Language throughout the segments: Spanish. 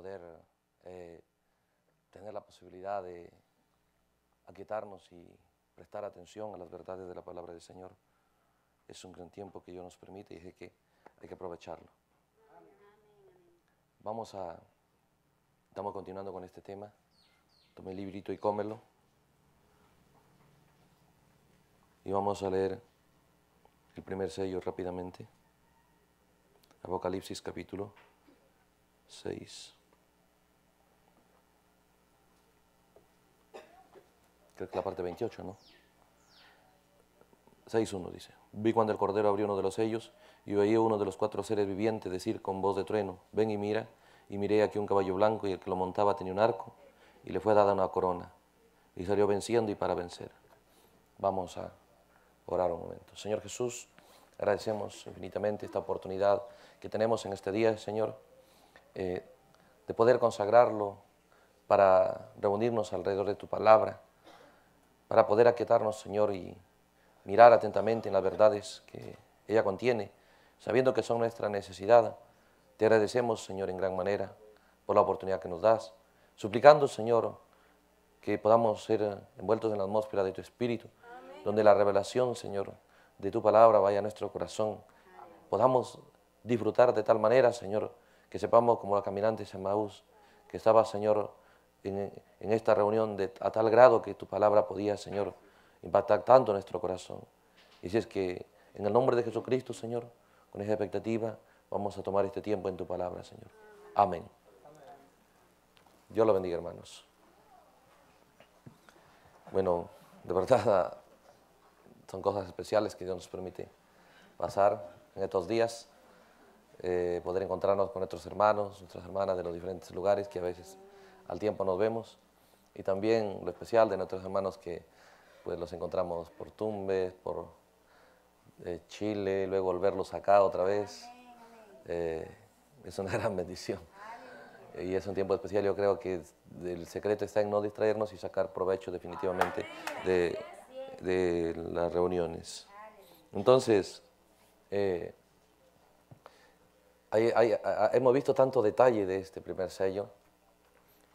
poder eh, tener la posibilidad de aquietarnos y prestar atención a las verdades de la palabra del Señor. Es un gran tiempo que Dios nos permite y es que hay que aprovecharlo. Vamos a, estamos continuando con este tema. Tome el librito y cómelo. Y vamos a leer el primer sello rápidamente. Apocalipsis capítulo 6. que la parte 28, ¿no? 6.1 dice, vi cuando el Cordero abrió uno de los sellos y oí uno de los cuatro seres vivientes decir con voz de trueno, ven y mira, y miré aquí un caballo blanco y el que lo montaba tenía un arco y le fue dada una corona y salió venciendo y para vencer. Vamos a orar un momento. Señor Jesús, agradecemos infinitamente esta oportunidad que tenemos en este día, Señor, eh, de poder consagrarlo para reunirnos alrededor de tu palabra para poder aquietarnos, Señor, y mirar atentamente en las verdades que ella contiene, sabiendo que son nuestra necesidad. Te agradecemos, Señor, en gran manera por la oportunidad que nos das, suplicando, Señor, que podamos ser envueltos en la atmósfera de tu Espíritu, donde la revelación, Señor, de tu palabra vaya a nuestro corazón. Podamos disfrutar de tal manera, Señor, que sepamos como la caminante en Maús, que estaba, Señor, en, esta reunión de, a tal grado que tu palabra podía, Señor, impactar tanto nuestro corazón. Y si es que en el nombre de Jesucristo, Señor, con esa expectativa, vamos a tomar este tiempo en tu palabra, Señor. Amén. Dios lo bendiga, hermanos. Bueno, de verdad, son cosas especiales que Dios nos permite pasar en estos días, eh, poder encontrarnos con nuestros hermanos, nuestras hermanas de los diferentes lugares que a veces al tiempo nos vemos, y también lo especial de nuestros hermanos que pues los encontramos por Tumbes, por eh, Chile, luego volverlos acá otra vez, eh, es una gran bendición. Y es un tiempo especial, yo creo que el secreto está en no distraernos y sacar provecho definitivamente de, las reuniones. Entonces, eh, hemos visto tanto detalle de este primer sello,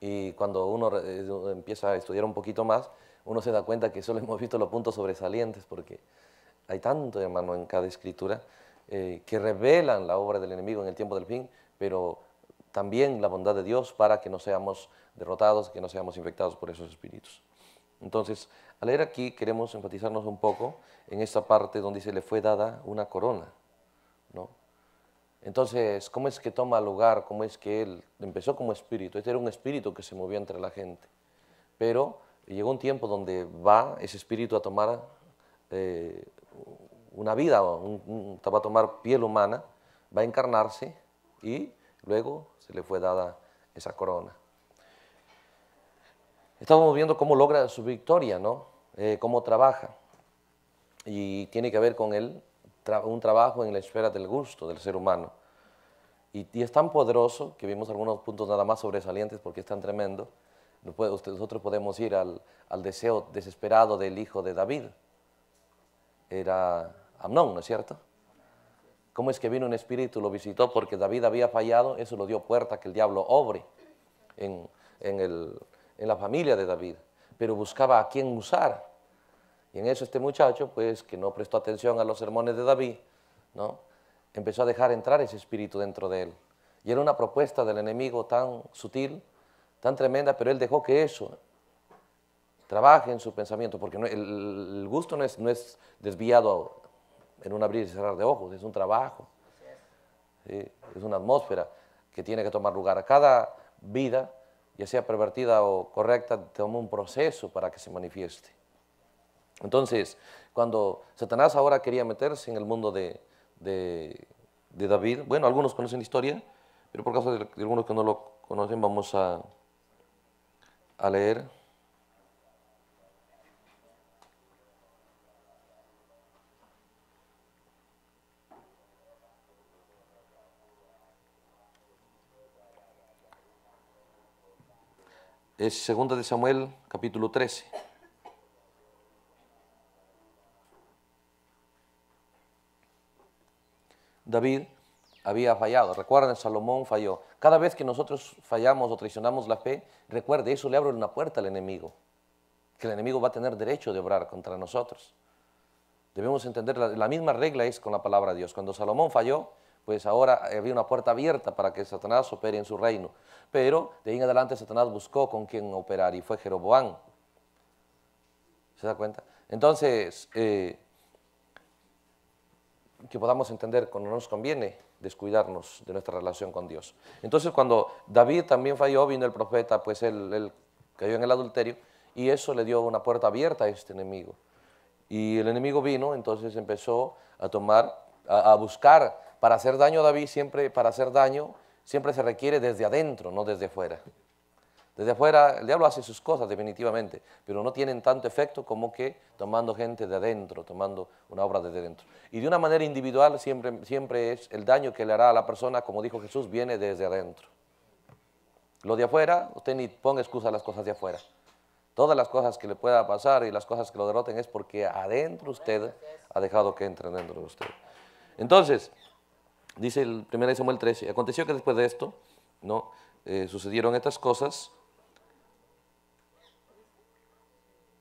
y cuando eh, uno empieza a estudiar un poquito más, uno se da cuenta que solo hemos visto los puntos sobresalientes, porque hay tanto, hermano, en cada escritura, eh, que revelan la obra del enemigo en el tiempo del fin, pero también la bondad de Dios para que no seamos derrotados, que no seamos infectados por esos espíritus. Entonces, al leer aquí queremos enfatizarnos un poco en esta parte donde dice, le fue dada una corona, ¿no? Entonces, ¿cómo es que toma lugar? ¿Cómo es que él empezó como espíritu? Este era un espíritu que se movía entre la gente. Pero llegó un tiempo donde va ese espíritu a tomar eh, una vida, va a tomar piel humana, va a encarnarse y luego se le fue dada esa corona. Estamos viendo cómo logra su victoria, ¿no? Eh, cómo trabaja. Y tiene que ver con él un trabajo en la esfera del gusto del ser humano. Y, es tan poderoso que vimos algunos puntos nada más sobresalientes porque es tan tremendo. Nosotros podemos ir al, deseo desesperado del hijo de David. Era Amnón, ¿no es cierto? ¿Cómo es que vino un espíritu, y lo visitó porque David había fallado? Eso lo dio puerta que el diablo obre en, en la familia de David. Pero buscaba a quién usar y en eso este muchacho, pues, que no prestó atención a los sermones de David, ¿no? empezó a dejar entrar ese espíritu dentro de él. Y era una propuesta del enemigo tan sutil, tan tremenda, pero él dejó que eso trabaje en su pensamiento, porque el, gusto no es, no es desviado en un abrir y cerrar de ojos, es un trabajo, es una atmósfera que tiene que tomar lugar. A cada vida, ya sea pervertida o correcta, toma un proceso para que se manifieste. Entonces, cuando Satanás ahora quería meterse en el mundo de, David, bueno, algunos conocen la historia, pero por caso de algunos que no lo conocen, vamos a, a leer. Es segunda de Samuel, capítulo 13. David había fallado. Recuerden, Salomón falló. Cada vez que nosotros fallamos o traicionamos la fe, recuerde, eso le abre una puerta al enemigo, que el enemigo va a tener derecho de obrar contra nosotros. Debemos entender, la, misma regla es con la palabra de Dios. Cuando Salomón falló, pues ahora había una puerta abierta para que Satanás opere en su reino. Pero de ahí en adelante Satanás buscó con quién operar y fue Jeroboam. ¿Se da cuenta? Entonces, eh, que podamos entender cuando nos conviene descuidarnos de nuestra relación con Dios. Entonces cuando David también falló, vino el profeta, pues él, cayó en el adulterio y eso le dio una puerta abierta a este enemigo. Y el enemigo vino, entonces empezó a tomar, a buscar, para hacer daño a David, siempre para hacer daño, siempre se requiere desde adentro, no desde fuera. Desde afuera el diablo hace sus cosas definitivamente, pero no tienen tanto efecto como que tomando gente de adentro, tomando una obra desde adentro. Y de una manera individual siempre, siempre es el daño que le hará a la persona, como dijo Jesús, viene desde adentro. Lo de afuera, usted ni ponga excusa a las cosas de afuera. Todas las cosas que le pueda pasar y las cosas que lo derroten es porque adentro usted ha dejado que entren dentro de usted. Entonces, dice el 1 Samuel 13, aconteció que después de esto, ¿no? Eh, sucedieron estas cosas,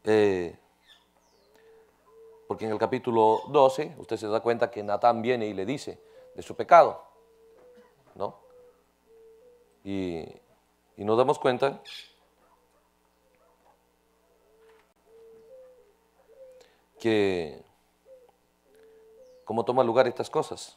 Eh, porque en el capítulo 12 usted se da cuenta que Natán viene y le dice de su pecado, ¿no? Y, y nos damos cuenta que cómo toman lugar estas cosas.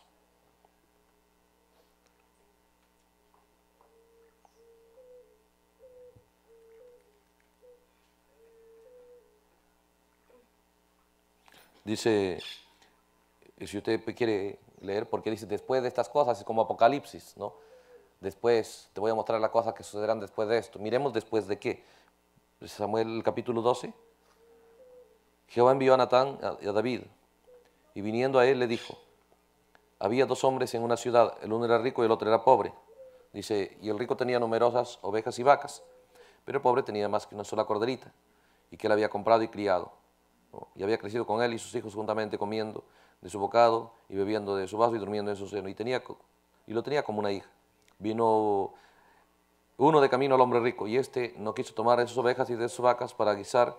Dice, si usted quiere leer, porque dice, después de estas cosas, es como Apocalipsis, ¿no? Después, te voy a mostrar las cosas que sucederán después de esto. Miremos después de qué. Samuel capítulo 12. Jehová envió a Natán, y a David, y viniendo a él le dijo, había dos hombres en una ciudad, el uno era rico y el otro era pobre. Dice, y el rico tenía numerosas ovejas y vacas, pero el pobre tenía más que una sola corderita, y que él había comprado y criado y había crecido con él y sus hijos juntamente comiendo de su bocado y bebiendo de su vaso y durmiendo en su seno, y, tenía, y lo tenía como una hija. Vino uno de camino al hombre rico, y este no quiso tomar de sus ovejas y de sus vacas para guisar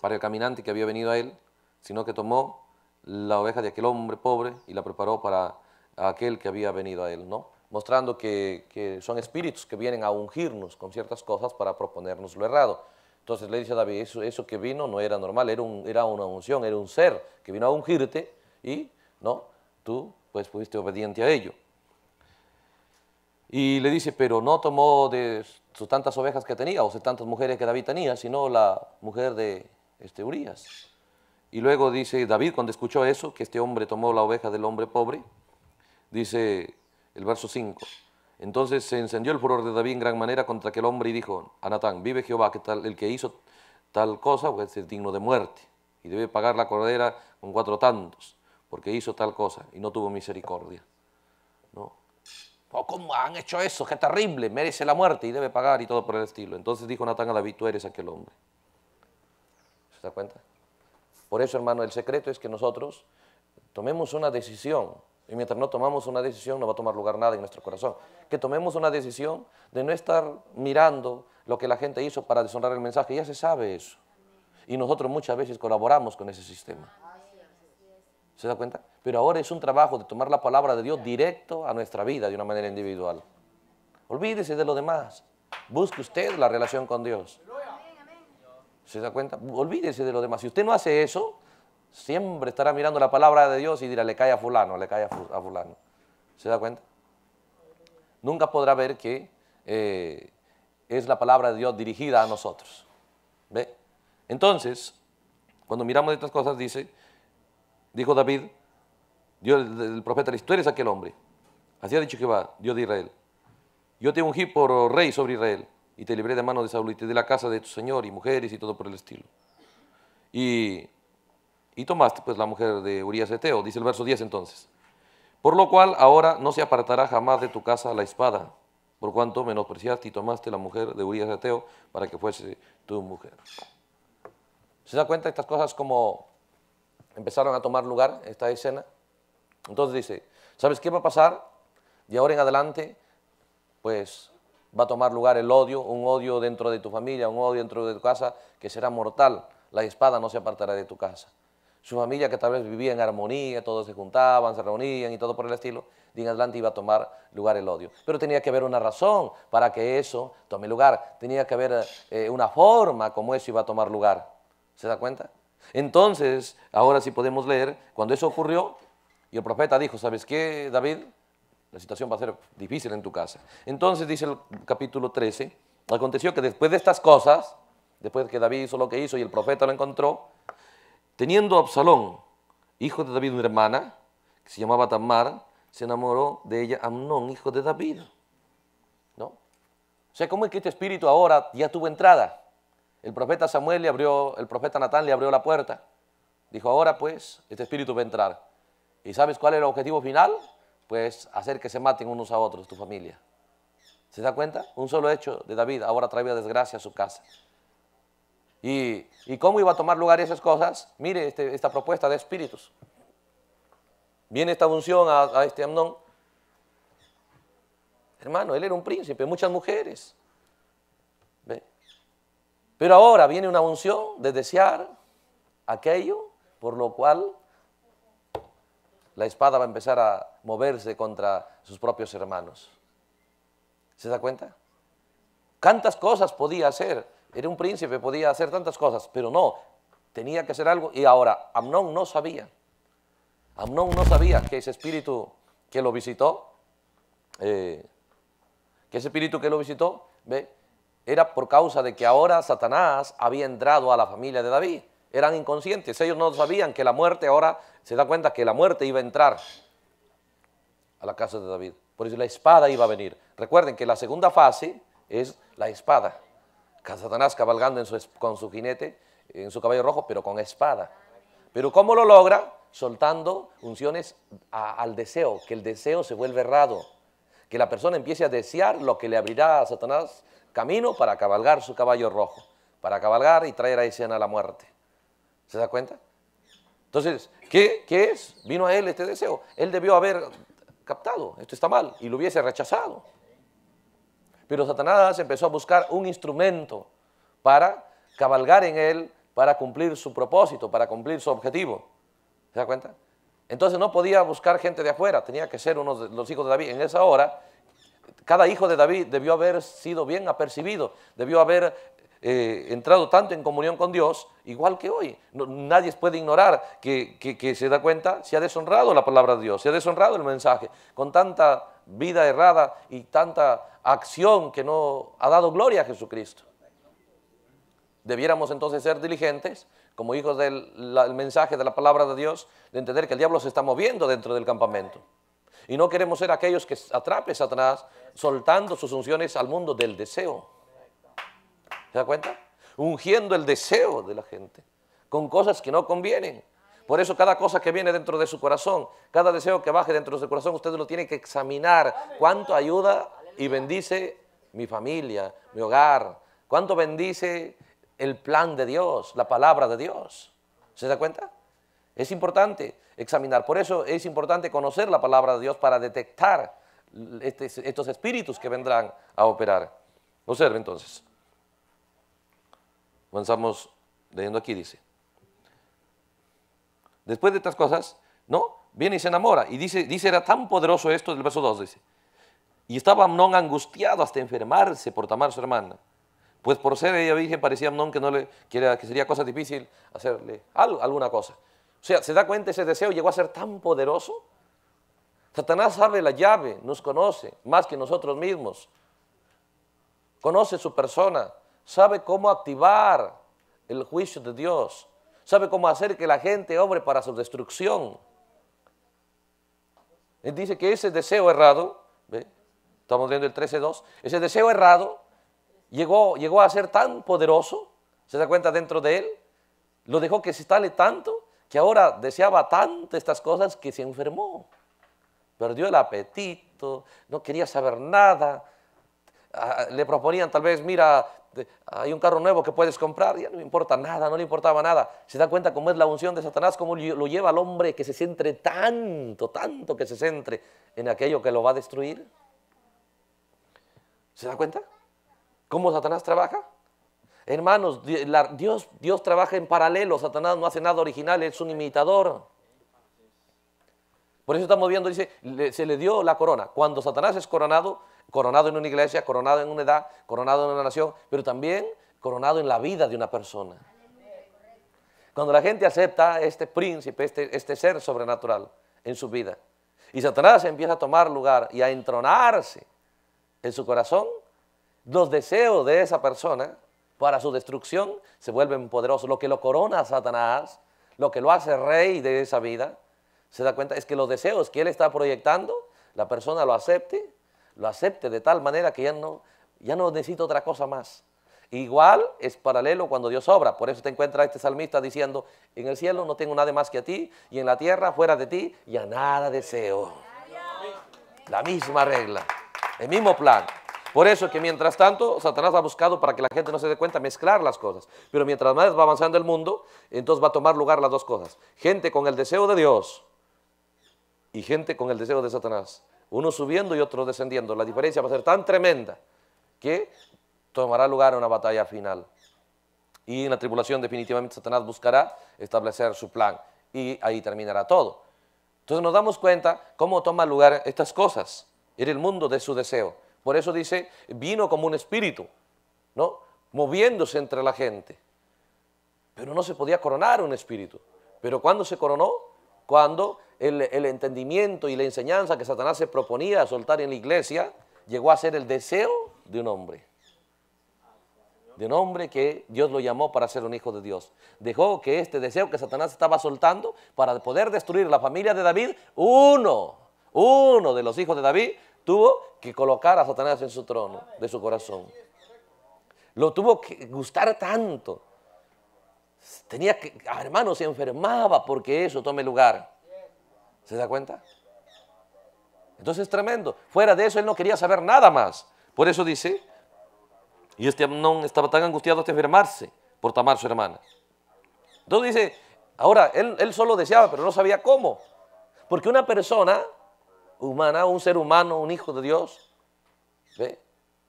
para el caminante que había venido a él, sino que tomó la oveja de aquel hombre pobre y la preparó para aquel que había venido a él, ¿no? Mostrando que, que son espíritus que vienen a ungirnos con ciertas cosas para proponernos lo errado. Entonces le dice a David, eso, eso que vino no era normal, era, un, era una unción, era un ser que vino a ungirte y no, tú pues fuiste obediente a ello. Y le dice, pero no tomó de sus tantas ovejas que tenía o de tantas mujeres que David tenía, sino la mujer de este, Urias. Y luego dice David, cuando escuchó eso, que este hombre tomó la oveja del hombre pobre, dice el verso 5, entonces se encendió el furor de David en gran manera contra aquel hombre y dijo a Natán, vive Jehová, que el que hizo tal cosa pues, es digno de muerte y debe pagar la cordera con cuatro tantos, porque hizo tal cosa y no tuvo misericordia. ¿No? Oh, ¿Cómo han hecho eso? ¡Qué terrible! Merece la muerte y debe pagar y todo por el estilo. Entonces dijo Natán a David, tú eres aquel hombre. ¿Se da cuenta? Por eso, hermano, el secreto es que nosotros tomemos una decisión y mientras no tomamos una decisión, no va a tomar lugar nada en nuestro corazón. Que tomemos una decisión de no estar mirando lo que la gente hizo para deshonrar el mensaje. Ya se sabe eso. Y nosotros muchas veces colaboramos con ese sistema. ¿Se da cuenta? Pero ahora es un trabajo de tomar la palabra de Dios directo a nuestra vida de una manera individual. Olvídese de lo demás. Busque usted la relación con Dios. ¿Se da cuenta? Olvídese de lo demás. Si usted no hace eso, Siempre estará mirando la palabra de Dios y dirá, le cae a fulano, le cae a fulano. ¿Se da cuenta? Nunca podrá ver que eh, es la palabra de Dios dirigida a nosotros. ¿Ve? Entonces, cuando miramos estas cosas, dice, dijo David, el, profeta, tú eres aquel hombre. Así ha dicho Jehová, Dios de Israel. Yo te ungí por rey sobre Israel y te libré de manos de Saúl y te de la casa de tu señor y mujeres y todo por el estilo. Y y tomaste pues la mujer de Urias Eteo, dice el verso 10 entonces. Por lo cual ahora no se apartará jamás de tu casa la espada, por cuanto menospreciaste y tomaste la mujer de Urias para que fuese tu mujer. ¿Se da cuenta estas cosas como empezaron a tomar lugar esta escena? Entonces dice, ¿sabes qué va a pasar? De ahora en adelante, pues va a tomar lugar el odio, un odio dentro de tu familia, un odio dentro de tu casa que será mortal. La espada no se apartará de tu casa su familia que tal vez vivía en armonía, todos se juntaban, se reunían y todo por el estilo, de en adelante iba a tomar lugar el odio. Pero tenía que haber una razón para que eso tome lugar, tenía que haber eh, una forma como eso iba a tomar lugar. ¿Se da cuenta? Entonces, ahora sí podemos leer, cuando eso ocurrió, y el profeta dijo, ¿sabes qué, David? La situación va a ser difícil en tu casa. Entonces dice el capítulo 13, aconteció que después de estas cosas, después que David hizo lo que hizo y el profeta lo encontró, Teniendo a Absalón, hijo de David, una hermana, que se llamaba Tamar, se enamoró de ella Amnón, hijo de David. ¿No? O sea, ¿cómo es que este espíritu ahora ya tuvo entrada? El profeta Samuel le abrió, el profeta Natán le abrió la puerta. Dijo, ahora pues, este espíritu va a entrar. ¿Y sabes cuál es el objetivo final? Pues hacer que se maten unos a otros, tu familia. ¿Se da cuenta? Un solo hecho de David ahora trae desgracia a su casa. ¿Y, cómo iba a tomar lugar esas cosas? Mire este, esta propuesta de espíritus. Viene esta unción a, este Amnón. Hermano, él era un príncipe, muchas mujeres. Pero ahora viene una unción de desear aquello por lo cual la espada va a empezar a moverse contra sus propios hermanos. ¿Se da cuenta? ¿Cuántas cosas podía hacer era un príncipe, podía hacer tantas cosas, pero no, tenía que hacer algo. Y ahora, Amnón no sabía. Amnón no sabía que ese espíritu que lo visitó, eh, que ese espíritu que lo visitó, ¿ve? era por causa de que ahora Satanás había entrado a la familia de David. Eran inconscientes, ellos no sabían que la muerte, ahora se da cuenta que la muerte iba a entrar a la casa de David. Por eso la espada iba a venir. Recuerden que la segunda fase es la espada. Satanás cabalgando con su jinete, en su caballo rojo, pero con espada. Pero ¿cómo lo logra? Soltando funciones al deseo, que el deseo se vuelve errado, que la persona empiece a desear lo que le abrirá a Satanás camino para cabalgar su caballo rojo, para cabalgar y traer a a la muerte. ¿Se da cuenta? Entonces, ¿qué es? Vino a él este deseo. Él debió haber captado, esto está mal, y lo hubiese rechazado. Pero Satanás empezó a buscar un instrumento para cabalgar en él, para cumplir su propósito, para cumplir su objetivo. ¿Se da cuenta? Entonces no podía buscar gente de afuera, tenía que ser uno de los hijos de David. En esa hora, cada hijo de David debió haber sido bien apercibido, debió haber eh, entrado tanto en comunión con Dios, igual que hoy. nadie puede ignorar que, que, se da cuenta, se ha deshonrado la palabra de Dios, se ha deshonrado el mensaje, con tanta vida errada y tanta acción que no ha dado gloria a Jesucristo. Debiéramos entonces ser diligentes, como hijos del mensaje de la palabra de Dios, de entender que el diablo se está moviendo dentro del campamento. Y no queremos ser aquellos que atrapes atrás soltando sus unciones al mundo del deseo. ¿Se da cuenta? Ungiendo el deseo de la gente con cosas que no convienen. Por eso cada cosa que viene dentro de su corazón, cada deseo que baje dentro de su corazón, usted lo tiene que examinar. ¿Cuánto ayuda y bendice mi familia, mi hogar. ¿Cuánto bendice el plan de Dios, la palabra de Dios? ¿Se da cuenta? Es importante examinar. Por eso es importante conocer la palabra de Dios para detectar este, estos espíritus que vendrán a operar. Observe entonces. Comenzamos leyendo aquí, dice. Después de estas cosas, ¿no? Viene y se enamora. Y dice, dice, era tan poderoso esto del verso 2, dice y estaba Amnón angustiado hasta enfermarse por a su hermana. Pues por ser ella virgen parecía Amnón que, no le, quiera, que sería cosa difícil hacerle algo, alguna cosa. O sea, ¿se da cuenta ese deseo llegó a ser tan poderoso? Satanás sabe la llave, nos conoce más que nosotros mismos. Conoce su persona, sabe cómo activar el juicio de Dios, sabe cómo hacer que la gente obre para su destrucción. Él dice que ese deseo errado, ¿ve? Estamos viendo el 13.2. Ese deseo errado llegó, llegó a ser tan poderoso, se da cuenta dentro de él, lo dejó que se tale tanto que ahora deseaba tanto estas cosas que se enfermó. Perdió el apetito, no quería saber nada. Ah, le proponían tal vez, mira, hay un carro nuevo que puedes comprar, ya no le importa nada, no le importaba nada. Se da cuenta cómo es la unción de Satanás, cómo lo lleva al hombre que se centre tanto, tanto que se centre en aquello que lo va a destruir. ¿Se da cuenta? ¿Cómo Satanás trabaja? Hermanos, Dios, Dios trabaja en paralelo, Satanás no hace nada original, es un imitador. Por eso estamos viendo, dice, se le dio la corona. Cuando Satanás es coronado, coronado en una iglesia, coronado en una edad, coronado en una nación, pero también coronado en la vida de una persona. Cuando la gente acepta este príncipe, este, este ser sobrenatural en su vida, y Satanás empieza a tomar lugar y a entronarse en su corazón, los deseos de esa persona para su destrucción se vuelven poderosos. Lo que lo corona a Satanás, lo que lo hace rey de esa vida, se da cuenta, es que los deseos que él está proyectando, la persona lo acepte, lo acepte de tal manera que ya no, ya no necesita otra cosa más. Igual es paralelo cuando Dios obra. Por eso te encuentra este salmista diciendo, en el cielo no tengo nada más que a ti, y en la tierra fuera de ti, ya nada deseo. La misma regla. El mismo plan. Por eso que mientras tanto, Satanás ha buscado para que la gente no se dé cuenta mezclar las cosas. Pero mientras más va avanzando el mundo, entonces va a tomar lugar las dos cosas. Gente con el deseo de Dios y gente con el deseo de Satanás. Uno subiendo y otro descendiendo. La diferencia va a ser tan tremenda que tomará lugar una batalla final. Y en la tribulación definitivamente Satanás buscará establecer su plan. Y ahí terminará todo. Entonces nos damos cuenta cómo toman lugar estas cosas. Era el mundo de su deseo. Por eso dice, vino como un espíritu, ¿no? Moviéndose entre la gente. Pero no se podía coronar un espíritu. Pero cuando se coronó, cuando el, entendimiento y la enseñanza que Satanás se proponía soltar en la iglesia, llegó a ser el deseo de un hombre de un hombre que Dios lo llamó para ser un hijo de Dios. Dejó que este deseo que Satanás estaba soltando para poder destruir la familia de David, uno, uno de los hijos de David tuvo que colocar a Satanás en su trono de su corazón. Lo tuvo que gustar tanto. Tenía que, ah, hermano, se enfermaba porque eso tome lugar. ¿Se da cuenta? Entonces es tremendo. Fuera de eso, él no quería saber nada más. Por eso dice, y este Amnón estaba tan angustiado hasta enfermarse por a su hermana. Entonces dice, ahora él, él solo deseaba, pero no sabía cómo. Porque una persona humana, un ser humano, un hijo de Dios. ¿Ve?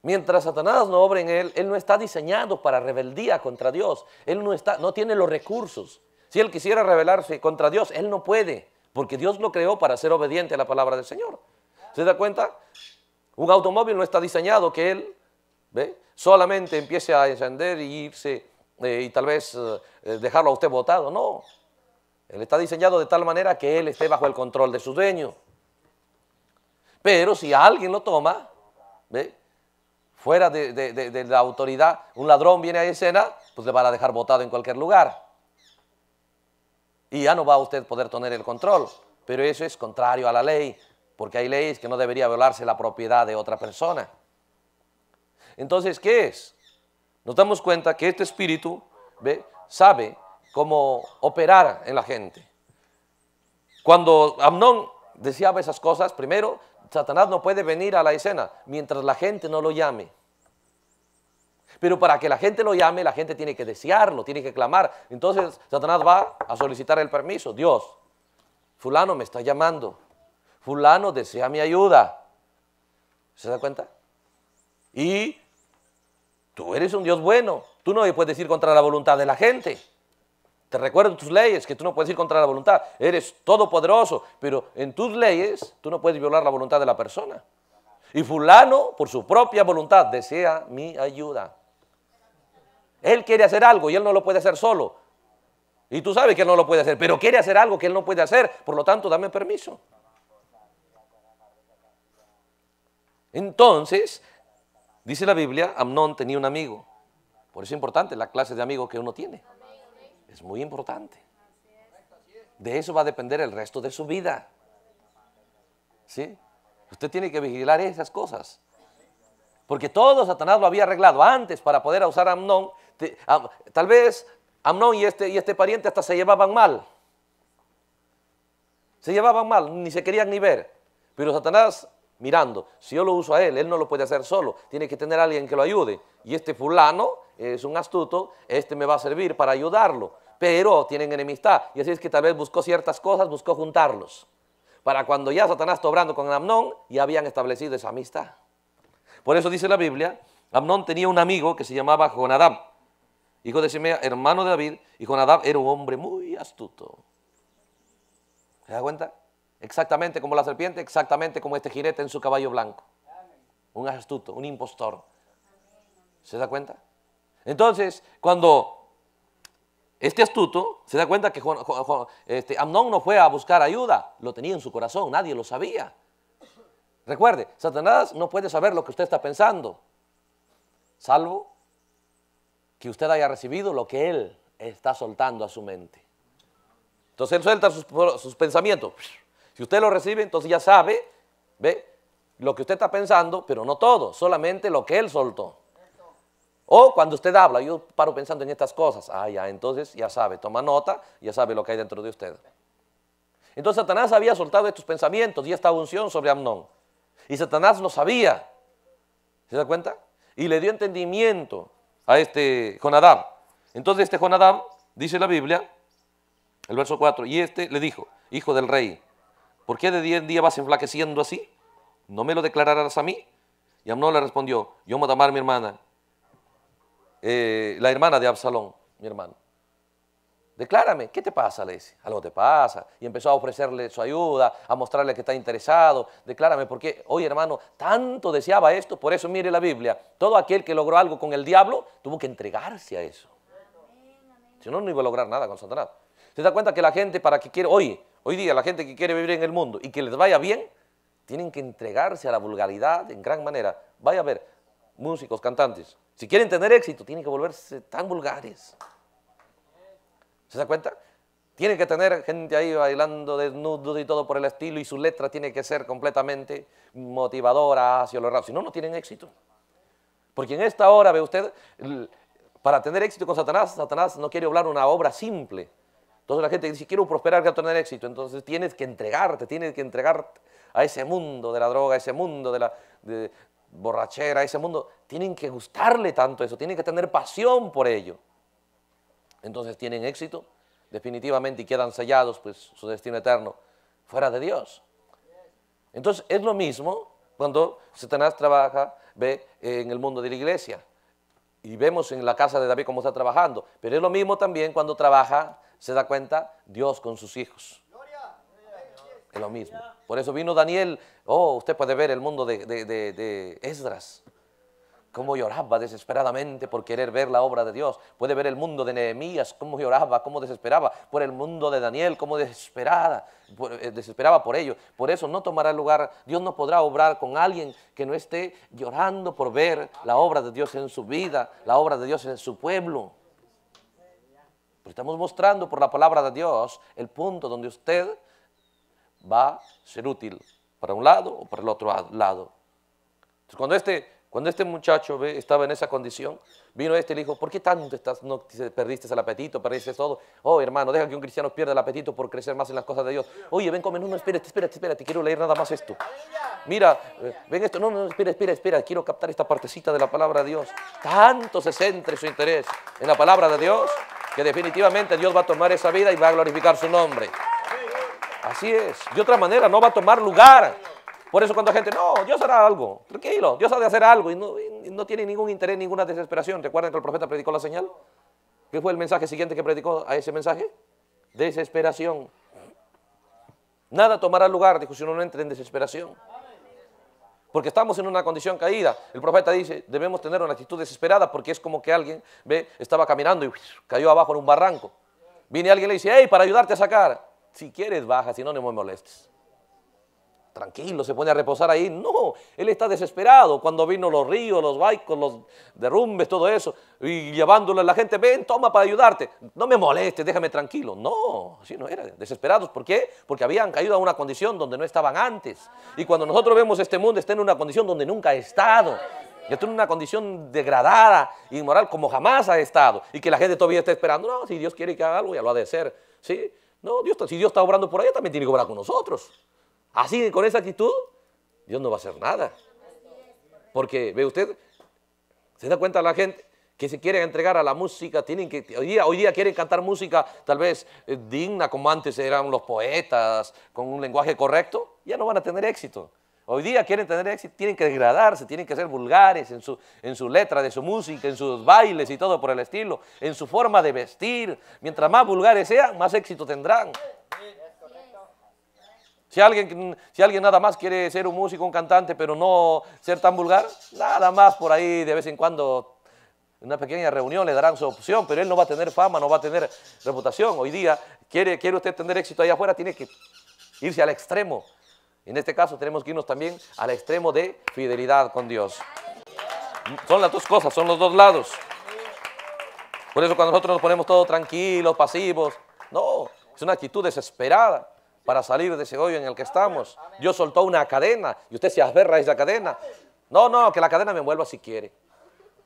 Mientras Satanás no obra en él, él no está diseñado para rebeldía contra Dios. Él no, está, no tiene los recursos. Si él quisiera rebelarse contra Dios, él no puede, porque Dios lo creó para ser obediente a la palabra del Señor. ¿Se da cuenta? Un automóvil no está diseñado que él ¿ve? solamente empiece a encender y irse eh, y tal vez eh, dejarlo a usted botado. No. Él está diseñado de tal manera que él esté bajo el control de su dueño. Pero si alguien lo toma, ¿ve? fuera de, la autoridad, un ladrón viene a escena, pues le van a dejar botado en cualquier lugar. Y ya no va a usted poder tener el control. Pero eso es contrario a la ley, porque hay leyes que no debería violarse la propiedad de otra persona. Entonces, ¿qué es? Nos damos cuenta que este espíritu ¿ve? sabe cómo operar en la gente. Cuando Amnón deseaba esas cosas, primero Satanás no puede venir a la escena mientras la gente no lo llame. Pero para que la gente lo llame, la gente tiene que desearlo, tiene que clamar. Entonces Satanás va a solicitar el permiso. Dios, fulano me está llamando. Fulano desea mi ayuda. ¿Se da cuenta? Y tú eres un Dios bueno. Tú no puedes ir contra la voluntad de la gente. Te recuerdo tus leyes, que tú no puedes ir contra la voluntad. Eres todopoderoso, pero en tus leyes tú no puedes violar la voluntad de la persona. Y fulano, por su propia voluntad, desea mi ayuda. Él quiere hacer algo y él no lo puede hacer solo. Y tú sabes que él no lo puede hacer, pero quiere hacer algo que él no puede hacer. Por lo tanto, dame permiso. Entonces, dice la Biblia, Amnón tenía un amigo. Por eso es importante la clase de amigo que uno tiene. Es muy importante. De eso va a depender el resto de su vida. ¿Sí? Usted tiene que vigilar esas cosas. Porque todo Satanás lo había arreglado antes para poder usar a Amnón. Tal vez Amnón y este, y este pariente hasta se llevaban mal. Se llevaban mal, ni se querían ni ver. Pero Satanás mirando, si yo lo uso a él, él no lo puede hacer solo. Tiene que tener a alguien que lo ayude. Y este fulano es un astuto, este me va a servir para ayudarlo pero tienen enemistad. Y así es que tal vez buscó ciertas cosas, buscó juntarlos. Para cuando ya Satanás está obrando con Amnón, ya habían establecido esa amistad. Por eso dice la Biblia, Amnón tenía un amigo que se llamaba Jonadab, hijo de Simea, hermano de David, y Jonadab era un hombre muy astuto. ¿Se da cuenta? Exactamente como la serpiente, exactamente como este jinete en su caballo blanco. Un astuto, un impostor. ¿Se da cuenta? Entonces, cuando este astuto se da cuenta que este, Amnon no fue a buscar ayuda, lo tenía en su corazón, nadie lo sabía. Recuerde, Satanás no puede saber lo que usted está pensando, salvo que usted haya recibido lo que él está soltando a su mente. Entonces él suelta sus, sus pensamientos. Si usted lo recibe, entonces ya sabe, ve, lo que usted está pensando, pero no todo, solamente lo que él soltó. O cuando usted habla, yo paro pensando en estas cosas. Ah, ya, entonces ya sabe, toma nota, ya sabe lo que hay dentro de usted. Entonces Satanás había soltado estos pensamientos y esta unción sobre Amnón. Y Satanás lo sabía. ¿Se da cuenta? Y le dio entendimiento a este Jonadab. Entonces este Jonadab, dice la Biblia, el verso 4, y este le dijo, hijo del rey, ¿por qué de día en día vas enflaqueciendo así? ¿No me lo declararás a mí? Y Amnón le respondió, yo matamar a mi hermana eh, la hermana de Absalón, mi hermano. Declárame, ¿qué te pasa? Le dice, algo te pasa. Y empezó a ofrecerle su ayuda, a mostrarle que está interesado. Declárame, porque hoy hermano, tanto deseaba esto. Por eso mire la Biblia, todo aquel que logró algo con el diablo tuvo que entregarse a eso. Si no, no iba a lograr nada con Satanás. ¿Se da cuenta que la gente para que quiere, hoy, hoy día la gente que quiere vivir en el mundo y que les vaya bien, tienen que entregarse a la vulgaridad en gran manera. Vaya a ver, músicos, cantantes, si quieren tener éxito, tienen que volverse tan vulgares. ¿Se da cuenta? Tienen que tener gente ahí bailando desnudos y todo por el estilo y su letra tiene que ser completamente motivadora hacia lo raro. Si no, no tienen éxito. Porque en esta hora, ve usted, para tener éxito con Satanás, Satanás no quiere hablar una obra simple. Entonces la gente dice, quiero prosperar, quiero tener éxito. Entonces tienes que entregarte, tienes que entregarte a ese mundo de la droga, a ese mundo de la, borrachera, ese mundo, tienen que gustarle tanto eso, tienen que tener pasión por ello. Entonces tienen éxito definitivamente y quedan sellados, pues su destino eterno, fuera de Dios. Entonces es lo mismo cuando Satanás trabaja, ve en el mundo de la iglesia y vemos en la casa de David cómo está trabajando, pero es lo mismo también cuando trabaja, se da cuenta Dios con sus hijos. Es lo mismo. Por eso vino Daniel. Oh, usted puede ver el mundo de, de, de, Esdras. Cómo lloraba desesperadamente por querer ver la obra de Dios. Puede ver el mundo de Nehemías, cómo lloraba, cómo desesperaba. Por el mundo de Daniel, cómo desesperada, eh, desesperaba por ello. Por eso no tomará lugar, Dios no podrá obrar con alguien que no esté llorando por ver la obra de Dios en su vida, la obra de Dios en su pueblo. estamos mostrando por la palabra de Dios el punto donde usted va a ser útil para un lado o para el otro lado. Entonces, cuando este, cuando este muchacho ve, estaba en esa condición, vino este y le dijo, ¿por qué tanto estás, no, perdiste el apetito, perdiste todo? Oh, hermano, deja que un cristiano pierda el apetito por crecer más en las cosas de Dios. Oye, ven, come, no, no, espérate, espérate, espérate, quiero leer nada más esto. Mira, eh, ven esto, no, no, espera, espera, espera, quiero captar esta partecita de la palabra de Dios. Tanto se centre su interés en la palabra de Dios que definitivamente Dios va a tomar esa vida y va a glorificar su nombre. Así es. De otra manera, no va a tomar lugar. Por eso cuando la gente, no, Dios hará algo, tranquilo, Dios sabe hacer algo y no, no tiene ningún interés, ninguna desesperación. ¿Recuerdan que el profeta predicó la señal? ¿Qué fue el mensaje siguiente que predicó a ese mensaje? Desesperación. Nada tomará lugar, dijo, si uno no entra en desesperación. Porque estamos en una condición caída. El profeta dice, debemos tener una actitud desesperada porque es como que alguien ve, estaba caminando y cayó abajo en un barranco. Viene alguien y le dice, hey, para ayudarte a sacar. Si quieres, baja, si no, no me molestes. Tranquilo, se pone a reposar ahí. No, él está desesperado. Cuando vino los ríos, los baicos, los derrumbes, todo eso, y llevándole a la gente, ven, toma para ayudarte. No me molestes, déjame tranquilo. No, así no era. Desesperados, ¿por qué? Porque habían caído a una condición donde no estaban antes. Y cuando nosotros vemos este mundo, está en una condición donde nunca ha estado. está en una condición degradada, inmoral, como jamás ha estado. Y que la gente todavía está esperando. No, si Dios quiere que haga algo, ya lo ha de ser. ¿Sí? No, si Dios está obrando por allá, también tiene que obrar con nosotros. Así, con esa actitud, Dios no va a hacer nada. Porque, ve usted, se da cuenta la gente que se quiere entregar a la música, tienen que, hoy día, hoy día quieren cantar música tal vez eh, digna, como antes eran los poetas, con un lenguaje correcto, ya no van a tener éxito. Hoy día quieren tener éxito, tienen que degradarse, tienen que ser vulgares en su, en su letra de su música, en sus bailes y todo por el estilo, en su forma de vestir. Mientras más vulgares sean, más éxito tendrán. Si alguien, si alguien nada más quiere ser un músico, un cantante, pero no ser tan vulgar, nada más por ahí de vez en cuando en una pequeña reunión le darán su opción, pero él no va a tener fama, no va a tener reputación. Hoy día, quiere, quiere usted tener éxito allá afuera, tiene que irse al extremo, en este caso tenemos que irnos también al extremo de fidelidad con Dios. Son las dos cosas, son los dos lados. Por eso cuando nosotros nos ponemos todos tranquilos, pasivos, no, es una actitud desesperada para salir de ese hoyo en el que estamos. Dios soltó una cadena y usted se aferra a esa cadena. No, no, que la cadena me envuelva si quiere.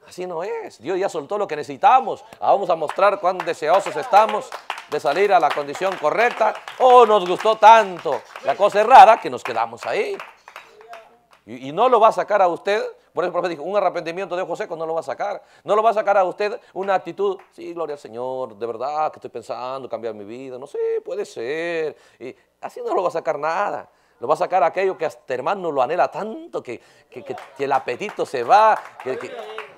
Así no es. Dios ya soltó lo que necesitamos. vamos a mostrar cuán deseosos estamos de salir a la condición correcta o nos gustó tanto. La cosa es rara que nos quedamos ahí. Y, no lo va a sacar a usted. Por eso el profeta dijo, un arrepentimiento de José, pues no lo va a sacar. No lo va a sacar a usted una actitud, sí, gloria al Señor, de verdad que estoy pensando cambiar mi vida. No sé, puede ser. Y así no lo va a sacar nada. Lo va a sacar aquello que hasta hermano lo anhela tanto, que, el apetito se va.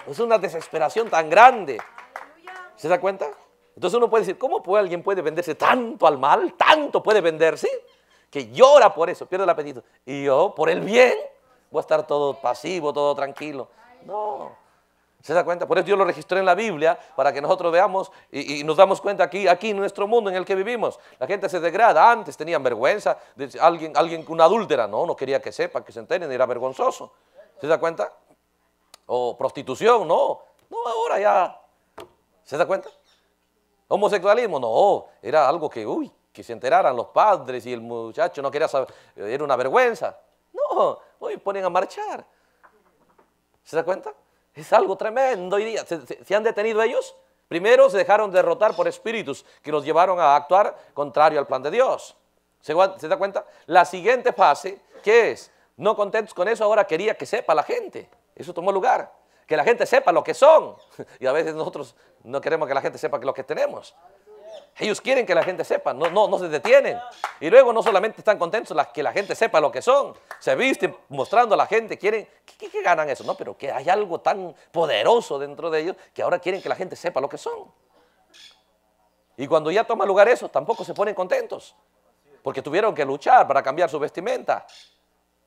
es una desesperación tan grande. ¿Se da cuenta? Entonces uno puede decir, ¿cómo puede, alguien puede venderse tanto al mal, tanto puede venderse, que llora por eso, pierde el apetito? Y yo, por el bien, voy a estar todo pasivo, todo tranquilo. No. ¿Se da cuenta? Por eso yo lo registré en la Biblia, para que nosotros veamos y, nos damos cuenta aquí, aquí en nuestro mundo en el que vivimos. La gente se degrada. Antes tenían vergüenza. De alguien, alguien una adúltera, no, no quería que sepa, que se enteren, era vergonzoso. ¿Se da cuenta? O prostitución, no. No, ahora ya. ¿Se da cuenta? Homosexualismo, no, oh, era algo que, uy, que se enteraran los padres y el muchacho no quería saber, era una vergüenza. No, hoy ponen a marchar. ¿Se da cuenta? Es algo tremendo hoy día. ¿Se, han detenido ellos? Primero se dejaron derrotar por espíritus que los llevaron a actuar contrario al plan de Dios. ¿Se, da cuenta? La siguiente fase, que es? No contentos con eso, ahora quería que sepa la gente. Eso tomó lugar que la gente sepa lo que son. Y a veces nosotros no queremos que la gente sepa lo que tenemos. Ellos quieren que la gente sepa, no, no, no se detienen. Y luego no solamente están contentos que la gente sepa lo que son, se visten mostrando a la gente, quieren, ¿qué, ganan eso? No, pero que hay algo tan poderoso dentro de ellos que ahora quieren que la gente sepa lo que son. Y cuando ya toma lugar eso, tampoco se ponen contentos, porque tuvieron que luchar para cambiar su vestimenta.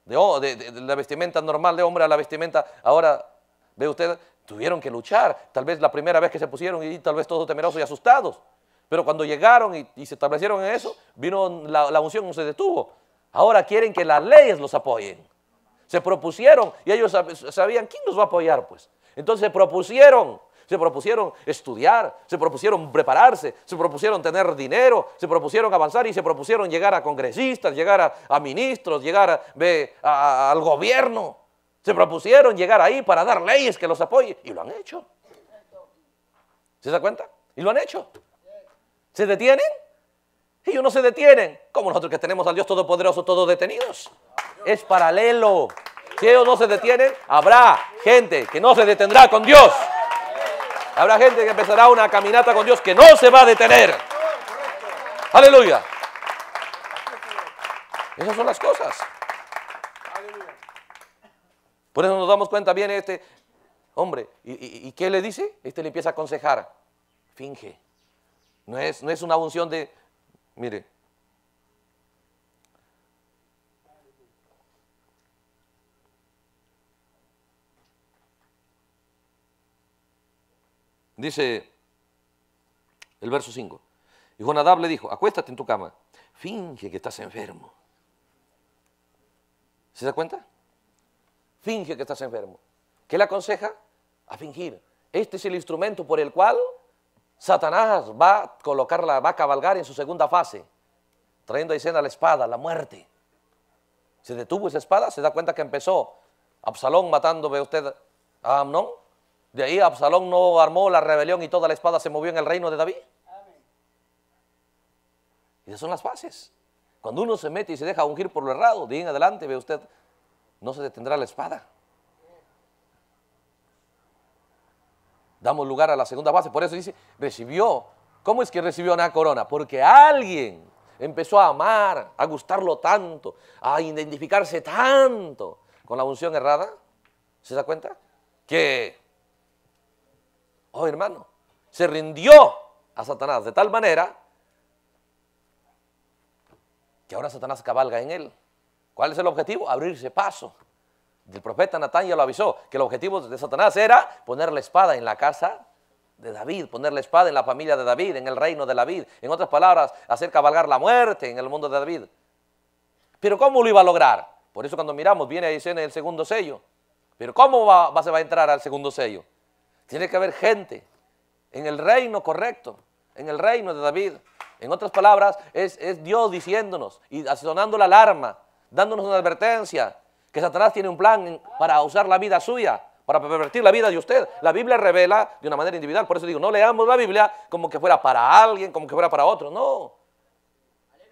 de oh, la vestimenta normal de hombre a la vestimenta ahora Ve usted, tuvieron que luchar. Tal vez la primera vez que se pusieron y tal vez todos temerosos y asustados. Pero cuando llegaron y, se establecieron en eso, vino la, unción, no se detuvo. Ahora quieren que las leyes los apoyen. Se propusieron y ellos sabían quién los va a apoyar, pues. Entonces se propusieron, se propusieron estudiar, se propusieron prepararse, se propusieron tener dinero, se propusieron avanzar y se propusieron llegar a congresistas, llegar a, ministros, llegar al gobierno. Se propusieron llegar ahí para dar leyes que los apoyen y lo han hecho. ¿Se da cuenta? Y lo han hecho. ¿Se detienen? Ellos no se detienen. Como nosotros que tenemos al Dios Todopoderoso, todos detenidos. Es paralelo. Si ellos no se detienen, habrá gente que no se detendrá con Dios. Habrá gente que empezará una caminata con Dios que no se va a detener. Aleluya. Esas son las cosas. Por eso nos damos cuenta bien este hombre. ¿Y, qué le dice? Este le empieza a aconsejar. Finge. No es, no es una unción de, mire, Dice el verso 5. Y Jonadab le dijo, acuéstate en tu cama, finge que estás enfermo. ¿Se da cuenta? finge que estás enfermo. ¿Qué le aconseja? A fingir. Este es el instrumento por el cual Satanás va a va a cabalgar en su segunda fase, trayendo a escena la espada, la muerte. Se detuvo esa espada, se da cuenta que empezó Absalón matando, ve usted, a Amnón. De ahí Absalón no armó la rebelión y toda la espada se movió en el reino de David. y Esas son las fases. Cuando uno se mete y se deja ungir por lo errado, de en adelante, ve usted, no se detendrá la espada. Damos lugar a la segunda base. Por eso dice, recibió. ¿Cómo es que recibió una corona? Porque alguien empezó a amar, a gustarlo tanto, a identificarse tanto con la unción errada. ¿Se da cuenta? Que, oh hermano, se rindió a Satanás de tal manera que ahora Satanás cabalga en él. ¿Cuál es el objetivo? Abrirse paso. El profeta Natán ya lo avisó, que el objetivo de Satanás era poner la espada en la casa de David, poner la espada en la familia de David, en el reino de David. En otras palabras, hacer cabalgar la muerte en el mundo de David. Pero ¿cómo lo iba a lograr? Por eso cuando miramos, viene ahí en el segundo sello. Pero ¿cómo se va a entrar al segundo sello? Tiene que haber gente en el reino correcto, en el reino de David. En otras palabras, es, es Dios diciéndonos y sonando la alarma dándonos una advertencia, que Satanás tiene un plan para usar la vida suya, para pervertir la vida de usted. La Biblia revela de una manera individual, por eso digo, no leamos la Biblia como que fuera para alguien, como que fuera para otro, no.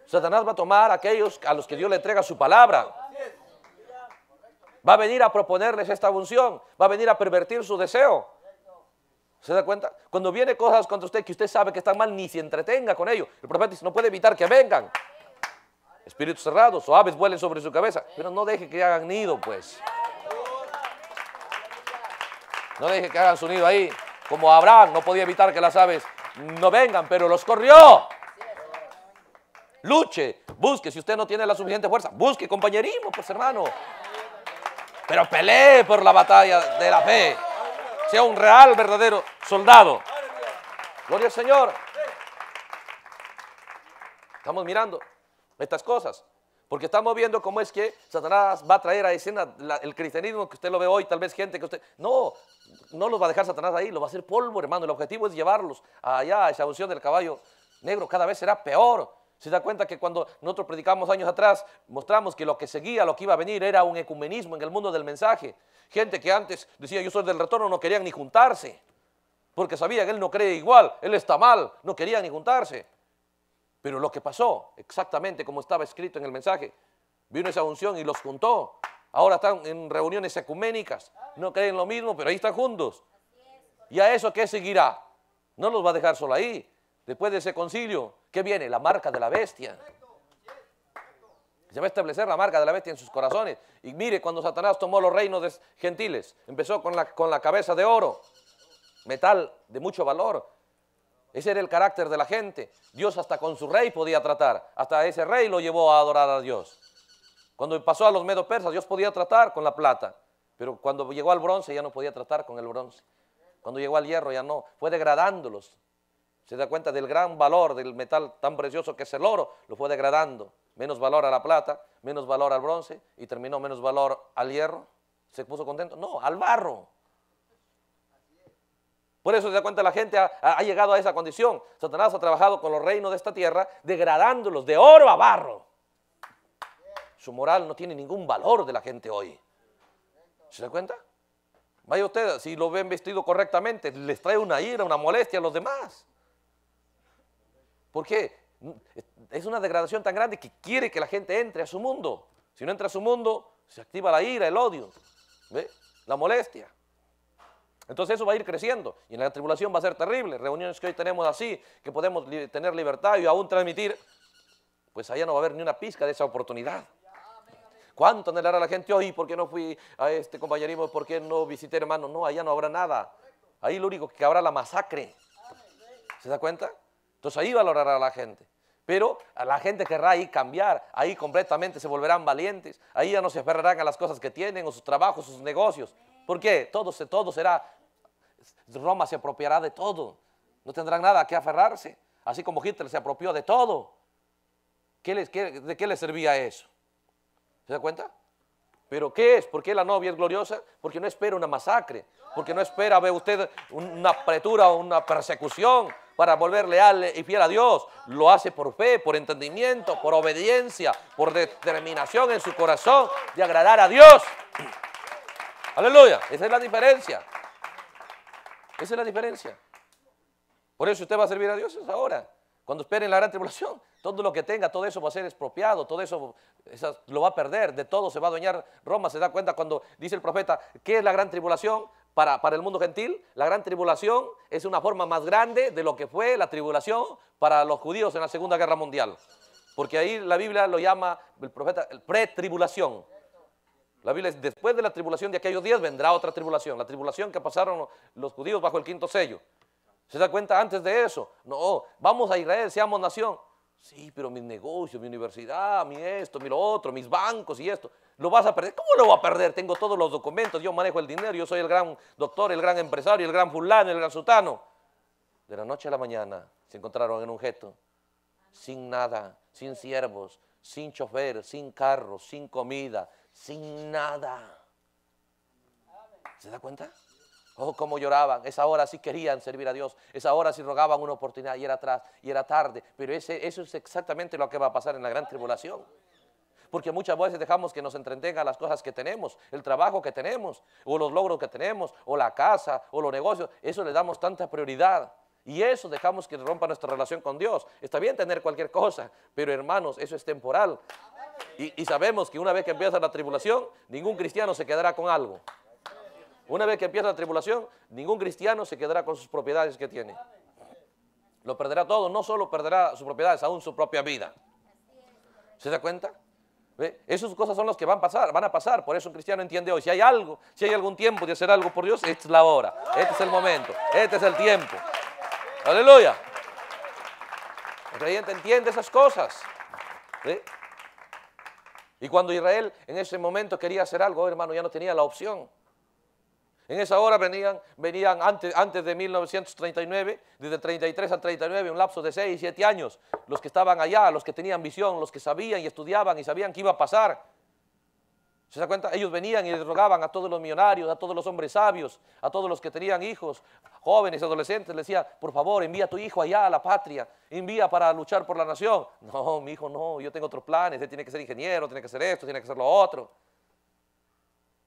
Satanás va a tomar a aquellos a los que Dios le entrega su palabra. Va a venir a proponerles esta unción, va a venir a pervertir su deseo. ¿Se da cuenta? Cuando viene cosas contra usted que usted sabe que están mal, ni se entretenga con ello. El profeta dice, no puede evitar que vengan espíritus cerrados o aves vuelen sobre su cabeza, pero no deje que hagan nido, pues. No deje que hagan su nido ahí. Como Abraham no podía evitar que las aves no vengan, pero los corrió. Luche, busque. Si usted no tiene la suficiente fuerza, busque compañerismo, pues hermano. Pero pelee por la batalla de la fe. Sea un real, verdadero soldado. Gloria al Señor. Estamos mirando estas cosas. Porque estamos viendo cómo es que Satanás va a traer a escena el cristianismo, que usted lo ve hoy, tal vez gente que usted... No, no los va a dejar Satanás ahí, lo va a hacer polvo, hermano. El objetivo es llevarlos allá a esa unción del caballo negro. Cada vez será peor. Se da cuenta que cuando nosotros predicamos años atrás, mostramos que lo que seguía, lo que iba a venir, era un ecumenismo en el mundo del mensaje. Gente que antes decía, yo soy del retorno, no querían ni juntarse. Porque sabían, él no cree igual, él está mal, no querían ni juntarse. Pero lo que pasó, exactamente como estaba escrito en el mensaje, vino esa unción y los juntó. Ahora están en reuniones ecuménicas, no creen lo mismo, pero ahí están juntos. ¿Y a eso qué seguirá? No los va a dejar solo ahí. Después de ese concilio, ¿qué viene? La marca de la bestia. Se va a establecer la marca de la bestia en sus corazones. Y mire, cuando Satanás tomó los reinos de gentiles, empezó con la, con la cabeza de oro, metal de mucho valor, ese era el carácter de la gente. Dios hasta con su rey podía tratar. Hasta ese rey lo llevó a adorar a Dios. Cuando pasó a los medos persas, Dios podía tratar con la plata. Pero cuando llegó al bronce ya no podía tratar con el bronce. Cuando llegó al hierro ya no. Fue degradándolos. Se da cuenta del gran valor del metal tan precioso que es el oro. Lo fue degradando. Menos valor a la plata, menos valor al bronce y terminó menos valor al hierro. ¿Se puso contento? No, al barro. Por eso se da cuenta la gente ha, llegado a esa condición. Satanás ha trabajado con los reinos de esta tierra, degradándolos de oro a barro. Su moral no tiene ningún valor de la gente hoy. ¿Se da cuenta? Vaya usted, si lo ven vestido correctamente, les trae una ira, una molestia a los demás. ¿Por qué? Es una degradación tan grande que quiere que la gente entre a su mundo. Si no entra a su mundo, se activa la ira, el odio, la molestia. Entonces eso va a ir creciendo y en la tribulación va a ser terrible. Reuniones que hoy tenemos así, que podemos tener libertad y aún transmitir, pues allá no va a haber ni una pizca de esa oportunidad. ¿Cuánto anhelará la gente hoy? ¿Por qué no fui a este compañerismo? ¿Por qué no visité hermanos? No, allá no habrá nada. Ahí lo único que habrá la masacre. ¿Se da cuenta? Entonces ahí valorará la gente. Pero la gente querrá ahí cambiar, ahí completamente se volverán valientes, ahí ya no se aferrarán a las cosas que tienen o sus trabajos, sus negocios. ¿Por qué? Todo, todo será, Roma se apropiará de todo, no tendrán nada a qué aferrarse, así como Hitler se apropió de todo. ¿Qué les, ¿De qué les servía eso? ¿Se da cuenta? ¿Pero qué es? ¿Por qué la novia es gloriosa? Porque no espera una masacre, porque no espera, ve usted, una apretura o una persecución, para volver leal eh, y fiel a Dios. Lo hace por fe, por entendimiento, por obediencia, por determinación en su corazón de agradar a Dios. Aleluya. Esa es la diferencia. Esa es la diferencia. Por eso usted va a servir a Dios ahora. Cuando espere la gran tribulación, todo lo que tenga, todo eso va a ser expropiado, todo eso lo va a perder, de todo se va a adueñar. Roma se da cuenta cuando dice el profeta, ¿qué es la gran tribulación? para, el mundo gentil, la gran tribulación es una forma más grande de lo que fue la tribulación para los judíos en la Segunda Guerra Mundial. Porque ahí la Biblia lo llama el profeta el pretribulación. La Biblia es, después de la tribulación de aquellos días vendrá otra tribulación, la tribulación que pasaron los judíos bajo el quinto sello. ¿Se da cuenta antes de eso? No, vamos a Israel, seamos nación. Sí, pero mis negocios, mi universidad, mi esto, mi lo otro, mis bancos y esto. ¿Lo vas a perder? ¿Cómo lo voy a perder? Tengo todos los documentos, yo manejo el dinero, yo soy el gran doctor, el gran empresario, el gran fulano, el gran sultano. De la noche a la mañana se encontraron en un gesto, sin nada, sin siervos, sin chofer, sin carro, sin comida, sin nada. ¿Se da cuenta? Oh, cómo lloraban. Esa hora sí querían servir a Dios. Esa hora sí rogaban una oportunidad y era atrás y era tarde. Pero ese, eso es exactamente lo que va a pasar en la gran tribulación. Porque muchas veces dejamos que nos entretengan las cosas que tenemos, el trabajo que tenemos, o los logros que tenemos, o la casa, o los negocios. Eso le damos tanta prioridad. Y eso dejamos que rompa nuestra relación con Dios. Está bien tener cualquier cosa, pero hermanos, eso es temporal. Y, y sabemos que una vez que empieza la tribulación, ningún cristiano se quedará con algo. Una vez que empieza la tribulación, ningún cristiano se quedará con sus propiedades que tiene. Lo perderá todo, no solo perderá sus propiedades, aún su propia vida. ¿Se da cuenta? Esas cosas son las que van a pasar, van a pasar. Por eso un cristiano entiende hoy, si hay algo, si hay algún tiempo de hacer algo por Dios, esta es la hora, este es el momento, este es el tiempo. Aleluya. El creyente entiende esas cosas. Y cuando Israel en ese momento quería hacer algo, hermano, ya no tenía la opción. En esa hora venían, venían antes, de 1939, desde 33 al 39, un lapso de 6, 7 años, los que estaban allá, los que tenían visión, los que sabían y estudiaban y sabían qué iba a pasar. ¿Se da cuenta? Ellos venían y les rogaban a todos los millonarios, a todos los hombres sabios, a todos los que tenían hijos, jóvenes, adolescentes, les decía, por favor, envía a tu hijo allá a la patria, envía para luchar por la nación. No, mi hijo no, yo tengo otros planes, él tiene que ser ingeniero, tiene que ser esto, tiene que ser lo otro.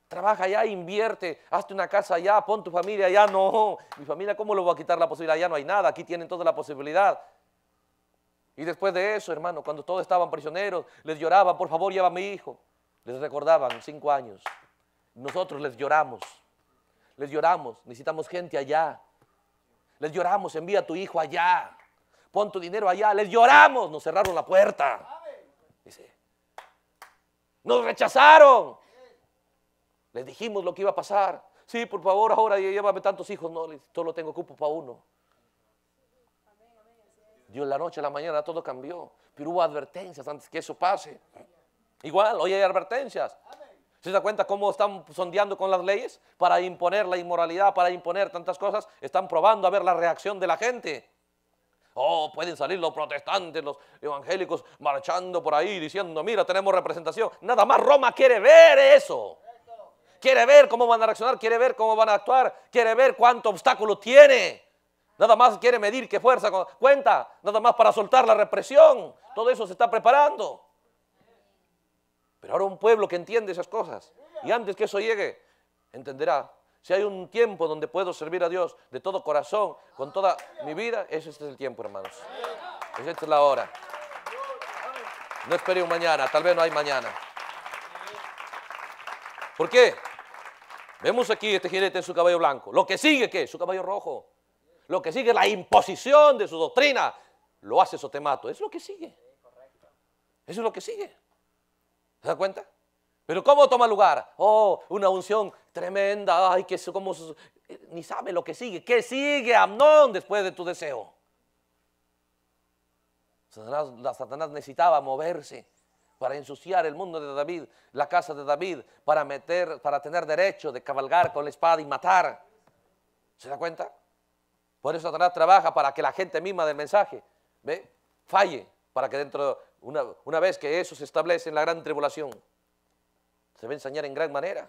Trabaja allá, invierte, hazte una casa allá, pon tu familia allá. No, mi familia, ¿cómo le voy a quitar la posibilidad? Ya no hay nada, aquí tienen toda la posibilidad. Y después de eso, hermano, cuando todos estaban prisioneros, les lloraba, por favor, lleva a mi hijo. Les recordaban, cinco años. Nosotros les lloramos, les lloramos, necesitamos gente allá. Les lloramos, envía a tu hijo allá, pon tu dinero allá, les lloramos, nos cerraron la puerta. nos rechazaron, les dijimos lo que iba a pasar. Sí, por favor, ahora llévame tantos hijos. No, solo tengo cupo para uno. Dios, la noche, la mañana, todo cambió. Pero hubo advertencias antes que eso pase. Igual, hoy hay advertencias. ¿Se da cuenta cómo están sondeando con las leyes? Para imponer la inmoralidad, para imponer tantas cosas, están probando a ver la reacción de la gente. Oh, pueden salir los protestantes, los evangélicos marchando por ahí diciendo, mira, tenemos representación. Nada más Roma quiere ver eso quiere ver cómo van a reaccionar, quiere ver cómo van a actuar, quiere ver cuánto obstáculo tiene. Nada más quiere medir qué fuerza cuenta, nada más para soltar la represión. Todo eso se está preparando. Pero ahora un pueblo que entiende esas cosas y antes que eso llegue, entenderá. Si hay un tiempo donde puedo servir a Dios de todo corazón, con toda mi vida, ese es el tiempo, hermanos. Esa es la hora. No esperé un mañana, tal vez no hay mañana. ¿Por qué? Vemos aquí este jinete en su caballo blanco. Lo que sigue, ¿qué? Su caballo rojo. Lo que sigue, la imposición de su doctrina. Lo hace Sotemato. Es lo que sigue. Eso es lo que sigue. ¿Se da cuenta? Pero ¿cómo toma lugar? Oh, una unción tremenda. Ay, que eso, como... Eh, ni sabe lo que sigue. ¿Qué sigue, Amnón, después de tu deseo? Satanás necesitaba moverse para ensuciar el mundo de David, la casa de David, para meter, para tener derecho de cabalgar con la espada y matar. ¿Se da cuenta? Por eso Satanás trabaja para que la gente misma del mensaje ¿ve? falle, para que dentro, una, una vez que eso se establece en la gran tribulación, se va a enseñar en gran manera.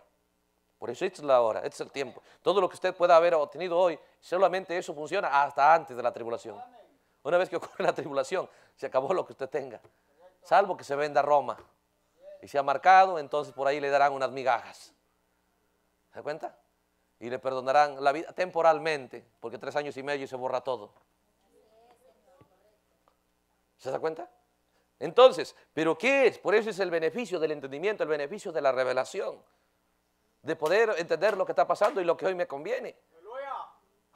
Por eso es la hora, este es el tiempo. Todo lo que usted pueda haber obtenido hoy, solamente eso funciona hasta antes de la tribulación. Una vez que ocurre la tribulación, se acabó lo que usted tenga salvo que se venda a Roma y ha marcado, entonces por ahí le darán unas migajas. ¿Se da cuenta? Y le perdonarán la vida temporalmente, porque tres años y medio y se borra todo. ¿Se da cuenta? Entonces, ¿pero qué es? Por eso es el beneficio del entendimiento, el beneficio de la revelación, de poder entender lo que está pasando y lo que hoy me conviene.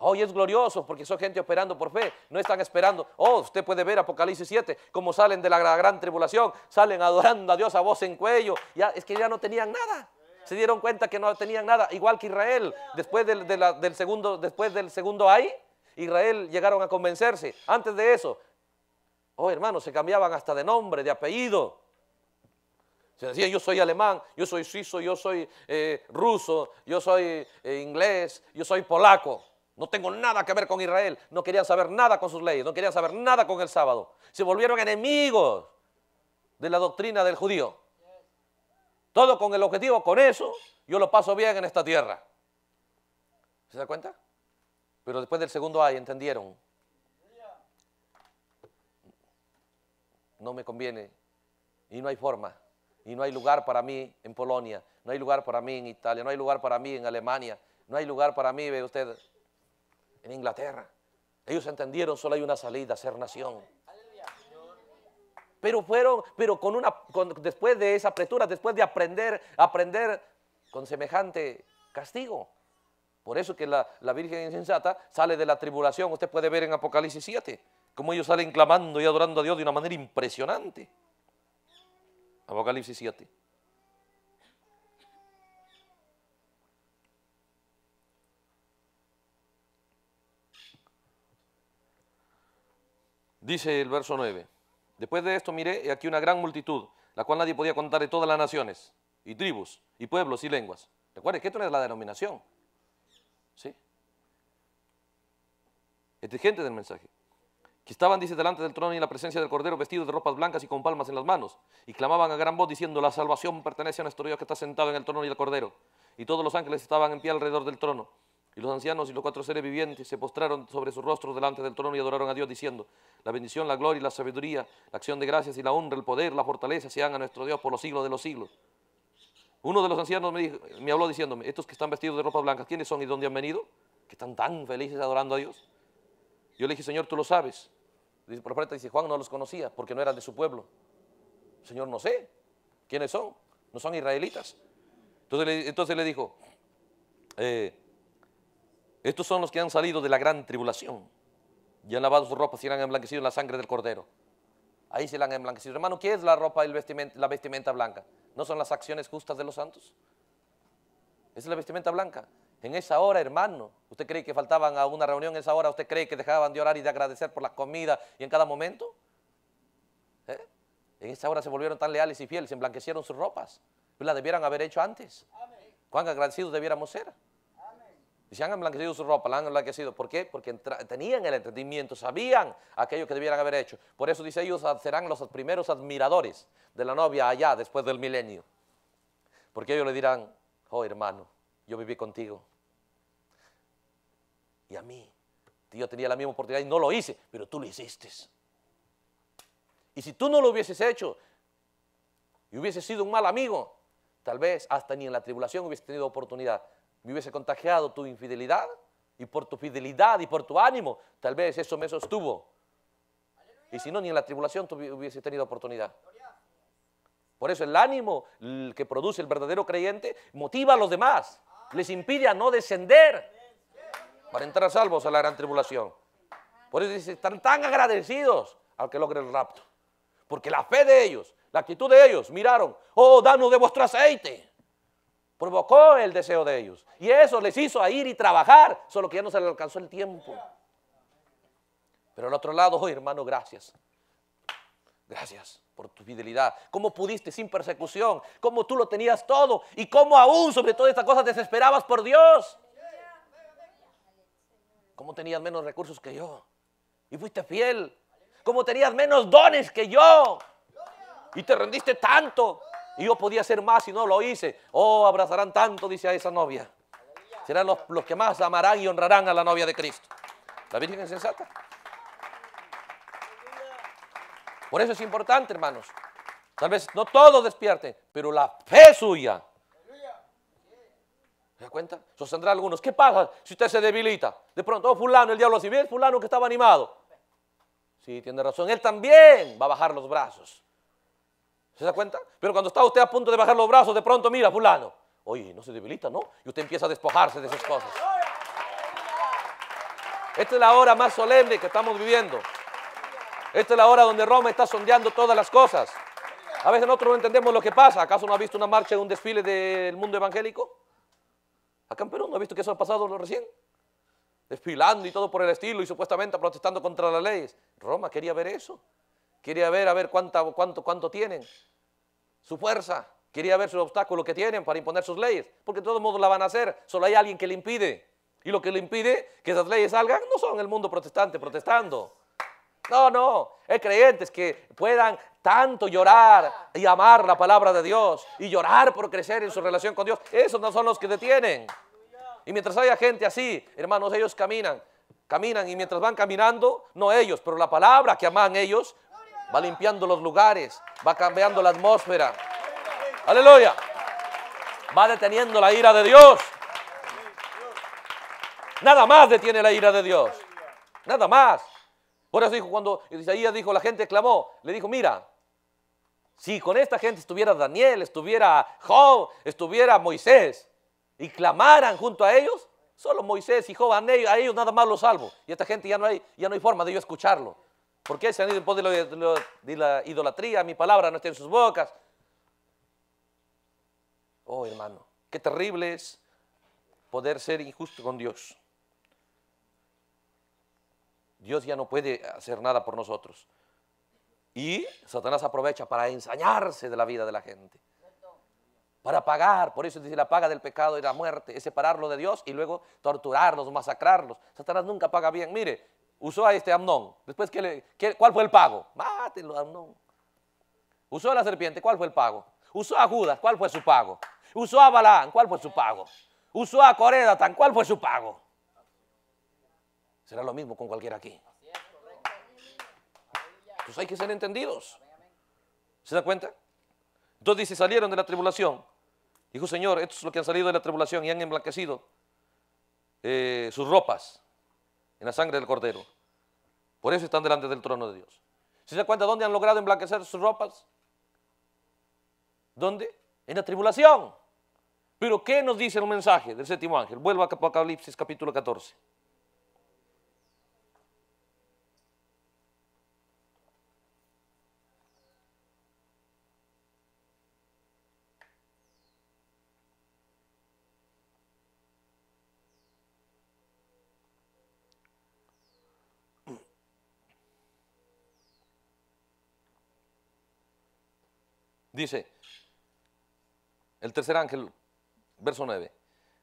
Hoy es glorioso porque son gente operando por fe. No están esperando. Oh, usted puede ver Apocalipsis 7, como salen de la gran tribulación. Salen adorando a Dios a voz en cuello. Ya, es que ya no tenían nada. Se dieron cuenta que no tenían nada. Igual que Israel, después del, segundo, después del segundo ay, Israel llegaron a convencerse. Antes de eso, oh hermanos se cambiaban hasta de nombre, de apellido. Se decía, yo soy alemán, yo soy suizo, yo soy eh, ruso, yo soy eh, inglés, yo soy polaco. No tengo nada que ver con Israel. No querían saber nada con sus leyes. No querían saber nada con el sábado. Se volvieron enemigos de la doctrina del judío. Todo con el objetivo, con eso, yo lo paso bien en esta tierra. ¿Se da cuenta? Pero después del segundo ay entendieron. No me conviene y no hay forma y no hay lugar para mí en Polonia, no hay lugar para mí en Italia, no hay lugar para mí en Alemania, no hay lugar para mí, ve usted, en Inglaterra. Ellos entendieron, solo hay una salida, ser nación. Pero fueron, pero con una, después de esa apretura, después de aprender, aprender con semejante castigo. Por eso que la, la Virgen insensata sale de la tribulación. Usted puede ver en Apocalipsis 7, cómo ellos salen clamando y adorando a Dios de una manera impresionante. Apocalipsis 7. Dice el verso 9, después de esto miré, y aquí una gran multitud, la cual nadie podía contar de todas las naciones, y tribus, y pueblos, y lenguas. ¿Recuerda que esto no es la denominación. ¿Sí? Este es gente del mensaje. Que estaban, dice, delante del trono y en la presencia del Cordero, vestidos de ropas blancas y con palmas en las manos, y clamaban a gran voz diciendo, la salvación pertenece a nuestro Dios que está sentado en el trono y el Cordero. Y todos los ángeles estaban en pie alrededor del trono y los ancianos y los cuatro seres vivientes se postraron sobre sus rostros delante del trono y adoraron a Dios diciendo, la bendición, la gloria y la sabiduría, la acción de gracias y la honra, el poder, la fortaleza sean a nuestro Dios por los siglos de los siglos. Uno de los ancianos me, dijo, me habló diciéndome, estos que están vestidos de ropa blanca, ¿quiénes son y dónde han venido? Que están tan felices adorando a Dios. Yo le dije, Señor, tú lo sabes. el profeta dice, Juan no los conocía porque no eran de su pueblo. Señor, no sé. ¿Quiénes son? No son israelitas. Entonces, entonces le dijo, eh, estos son los que han salido de la gran tribulación y han lavado sus ropas y han emblanquecido en la sangre del cordero. Ahí se la han emblanquecido. Hermano, ¿qué es la ropa y el la vestimenta blanca? ¿No son las acciones justas de los santos? Esa es la vestimenta blanca. En esa hora, hermano, ¿usted cree que faltaban a una reunión en esa hora? ¿Usted cree que dejaban de orar y de agradecer por la comida y en cada momento? ¿Eh? En esa hora se volvieron tan leales y fieles, se emblanquecieron sus ropas. Pues la debieran haber hecho antes. Cuán agradecidos debiéramos ser. Y se han emblanquecido su ropa, la han emblanquecido. ¿Por qué? Porque tenían el entendimiento, sabían aquello que debieran haber hecho. Por eso dice, ellos serán los primeros admiradores de la novia allá después del milenio. Porque ellos le dirán, oh hermano, yo viví contigo. Y a mí, yo tenía la misma oportunidad y no lo hice, pero tú lo hiciste. Y si tú no lo hubieses hecho y hubieses sido un mal amigo, tal vez hasta ni en la tribulación hubieses tenido oportunidad me hubiese contagiado tu infidelidad y por tu fidelidad y por tu ánimo, tal vez eso me sostuvo. Y si no, ni en la tribulación tú hubiese tenido oportunidad. Por eso el ánimo que produce el verdadero creyente motiva a los demás, les impide a no descender para entrar salvos a la gran tribulación. Por eso están tan agradecidos al que logre el rapto. Porque la fe de ellos, la actitud de ellos, miraron, oh, danos de vuestro aceite provocó el deseo de ellos. Y eso les hizo a ir y trabajar, solo que ya no se le alcanzó el tiempo. Pero al otro lado, hoy hermano, gracias. Gracias por tu fidelidad. Cómo pudiste sin persecución, cómo tú lo tenías todo y cómo aún sobre todas estas cosas desesperabas por Dios. Cómo tenías menos recursos que yo y fuiste fiel. Cómo tenías menos dones que yo y te rendiste tanto. Y yo podía ser más si no lo hice. Oh, abrazarán tanto, dice a esa novia. Serán los, que más amarán y honrarán a la novia de Cristo. La Virgen es sensata. Por eso es importante, hermanos. Tal vez no todo despierte pero la fe suya. ¿Se da cuenta? Sostendrá algunos. ¿Qué pasa si usted se debilita? De pronto, oh, fulano, el diablo, si fulano que estaba animado. Sí, tiene razón. Él también va a bajar los brazos. ¿Se da cuenta? Pero cuando está usted a punto de bajar los brazos, de pronto mira, fulano. Oye, no se debilita, ¿no? Y usted empieza a despojarse de esas cosas. Esta es la hora más solemne que estamos viviendo. Esta es la hora donde Roma está sondeando todas las cosas. A veces nosotros no entendemos lo que pasa. ¿Acaso no ha visto una marcha, un desfile del mundo evangélico? Acá en Perú no ha visto que eso ha pasado recién. Desfilando y todo por el estilo y supuestamente protestando contra las leyes. Roma quería ver eso. Quería ver a ver cuánto, cuánto tienen, su fuerza. Quería ver sus obstáculo que tienen para imponer sus leyes, porque de todos modos la van a hacer, solo hay alguien que le impide. Y lo que le impide que esas leyes salgan no son el mundo protestante protestando. No, no, Hay creyentes que puedan tanto llorar y amar la palabra de Dios y llorar por crecer en su relación con Dios. Esos no son los que detienen. Y mientras haya gente así, hermanos, ellos caminan, caminan y mientras van caminando, no ellos, pero la palabra que aman ellos va limpiando los lugares, va cambiando la atmósfera. Aleluya. Va deteniendo la ira de Dios. Nada más detiene la ira de Dios. Nada más. Por eso dijo cuando Isaías dijo, la gente clamó, le dijo, mira, si con esta gente estuviera Daniel, estuviera Job, estuviera Moisés, y clamaran junto a ellos, solo Moisés y Job, a ellos, nada más los salvo. Y esta gente ya no hay, ya no hay forma de yo escucharlo. ¿Por qué se han ido en pos de, la idolatría? Mi palabra no está en sus bocas. Oh, hermano, qué terrible es poder ser injusto con Dios. Dios ya no puede hacer nada por nosotros. Y Satanás aprovecha para ensañarse de la vida de la gente. Para pagar, por eso dice la paga del pecado y la muerte, es separarlo de Dios y luego torturarlos, masacrarlos. Satanás nunca paga bien. Mire, Usó a este Amnón. Después, que le, ¿cuál fue el pago? Mátelo, Amnón. Usó a la serpiente, ¿cuál fue el pago? Usó a Judas, ¿cuál fue su pago? Usó a Balaam, ¿cuál fue su pago? Usó a Coredatan, ¿cuál fue su pago? Será lo mismo con cualquiera aquí. Entonces hay que ser entendidos. ¿Se da cuenta? Entonces dice, salieron de la tribulación. Dijo, Señor, esto es lo que han salido de la tribulación y han emblanquecido eh, sus ropas en la sangre del cordero. Por eso están delante del trono de Dios. ¿Se da cuenta dónde han logrado emblanquecer sus ropas? ¿Dónde? En la tribulación. Pero ¿qué nos dice el mensaje del séptimo ángel? Vuelvo a Apocalipsis capítulo 14. Dice, el tercer ángel, verso 9,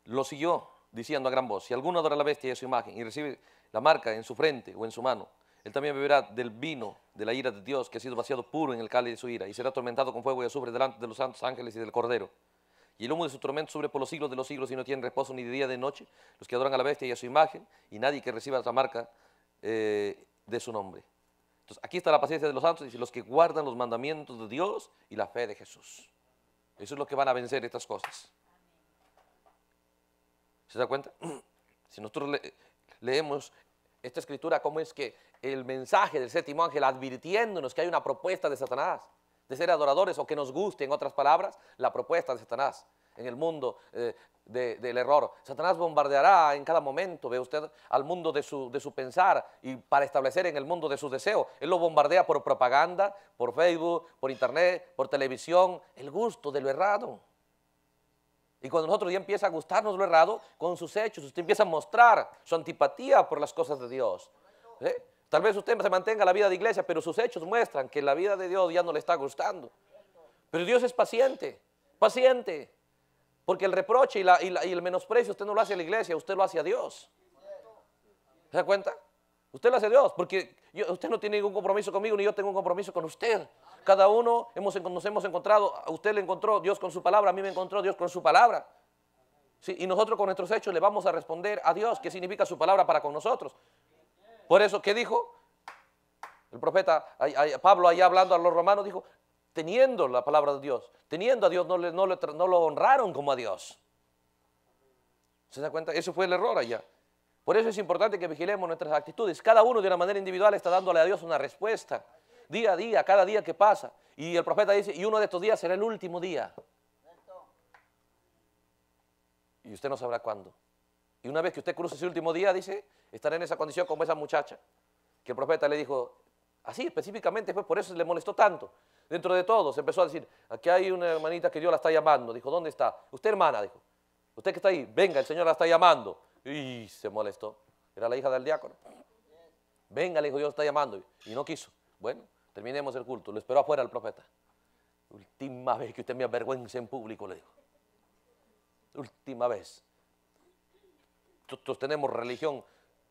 lo siguió diciendo a gran voz, si alguno adora a la bestia y a su imagen y recibe la marca en su frente o en su mano, él también beberá del vino de la ira de Dios que ha sido vaciado puro en el cáliz de su ira y será atormentado con fuego y azufre delante de los santos ángeles y del cordero. Y el humo de su tormento sobre por los siglos de los siglos y no tienen reposo ni de día ni de noche los que adoran a la bestia y a su imagen y nadie que reciba la marca eh, de su nombre aquí está la paciencia de los santos, y los que guardan los mandamientos de Dios y la fe de Jesús. Eso es lo que van a vencer estas cosas. ¿Se da cuenta? Si nosotros leemos esta escritura, ¿cómo es que el mensaje del séptimo ángel advirtiéndonos que hay una propuesta de Satanás de ser adoradores o que nos guste, en otras palabras, la propuesta de Satanás? en el mundo eh, del error. Satanás bombardeará en cada momento, ve usted, al mundo de su, de su pensar y para establecer en el mundo de sus deseos. Él lo bombardea por propaganda, por Facebook, por internet, por televisión, el gusto de lo errado. Y cuando nosotros ya empieza a gustarnos lo errado, con sus hechos, usted empieza a mostrar su antipatía por las cosas de Dios. ¿eh? Tal vez usted se mantenga la vida de iglesia, pero sus hechos muestran que la vida de Dios ya no le está gustando. Pero Dios es paciente, paciente. Porque el reproche y, y, el menosprecio usted no lo hace a la iglesia, usted lo hace a Dios. ¿Se da cuenta? Usted lo hace a Dios, porque usted no tiene ningún compromiso conmigo, ni yo tengo un compromiso con usted. Cada uno hemos, nos hemos encontrado, usted le encontró Dios con su palabra, a mí me encontró Dios con su palabra. y nosotros con nuestros hechos le vamos a responder a Dios, qué significa su palabra para con nosotros. Por eso, ¿qué dijo? El profeta Pablo allá hablando a los romanos dijo, teniendo la palabra de Dios, teniendo a Dios, no, no, lo honraron como a Dios. ¿Se da cuenta? Eso fue el error allá. Por eso es importante que vigilemos nuestras actitudes. Cada uno de una manera individual está dándole a Dios una respuesta. Día a día, cada día que pasa. Y el profeta dice, y uno de estos días será el último día. Y usted no sabrá cuándo. Y una vez que usted cruce ese último día, dice, estará en esa condición como esa muchacha. Que el profeta le dijo, Así específicamente fue, por eso le molestó tanto. Dentro de todo empezó a decir, aquí hay una hermanita que Dios la está llamando. Dijo, ¿dónde está? Usted hermana, dijo. Usted que está ahí, venga, el Señor la está llamando. Y se molestó. Era la hija del diácono. Venga, le dijo, Dios está llamando. Y no quiso. Bueno, terminemos el culto. Lo esperó afuera el profeta. Última vez que usted me avergüenza en público, le dijo. Última vez. Nosotros tenemos religión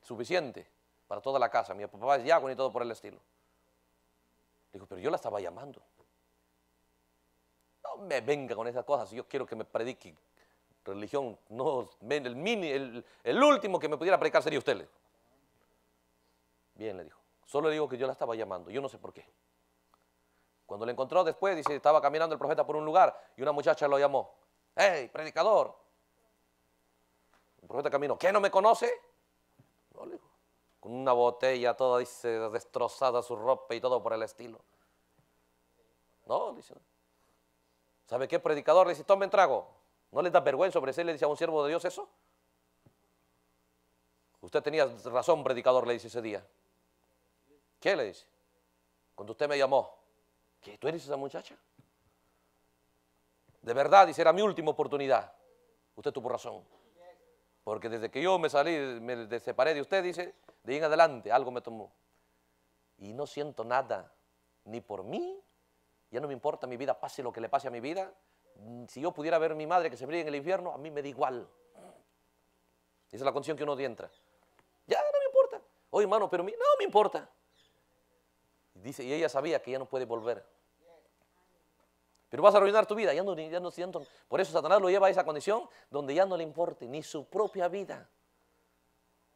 suficiente para toda la casa. Mi papá es diácono y todo por el estilo dijo, pero yo la estaba llamando. No me venga con esas cosas, yo quiero que me predique religión, no, el, el, último que me pudiera predicar sería usted. Bien, le dijo. Solo le digo que yo la estaba llamando, yo no sé por qué. Cuando le encontró después, dice, estaba caminando el profeta por un lugar y una muchacha lo llamó. ¡Hey, predicador! El profeta caminó, ¿qué no me conoce? con una botella toda, dice, destrozada su ropa y todo por el estilo. No, dice. ¿Sabe qué predicador? Le dice, tomen trago. ¿No le da vergüenza Le dice a un siervo de Dios eso? Usted tenía razón, predicador, le dice ese día. ¿Qué le dice? Cuando usted me llamó, ¿qué? ¿Tú eres esa muchacha? De verdad, dice, era mi última oportunidad. Usted tuvo razón. Porque desde que yo me salí, me separé de usted, dice, de ahí en adelante algo me tomó. Y no siento nada, ni por mí, ya no me importa mi vida, pase lo que le pase a mi vida. Mm, si yo pudiera ver a mi madre que se brilla en el infierno, a mí me da igual. Esa es la condición que uno entra. Ya no me importa. Oye, hermano, pero mí no me importa. Dice, y ella sabía que ya no puede volver. Pero vas a arruinar tu vida, ya no, ya no siento. Por eso Satanás lo lleva a esa condición donde ya no le importe ni su propia vida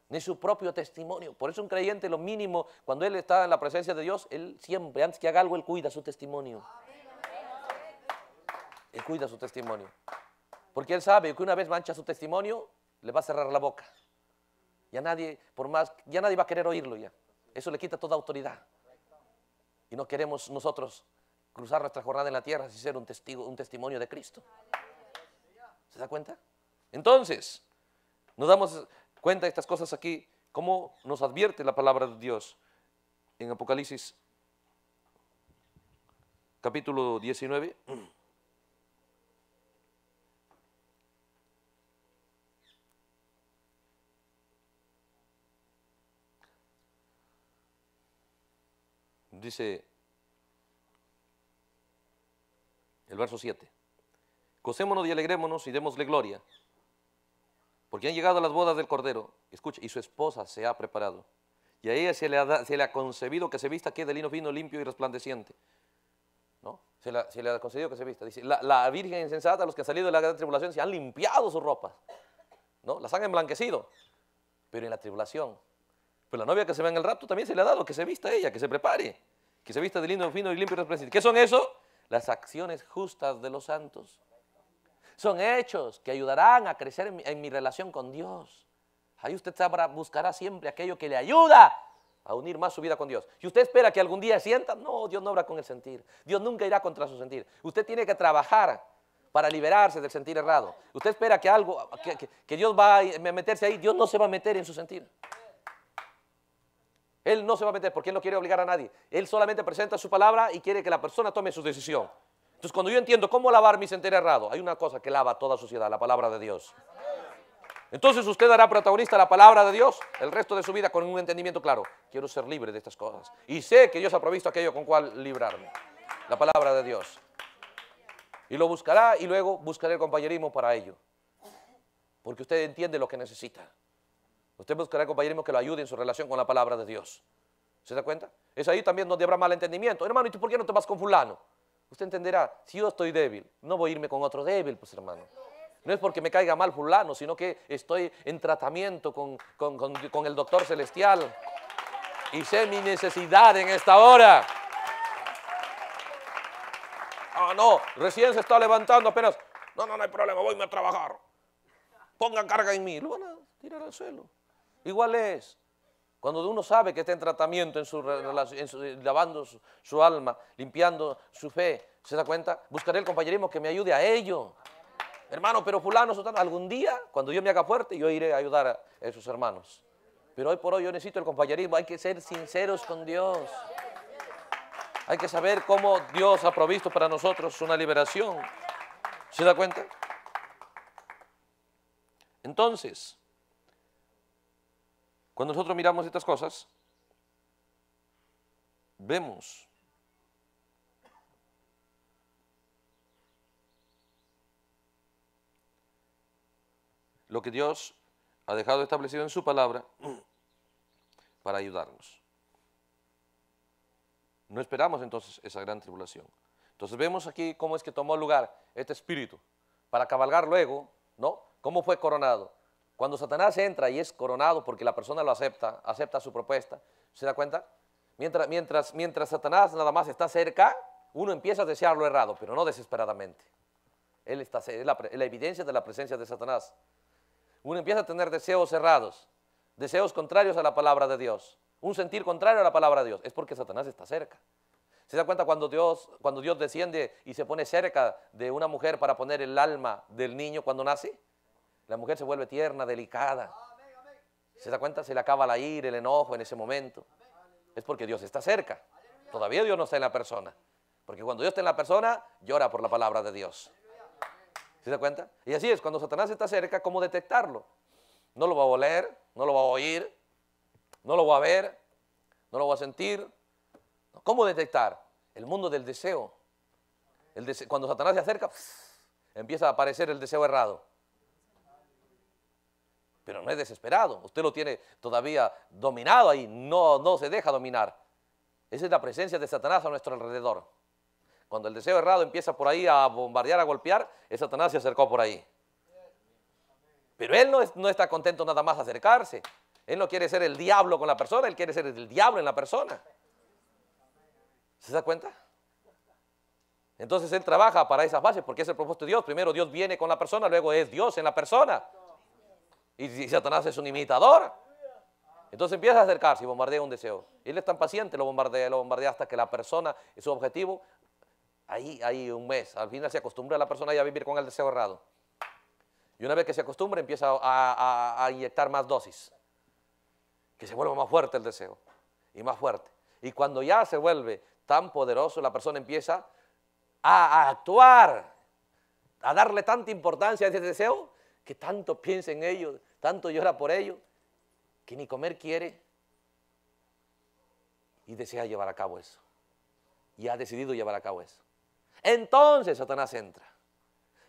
ni su propio testimonio. Por eso un creyente, lo mínimo, cuando él está en la presencia de Dios, él siempre, antes que haga algo, él cuida su testimonio. Él cuida su testimonio. Porque él sabe que una vez mancha su testimonio, le va a cerrar la boca. Ya nadie, por más, ya nadie va a querer oírlo ya. Eso le quita toda autoridad. Y no queremos nosotros cruzar nuestra jornada en la tierra sin ser un testigo, un testimonio de Cristo. ¿Se da cuenta? Entonces, nos damos cuenta estas cosas aquí, ¿cómo nos advierte la palabra de Dios en Apocalipsis capítulo 19? dice el verso 7. Gocémonos y alegrémonos y démosle gloria, porque han llegado a las bodas del Cordero, escucha, y su esposa se ha preparado, y a ella se le ha, concebido que se vista que de lino fino, limpio y resplandeciente. ¿No? Se, le ha concedido que se vista. Dice, la, Virgen insensata, los que han salido de la gran tribulación, se han limpiado sus ropas, ¿no? las han emblanquecido, pero en la tribulación. Pero la novia que se ve en el rapto también se le ha dado que se vista ella, que se prepare, que se vista de lino fino y limpio y resplandeciente. ¿Qué son eso? Las acciones justas de los santos. Son hechos que ayudarán a crecer en mi, relación con Dios. Ahí usted sabrá, buscará siempre aquello que le ayuda a unir más su vida con Dios. Y usted espera que algún día sienta, no, Dios no obra con el sentir. Dios nunca irá contra su sentir. Usted tiene que trabajar para liberarse del sentir errado. Usted espera que algo, que Dios va a meterse ahí. Dios no se va a meter en su sentir. Él no se va a meter porque Él no quiere obligar a nadie. Él solamente presenta su palabra y quiere que la persona tome su decisión. Entonces, cuando yo entiendo cómo lavar mi sentir errado, hay una cosa que lava toda sociedad, la palabra de Dios. Entonces usted hará protagonista la palabra de Dios el resto de su vida con un entendimiento claro. Quiero ser libre de estas cosas. Y sé que Dios ha provisto aquello con cual librarme. La palabra de Dios. Y lo buscará y luego buscaré el compañerismo para ello. Porque usted entiende lo que necesita. Usted buscará el compañerismo que lo ayude en su relación con la palabra de Dios. ¿Se da cuenta? Es ahí también donde habrá mal entendimiento. Hermano, ¿y tú por qué no te vas con fulano? Usted entenderá, si yo estoy débil, no voy a irme con otro débil, pues hermano. No es porque me caiga mal fulano, sino que estoy en tratamiento con, el doctor celestial. Y sé mi necesidad en esta hora. Ah, no, recién se está levantando apenas. No, no, no hay problema, voy a trabajar. Pongan carga en mí. Lo van a tirar al suelo. Igual es. Cuando uno sabe que está en tratamiento, en su, eh, lavando su, alma, limpiando su fe, se da cuenta, buscaré el compañerismo que me ayude a ello. Hermano, pero fulano, algún día, cuando yo me haga fuerte, yo iré a ayudar a esos hermanos. Pero hoy por hoy yo necesito el compañerismo, hay que ser sinceros con Dios. Hay que saber cómo Dios ha provisto para nosotros una liberación. ¿Se da cuenta? Entonces, cuando nosotros miramos estas cosas, vemos lo que Dios ha dejado establecido en su palabra para ayudarnos. No esperamos entonces esa gran tribulación. Entonces vemos aquí cómo es que tomó lugar este espíritu para cabalgar luego, ¿no? Cómo fue coronado cuando Satanás entra y es coronado porque la persona lo acepta, acepta su propuesta, ¿se da cuenta? Mientras, mientras, mientras Satanás nada más está cerca, uno empieza a desear lo errado, pero no desesperadamente. Él está, es la, la evidencia de la presencia de Satanás. Uno empieza a tener deseos errados, deseos contrarios a la palabra de Dios, un sentir contrario a la palabra de Dios. Es porque Satanás está cerca. ¿Se da cuenta cuando Dios, cuando Dios desciende y se pone cerca de una mujer para poner el alma del niño cuando nace? La mujer se vuelve tierna, delicada. ¿Se da cuenta? Se le acaba la ira, el enojo en ese momento. Es porque Dios está cerca. Todavía Dios no está en la persona. Porque cuando Dios está en la persona, llora por la palabra de Dios. ¿Se da cuenta? Y así es, cuando Satanás está cerca, ¿cómo detectarlo? No lo va a oler, no lo va a oír, no lo va a ver, no lo va a sentir. ¿Cómo detectar? El mundo del deseo. Cuando Satanás se acerca, empieza a aparecer el deseo errado. Pero no es desesperado, usted lo tiene todavía dominado ahí, no, no se deja dominar. Esa es la presencia de Satanás a nuestro alrededor. Cuando el deseo errado empieza por ahí a bombardear, a golpear, Satanás se acercó por ahí. Pero él no, está contento nada más acercarse. Él no quiere ser el diablo con la persona, él quiere ser el diablo en la persona. ¿Se da cuenta? Entonces él trabaja para esas bases porque es el propósito de Dios. Primero Dios viene con la persona, luego es Dios en la persona. Y si Satanás es un imitador, entonces empieza a acercarse y bombardea un deseo. él es tan paciente, lo bombardea, lo bombardea hasta que la persona, su objetivo, ahí, ahí un mes, al final se acostumbra a la persona ya a vivir con el deseo errado. Y una vez que se acostumbra, empieza a, inyectar más dosis. Que se vuelva más fuerte el deseo. Y más fuerte. Y cuando ya se vuelve tan poderoso, la persona empieza a actuar, a darle tanta importancia a ese deseo que tanto piensa en ellos, tanto llora por ellos, que ni comer quiere y desea llevar a cabo eso. Y ha decidido llevar a cabo eso. Entonces Satanás entra.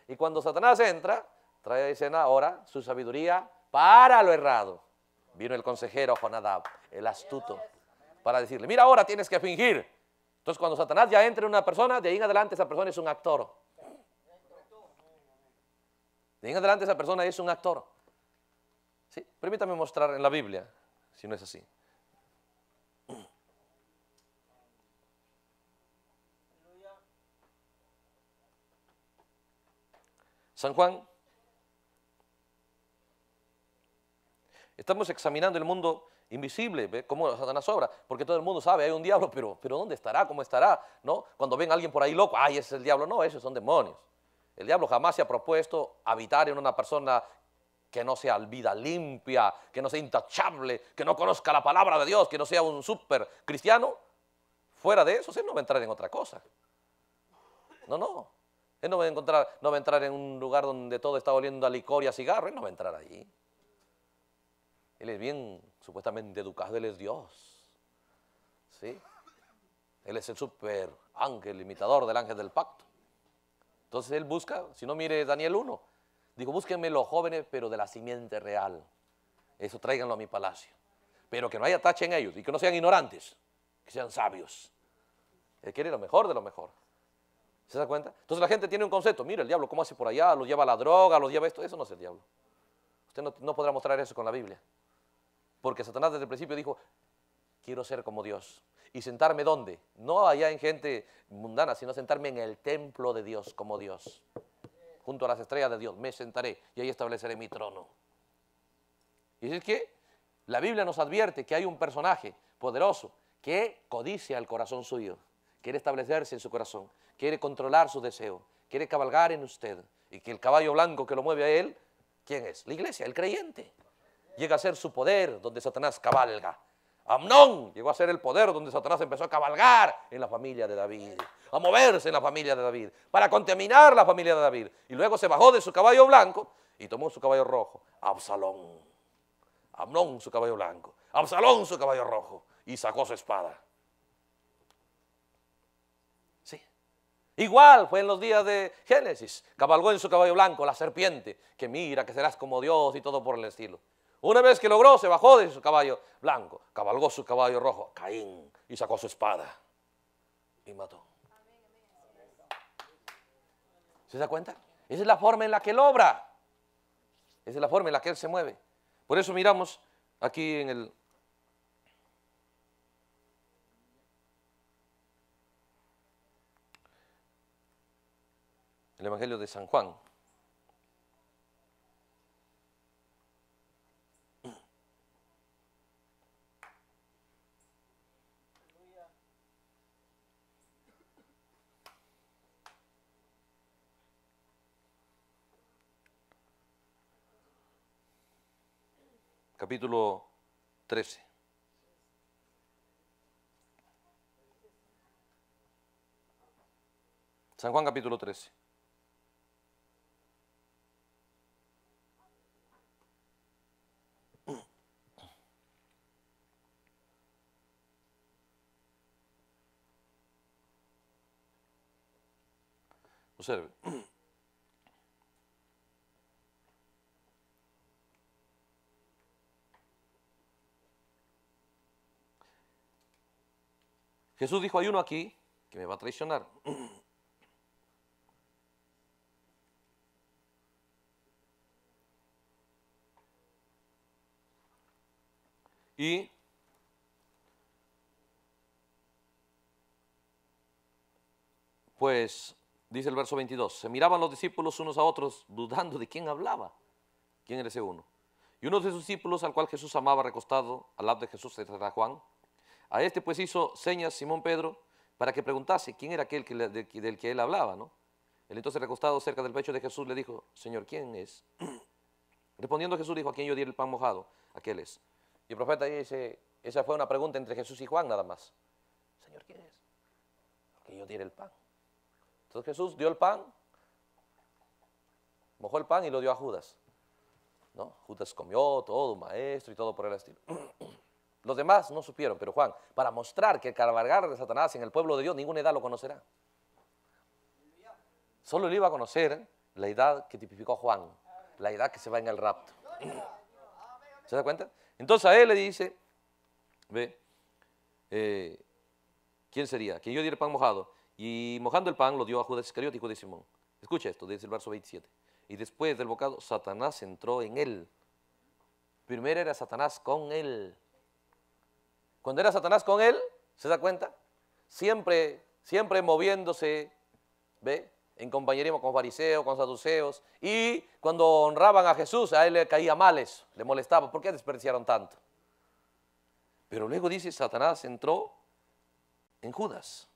Y cuando Satanás entra, trae a escena ahora su sabiduría para lo errado. Vino el consejero Jonadab, el astuto, para decirle, mira ahora tienes que fingir. Entonces cuando Satanás ya entra en una persona, de ahí en adelante esa persona es un actor. De en adelante esa persona es un actor. ¿Sí? Permítame mostrar en la Biblia, si no es así. San Juan. Estamos examinando el mundo invisible, ¿ve? cómo Satanás obra, porque todo el mundo sabe, hay un diablo, pero, pero ¿dónde estará? ¿Cómo estará? ¿No? Cuando ven a alguien por ahí loco, ay, ese es el diablo, no, esos son demonios. El diablo jamás se ha propuesto habitar en una persona que no sea vida limpia, que no sea intachable, que no conozca la palabra de Dios, que no sea un super cristiano. Fuera de eso, él no va a entrar en otra cosa. No, no. Él no va a, encontrar, no va a entrar en un lugar donde todo está oliendo a licor y a cigarro. Él no va a entrar allí. Él es bien supuestamente educado, él es Dios. ¿Sí? Él es el super ángel, imitador del ángel del pacto. Entonces él busca, si no mire Daniel 1, dijo, búsquenme los jóvenes, pero de la simiente real. Eso tráiganlo a mi palacio. Pero que no haya tache en ellos y que no sean ignorantes, que sean sabios. Él quiere lo mejor de lo mejor. ¿Se da cuenta? Entonces la gente tiene un concepto, mira el diablo, ¿cómo hace por allá? lo lleva la droga, lo lleva esto. Eso no es el diablo. Usted no podrá mostrar eso con la Biblia. Porque Satanás desde el principio dijo, quiero ser como Dios. ¿Y sentarme dónde? No allá en gente mundana, sino sentarme en el templo de Dios como Dios. Junto a las estrellas de Dios me sentaré y ahí estableceré mi trono. Y es que la Biblia nos advierte que hay un personaje poderoso que codicia el corazón suyo, quiere establecerse en su corazón, quiere controlar su deseo, quiere cabalgar en usted. Y que el caballo blanco que lo mueve a él, ¿quién es? La iglesia, el creyente. Llega a ser su poder donde Satanás cabalga Amnón llegó a ser el poder donde Satanás empezó a cabalgar en la familia de David, a moverse en la familia de David, para contaminar la familia de David. Y luego se bajó de su caballo blanco y tomó su caballo rojo, Absalón. Amnón su caballo blanco, Absalón su caballo rojo y sacó su espada. Sí. Igual fue en los días de Génesis, cabalgó en su caballo blanco la serpiente, que mira, que serás como Dios y todo por el estilo. Una vez que logró, se bajó de su caballo blanco, cabalgó su caballo rojo, Caín, y sacó su espada y mató. ¿Se da cuenta? Esa es la forma en la que él obra. Esa es la forma en la que él se mueve. Por eso miramos aquí en el... El Evangelio de San Juan. capítulo 13. San Juan capítulo 13. Observe. Jesús dijo, hay uno aquí que me va a traicionar. Y pues dice el verso 22, se miraban los discípulos unos a otros dudando de quién hablaba. ¿Quién era ese uno? Y uno de sus discípulos al cual Jesús amaba recostado al lado de Jesús se trata Juan, a este pues hizo señas Simón Pedro para que preguntase quién era aquel del que él hablaba, ¿no? Él entonces recostado cerca del pecho de Jesús le dijo, Señor, ¿quién es? Respondiendo Jesús dijo, a quién yo di el pan mojado, aquel es. Y el profeta dice, esa fue una pregunta entre Jesús y Juan nada más. Señor, ¿quién es? A yo di el pan. Entonces Jesús dio el pan, mojó el pan y lo dio a Judas. ¿no? Judas comió todo, maestro y todo por el estilo. Los demás no supieron, pero Juan, para mostrar que el carabargar de Satanás en el pueblo de Dios ninguna edad lo conocerá. Solo le iba a conocer la edad que tipificó Juan, la edad que se va en el rapto. ¿Se da cuenta? Entonces a él le dice, ve, eh, ¿quién sería? Que yo diera pan mojado. Y mojando el pan lo dio a Judas Iscariot y de Simón. Escucha esto, dice el verso 27. Y después del bocado, Satanás entró en él. Primero era Satanás con él. Cuando era Satanás con él, ¿se da cuenta? Siempre, siempre moviéndose, ¿ve? En compañerismo con fariseos, con saduceos. Y cuando honraban a Jesús, a él le caía males le molestaba. ¿Por qué desperdiciaron tanto? Pero luego dice, Satanás entró en Judas.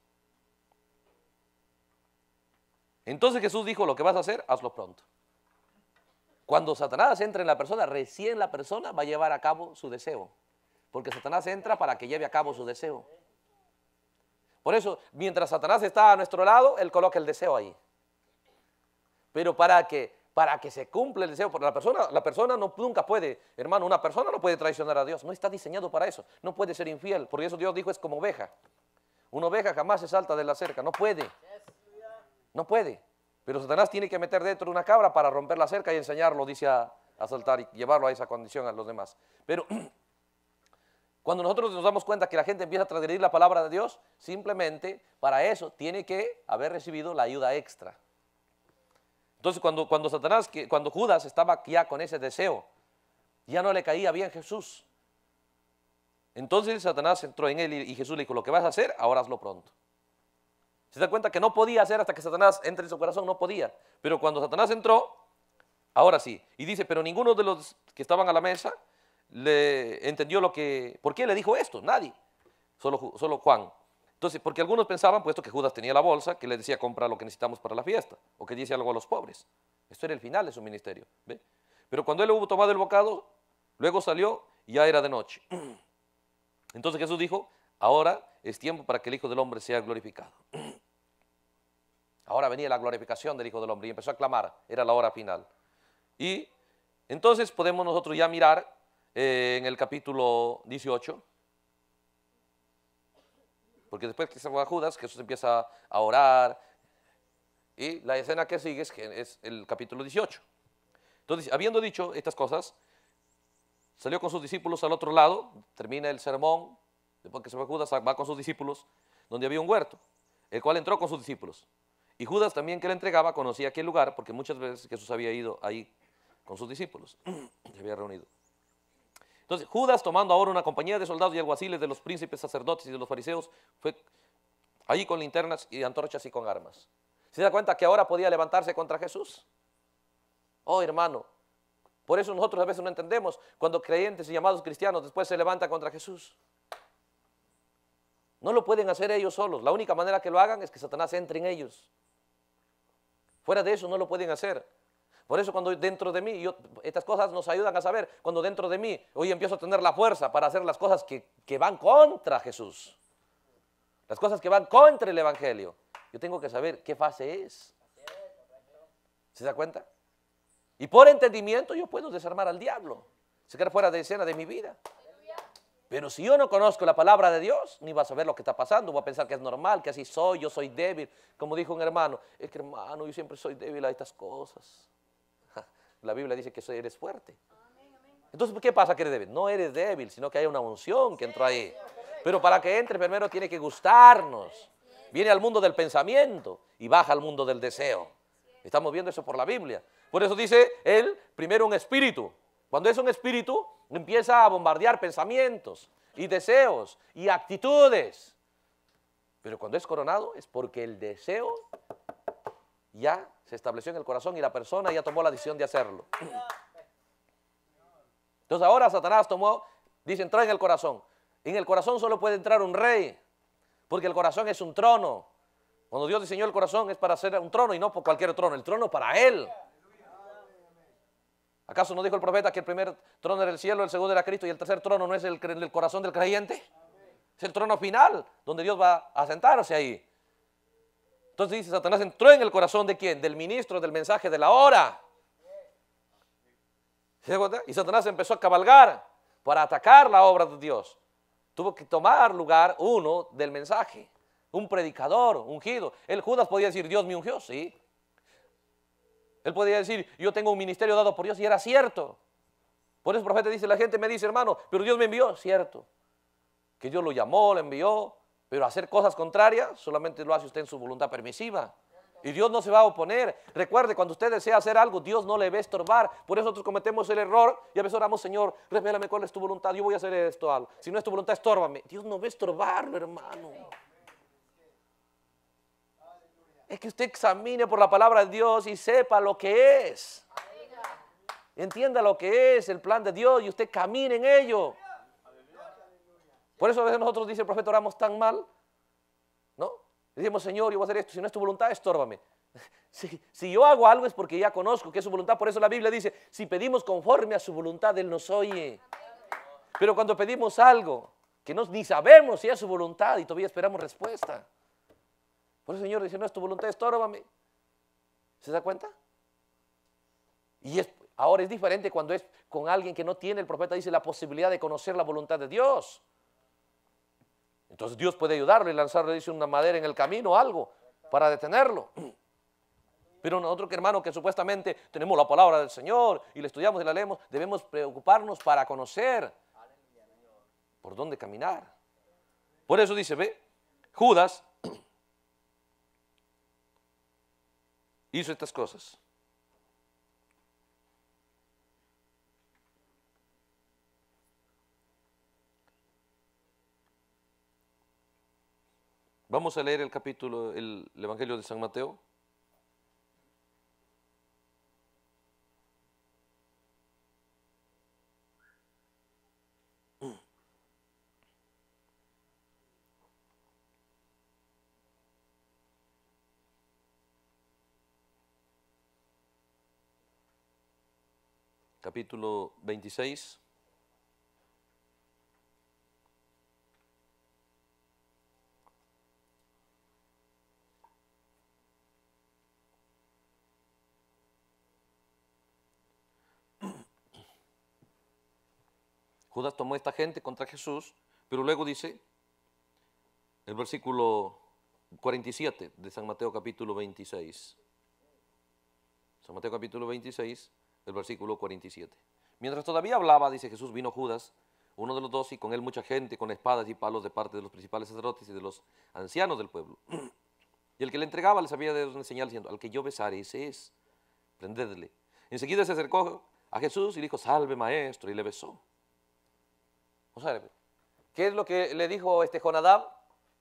Entonces Jesús dijo, lo que vas a hacer, hazlo pronto. Cuando Satanás entra en la persona, recién la persona va a llevar a cabo su deseo. Porque Satanás entra para que lleve a cabo su deseo. Por eso, mientras Satanás está a nuestro lado, él coloca el deseo ahí. Pero para que, para que se cumpla el deseo, porque la persona, la persona no, nunca puede, hermano, una persona no puede traicionar a Dios, no está diseñado para eso, no puede ser infiel, porque eso Dios dijo es como oveja. Una oveja jamás se salta de la cerca, no puede. No puede. Pero Satanás tiene que meter dentro una cabra para romper la cerca y enseñarlo, dice, a, a saltar y llevarlo a esa condición a los demás. Pero Cuando nosotros nos damos cuenta que la gente empieza a transgredir la palabra de Dios, simplemente para eso tiene que haber recibido la ayuda extra. Entonces cuando, cuando Satanás, cuando Judas estaba ya con ese deseo, ya no le caía bien Jesús. Entonces Satanás entró en él y Jesús le dijo, lo que vas a hacer, ahora hazlo pronto. Se da cuenta que no podía hacer hasta que Satanás entre en su corazón, no podía. Pero cuando Satanás entró, ahora sí. Y dice, pero ninguno de los que estaban a la mesa le entendió lo que, ¿por qué le dijo esto? Nadie, solo, solo Juan. Entonces, porque algunos pensaban, puesto que Judas tenía la bolsa, que le decía compra lo que necesitamos para la fiesta, o que dice algo a los pobres. Esto era el final de su ministerio. Pero cuando él hubo tomado el bocado, luego salió y ya era de noche. Entonces Jesús dijo, ahora es tiempo para que el Hijo del Hombre sea glorificado. Ahora venía la glorificación del Hijo del Hombre y empezó a clamar, era la hora final. Y entonces podemos nosotros ya mirar eh, en el capítulo 18. Porque después que se va a Judas, Jesús empieza a orar. Y la escena que sigue es, es el capítulo 18. Entonces, habiendo dicho estas cosas, salió con sus discípulos al otro lado, termina el sermón, después que se va Judas, va con sus discípulos, donde había un huerto, el cual entró con sus discípulos. Y Judas también que le entregaba conocía aquel lugar, porque muchas veces Jesús había ido ahí con sus discípulos, se había reunido. Entonces, Judas, tomando ahora una compañía de soldados y alguaciles de los príncipes, sacerdotes y de los fariseos, fue allí con linternas y antorchas y con armas. ¿Se da cuenta que ahora podía levantarse contra Jesús? Oh, hermano, por eso nosotros a veces no entendemos cuando creyentes y llamados cristianos después se levantan contra Jesús. No lo pueden hacer ellos solos. La única manera que lo hagan es que Satanás entre en ellos. Fuera de eso no lo pueden hacer. Por eso cuando dentro de mí, estas cosas nos ayudan a saber, cuando dentro de mí hoy empiezo a tener la fuerza para hacer las cosas que, van contra Jesús, las cosas que van contra el Evangelio, yo tengo que saber qué fase es. ¿Se da cuenta? Y por entendimiento yo puedo desarmar al diablo, sacar fuera de escena de mi vida. Pero si yo no conozco la palabra de Dios, ni va a saber lo que está pasando, voy a pensar que es normal, que así soy, yo soy débil. Como dijo un hermano, es que hermano, yo siempre soy débil a estas cosas la Biblia dice que eres fuerte. Entonces, ¿qué pasa que eres débil? No eres débil, sino que hay una unción que entró ahí. Pero para que entre primero tiene que gustarnos. Viene al mundo del pensamiento y baja al mundo del deseo. Estamos viendo eso por la Biblia. Por eso dice él, primero un espíritu. Cuando es un espíritu, empieza a bombardear pensamientos y deseos y actitudes. Pero cuando es coronado es porque el deseo ya se estableció en el corazón y la persona ya tomó la decisión de hacerlo. Entonces ahora Satanás tomó, dice, entró en el corazón. En el corazón solo puede entrar un rey, porque el corazón es un trono. Cuando Dios diseñó el corazón es para hacer un trono y no por cualquier trono, el trono para Él. ¿Acaso no dijo el profeta que el primer trono era el cielo, el segundo era Cristo y el tercer trono no es el, el corazón del creyente? Es el trono final, donde Dios va a sentarse ahí. Entonces dice, Satanás entró en el corazón de quién? Del ministro del mensaje de la hora. Y Satanás empezó a cabalgar para atacar la obra de Dios. Tuvo que tomar lugar uno del mensaje, un predicador ungido. El Judas podía decir, Dios me ungió, sí. Él podía decir, yo tengo un ministerio dado por Dios y era cierto. Por eso el profeta dice, la gente me dice, hermano, pero Dios me envió, cierto. Que Dios lo llamó, lo envió, pero hacer cosas contrarias solamente lo hace usted en su voluntad permisiva. Y Dios no se va a oponer. Recuerde, cuando usted desea hacer algo, Dios no le ve estorbar. Por eso nosotros cometemos el error y a veces oramos, Señor, revélame cuál es tu voluntad. Yo voy a hacer esto. Algo. Si no es tu voluntad, estórbame. Dios no ve estorbarlo, hermano. Es que usted examine por la palabra de Dios y sepa lo que es. Entienda lo que es el plan de Dios y usted camine en ello. Por eso a veces nosotros, dice el profeta, oramos tan mal, ¿no? decimos, Señor, yo voy a hacer esto, si no es tu voluntad, estórbame. Si, yo hago algo es porque ya conozco que es su voluntad, por eso la Biblia dice, si pedimos conforme a su voluntad, Él nos oye. Pero cuando pedimos algo que no, ni sabemos si es su voluntad y todavía esperamos respuesta. Por eso el Señor dice, no es tu voluntad, estórbame. ¿Se da cuenta? Y ahora es diferente cuando es con alguien que no tiene, el profeta dice, la posibilidad de conocer la voluntad de Dios. Entonces Dios puede ayudarlo y lanzarle, dice, una madera en el camino, algo, para detenerlo. Pero nosotros, hermanos, que supuestamente tenemos la palabra del Señor y la estudiamos y la leemos, debemos preocuparnos para conocer por dónde caminar. Por eso dice, ve, Judas hizo estas cosas. Vamos a leer el capítulo, el, Evangelio de San Mateo. capítulo 26. Judas tomó esta gente contra Jesús, pero luego dice el versículo 47 de San Mateo capítulo 26. San Mateo capítulo 26, el versículo 47. Mientras todavía hablaba, dice Jesús, vino Judas, uno de los dos, y con él mucha gente, con espadas y palos de parte de los principales sacerdotes y de los ancianos del pueblo. Y el que le entregaba les había dado una señal diciendo, al que yo besare, ese es, prendedle. Enseguida se acercó a Jesús y dijo, salve maestro, y le besó. ¿qué es lo que le dijo este Jonadab?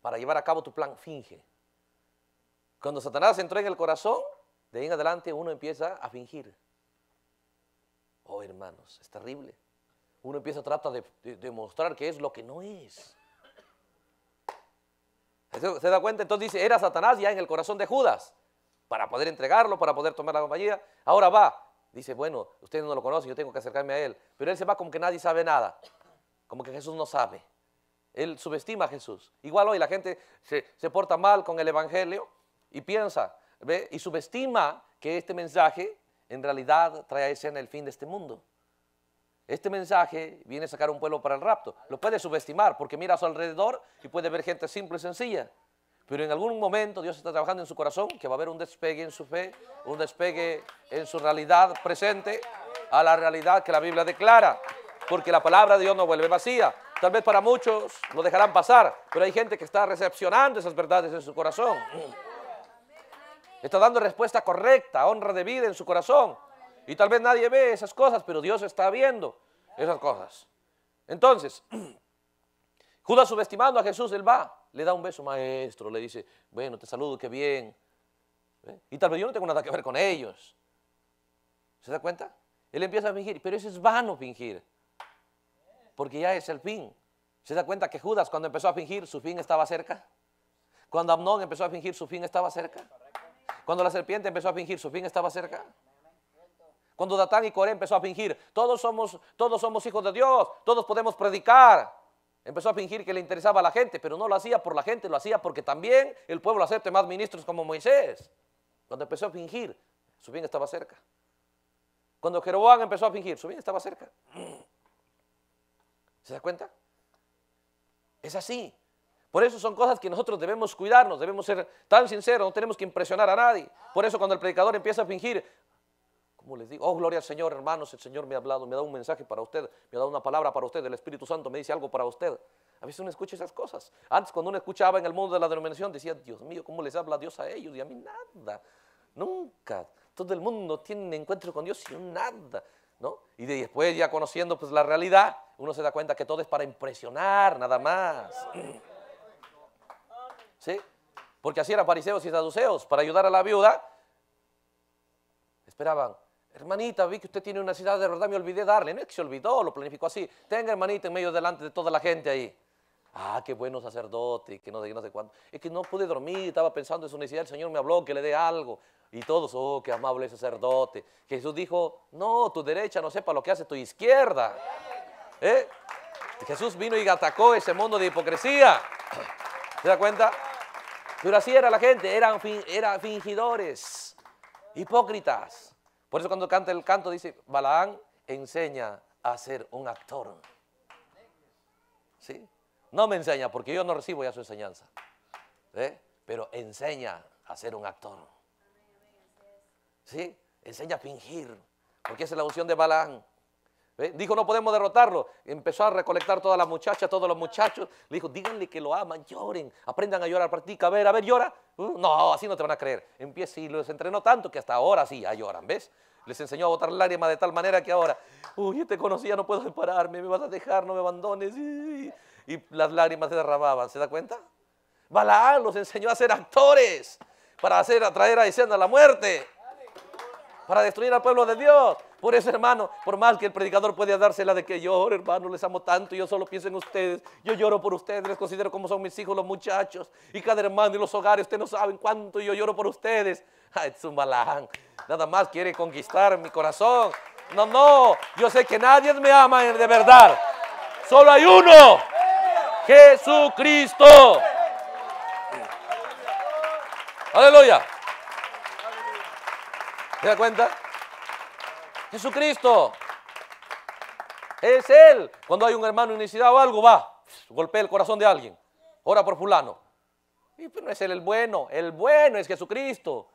Para llevar a cabo tu plan, finge. Cuando Satanás entró en el corazón, de ahí en adelante uno empieza a fingir. Oh, hermanos, es terrible. Uno empieza a tratar de demostrar que es lo que no es. ¿Se da cuenta? Entonces dice, era Satanás ya en el corazón de Judas, para poder entregarlo, para poder tomar la compañía. Ahora va, dice, bueno, ustedes no lo conocen, yo tengo que acercarme a él. Pero él se va como que nadie sabe nada. Como que Jesús no sabe. Él subestima a Jesús. Igual hoy la gente se, porta mal con el Evangelio y piensa, ¿ve? y subestima que este mensaje en realidad trae a escena el fin de este mundo. Este mensaje viene a sacar un pueblo para el rapto. Lo puede subestimar porque mira a su alrededor y puede ver gente simple y sencilla. Pero en algún momento Dios está trabajando en su corazón que va a haber un despegue en su fe, un despegue en su realidad presente a la realidad que la Biblia declara porque la palabra de Dios no vuelve vacía. Tal vez para muchos lo dejarán pasar, pero hay gente que está recepcionando esas verdades en su corazón. Está dando respuesta correcta, honra de vida en su corazón. Y tal vez nadie ve esas cosas, pero Dios está viendo esas cosas. Entonces, Judas subestimando a Jesús, él va, le da un beso, maestro, le dice, bueno, te saludo, qué bien. ¿Eh? Y tal vez yo no tengo nada que ver con ellos. ¿Se da cuenta? Él empieza a fingir, pero eso es vano fingir porque ya es el fin. ¿Se da cuenta que Judas cuando empezó a fingir su fin estaba cerca? Cuando Amnón empezó a fingir su fin estaba cerca. Cuando la serpiente empezó a fingir su fin estaba cerca. Cuando Datán y Coré empezó a fingir, todos somos, todos somos hijos de Dios, todos podemos predicar. Empezó a fingir que le interesaba a la gente, pero no lo hacía por la gente, lo hacía porque también el pueblo acepte más ministros como Moisés. Cuando empezó a fingir, su fin estaba cerca. Cuando Jeroboam empezó a fingir, su fin estaba cerca. ¿Se da cuenta? Es así. Por eso son cosas que nosotros debemos cuidarnos, debemos ser tan sinceros, no tenemos que impresionar a nadie. Por eso cuando el predicador empieza a fingir, como les digo, oh gloria al Señor, hermanos, el Señor me ha hablado, me ha dado un mensaje para usted, me ha dado una palabra para usted, el Espíritu Santo me dice algo para usted. A veces uno escucha esas cosas. Antes cuando uno escuchaba en el mundo de la denominación decía, Dios mío, ¿cómo les habla Dios a ellos? Y a mí nada, nunca. Todo el mundo tiene encuentro con Dios y nada, ¿no? Y después ya conociendo pues la realidad, uno se da cuenta que todo es para impresionar, nada más. ¿Sí? Porque así eran fariseos y saduceos, para ayudar a la viuda. Esperaban, hermanita, vi que usted tiene una ciudad de verdad, me olvidé darle. No es que se olvidó, lo planificó así. Tenga hermanita en medio delante de toda la gente ahí. Ah, qué bueno sacerdote, que no sé, no sé cuándo. Es que no pude dormir, estaba pensando en su necesidad, el Señor me habló que le dé algo. Y todos, oh, qué amable sacerdote. Jesús dijo, no, tu derecha no sepa lo que hace tu izquierda. ¿Eh? Jesús vino y atacó ese mundo de hipocresía. ¿Se da cuenta? Pero así era la gente, eran, eran fingidores, hipócritas. Por eso cuando canta el canto dice, Balaán enseña a ser un actor. ¿Sí? No me enseña porque yo no recibo ya su enseñanza. ¿Eh? Pero enseña a ser un actor. ¿Sí? Enseña a fingir. Porque esa es la unción de Balaán. Dijo, no podemos derrotarlo. Empezó a recolectar todas las muchachas, todos los muchachos. Le dijo, díganle que lo aman, lloren, aprendan a llorar, practica, a ver, a ver, llora. Uh, no, así no te van a creer. Empieza y los entrenó tanto que hasta ahora sí, ya lloran, ¿ves? Les enseñó a botar lágrimas de tal manera que ahora, uy, yo te conocía, no puedo separarme, me vas a dejar, no me abandones. Y las lágrimas se derramaban, ¿se da cuenta? balá los enseñó a ser actores para hacer atraer a escena la muerte, para destruir al pueblo de Dios. Por eso, hermano, por más que el predicador puede dársela de que yo hermano, les amo tanto, yo solo pienso en ustedes, yo lloro por ustedes, les considero como son mis hijos, los muchachos, y cada hermano y los hogares, ustedes no saben cuánto yo lloro por ustedes. es un balán. Nada más quiere conquistar mi corazón. No, no, yo sé que nadie me ama de verdad. Solo hay uno. Jesucristo. Aleluya. ¿Se da cuenta? Jesucristo. Es Él. Cuando hay un hermano en necesidad o algo, va, golpea el corazón de alguien. Ora por fulano. Y pero pues, no es Él el bueno, el bueno es Jesucristo.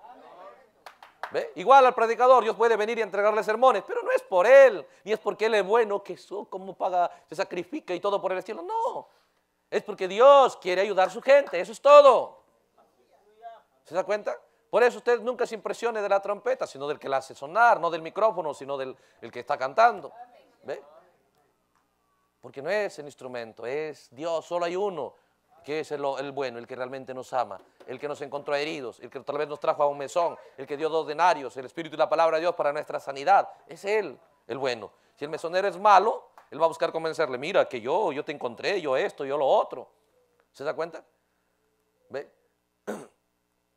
Igual al predicador, Dios puede venir y entregarle sermones, pero no es por Él, ni es porque Él es bueno, que eso, como paga, se sacrifica y todo por el estilo. No, es porque Dios quiere ayudar a su gente, eso es todo. ¿Se da cuenta? Por eso usted nunca se impresione de la trompeta, sino del que la hace sonar, no del micrófono, sino del que está cantando. ¿Ve? Porque no es el instrumento, es Dios, solo hay uno, que es el, el, bueno, el que realmente nos ama, el que nos encontró heridos, el que tal vez nos trajo a un mesón, el que dio dos denarios, el Espíritu y la palabra de Dios para nuestra sanidad. Es Él, el bueno. Si el mesonero es malo, él va a buscar convencerle, mira, que yo, yo te encontré, yo esto, yo lo otro. ¿Se da cuenta? ¿Ve?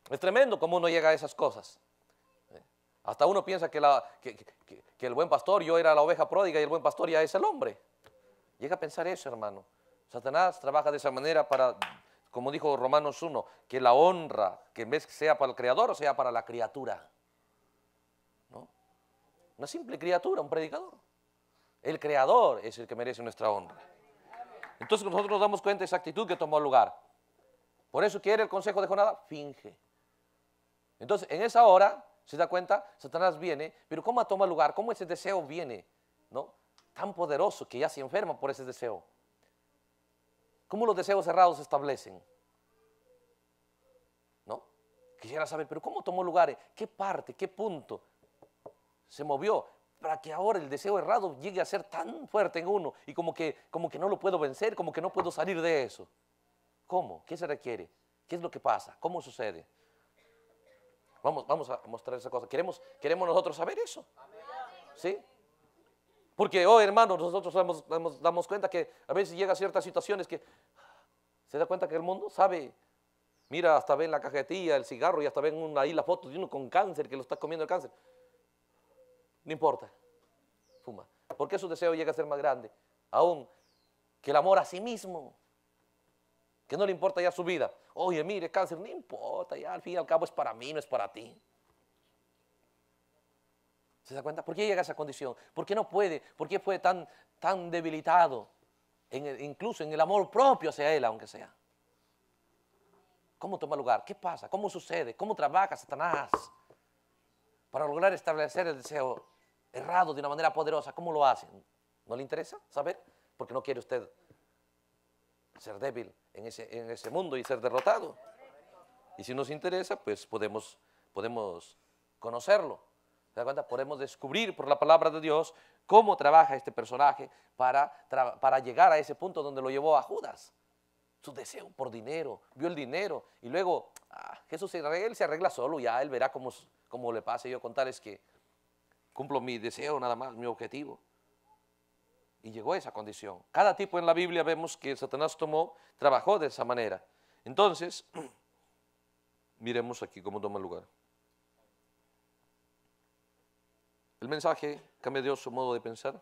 Es tremendo cómo uno llega a esas cosas. Eh, hasta uno piensa que, el buen pastor, yo era la oveja pródiga y el buen pastor ya es el hombre. Llega a pensar eso, hermano. Satanás trabaja de esa manera para, como dijo Romanos 1, que la honra, que en vez sea para el creador, sea para la criatura. ¿No? Una simple criatura, un predicador. El creador es el que merece nuestra honra. Entonces nosotros nos damos cuenta de esa actitud que tomó lugar. Por eso quiere el consejo de Jonada. finge. Entonces, en esa hora, ¿se da cuenta? Satanás viene, pero ¿cómo toma lugar? ¿Cómo ese deseo viene? ¿No? Tan poderoso que ya se enferma por ese deseo. ¿Cómo los deseos errados se establecen? ¿No? Quisiera saber, pero ¿cómo tomó lugar? ¿Qué parte, qué punto se movió para que ahora el deseo errado llegue a ser tan fuerte en uno y como que, como que no lo puedo vencer, como que no puedo salir de eso? ¿Cómo? ¿Qué se requiere? ¿Qué es lo que pasa? ¿Cómo sucede? Vamos, vamos a mostrar esa cosa. Queremos, queremos nosotros saber eso. ¿Sí? Porque, oh hermanos, nosotros damos, damos, cuenta que a veces llega a ciertas situaciones que se da cuenta que el mundo sabe Mira, hasta ven la cajetilla, el cigarro y hasta ven ahí la foto de uno con cáncer que lo está comiendo el cáncer. No importa, fuma. Porque su deseo llega a ser más grande, aún que el amor a sí mismo, que no le importa ya su vida. Oye, mire, cáncer, no importa, ya al fin y al cabo es para mí, no es para ti. ¿Se da cuenta? ¿Por qué llega a esa condición? ¿Por qué no puede? ¿Por qué fue tan, tan debilitado? incluso en el amor propio hacia él, aunque sea. ¿Cómo toma lugar? ¿Qué pasa? ¿Cómo sucede? ¿Cómo trabaja Satanás para lograr establecer el deseo errado de una manera poderosa? ¿Cómo lo hacen? ¿No le interesa saber? Porque no quiere usted ser débil en ese, en ese mundo y ser derrotado. Y si nos interesa, pues podemos, podemos conocerlo. ¿Se da Podemos descubrir por la palabra de Dios cómo trabaja este personaje para, para llegar a ese punto donde lo llevó a Judas. Su deseo por dinero, vio el dinero y luego ah, Jesús se él se arregla solo, ya él verá cómo, cómo le pasa. Yo contar es que cumplo mi deseo nada más, mi objetivo y llegó a esa condición. Cada tipo en la Biblia vemos que Satanás tomó, trabajó de esa manera. Entonces, miremos aquí cómo toma lugar. El mensaje cambia dio su modo de pensar.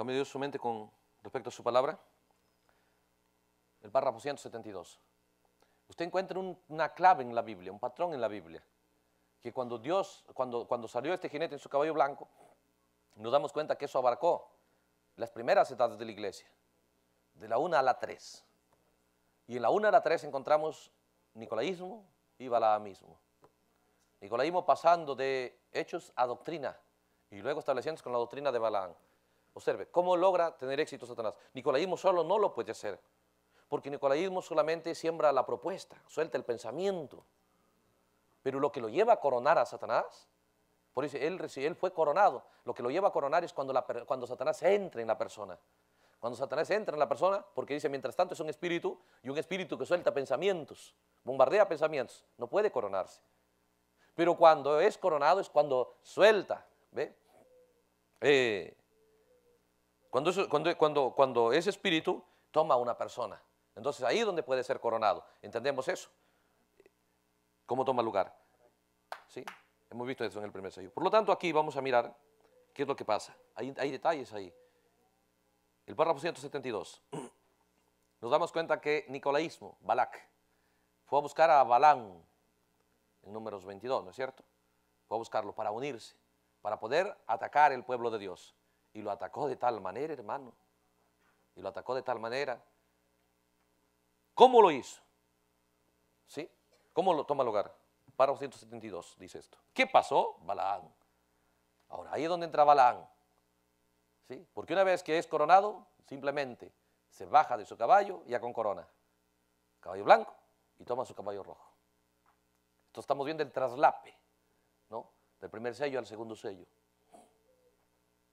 Cómo Dios su mente con respecto a su palabra. El párrafo 172. Usted encuentra una clave en la Biblia, un patrón en la Biblia. Que cuando Dios, cuando, cuando salió este jinete en su caballo blanco, nos damos cuenta que eso abarcó las primeras edades de la iglesia, de la una a la 3. Y en la una a la tres encontramos nicolaísmo y balaamismo. Nicolaísmo pasando de hechos a doctrina y luego estableciéndose con la doctrina de Balaam. Observe, ¿cómo logra tener éxito Satanás? Nicolaísmo solo no lo puede hacer, porque Nicolaísmo solamente siembra la propuesta, suelta el pensamiento. Pero lo que lo lleva a coronar a Satanás, por eso él, él fue coronado, lo que lo lleva a coronar es cuando, cuando Satanás entra en la persona. Cuando Satanás entra en la persona, porque dice, mientras tanto es un espíritu, y un espíritu que suelta pensamientos, bombardea pensamientos, no puede coronarse. Pero cuando es coronado es cuando suelta, ¿ve? Eh, cuando, cuando, cuando, ese espíritu toma a una persona, entonces ahí es donde puede ser coronado. ¿Entendemos eso? ¿Cómo toma lugar? ¿Sí? Hemos visto eso en el primer sello. Por lo tanto, aquí vamos a mirar qué es lo que pasa. Hay, hay detalles ahí. El párrafo 172. Nos damos cuenta que Nicolaísmo, Balak, fue a buscar a Balán en números 22, ¿no es cierto? Fue a buscarlo para unirse, para poder atacar el pueblo de Dios. Y lo atacó de tal manera, hermano. Y lo atacó de tal manera. ¿Cómo lo hizo? ¿Sí? ¿Cómo lo toma lugar? Para 172 dice esto. ¿Qué pasó? Balaán. Ahora, ahí es donde entra Balaán. ¿Sí? Porque una vez que es coronado, simplemente se baja de su caballo ya con corona. Caballo blanco y toma su caballo rojo. Esto estamos viendo el traslape, ¿no? Del primer sello al segundo sello.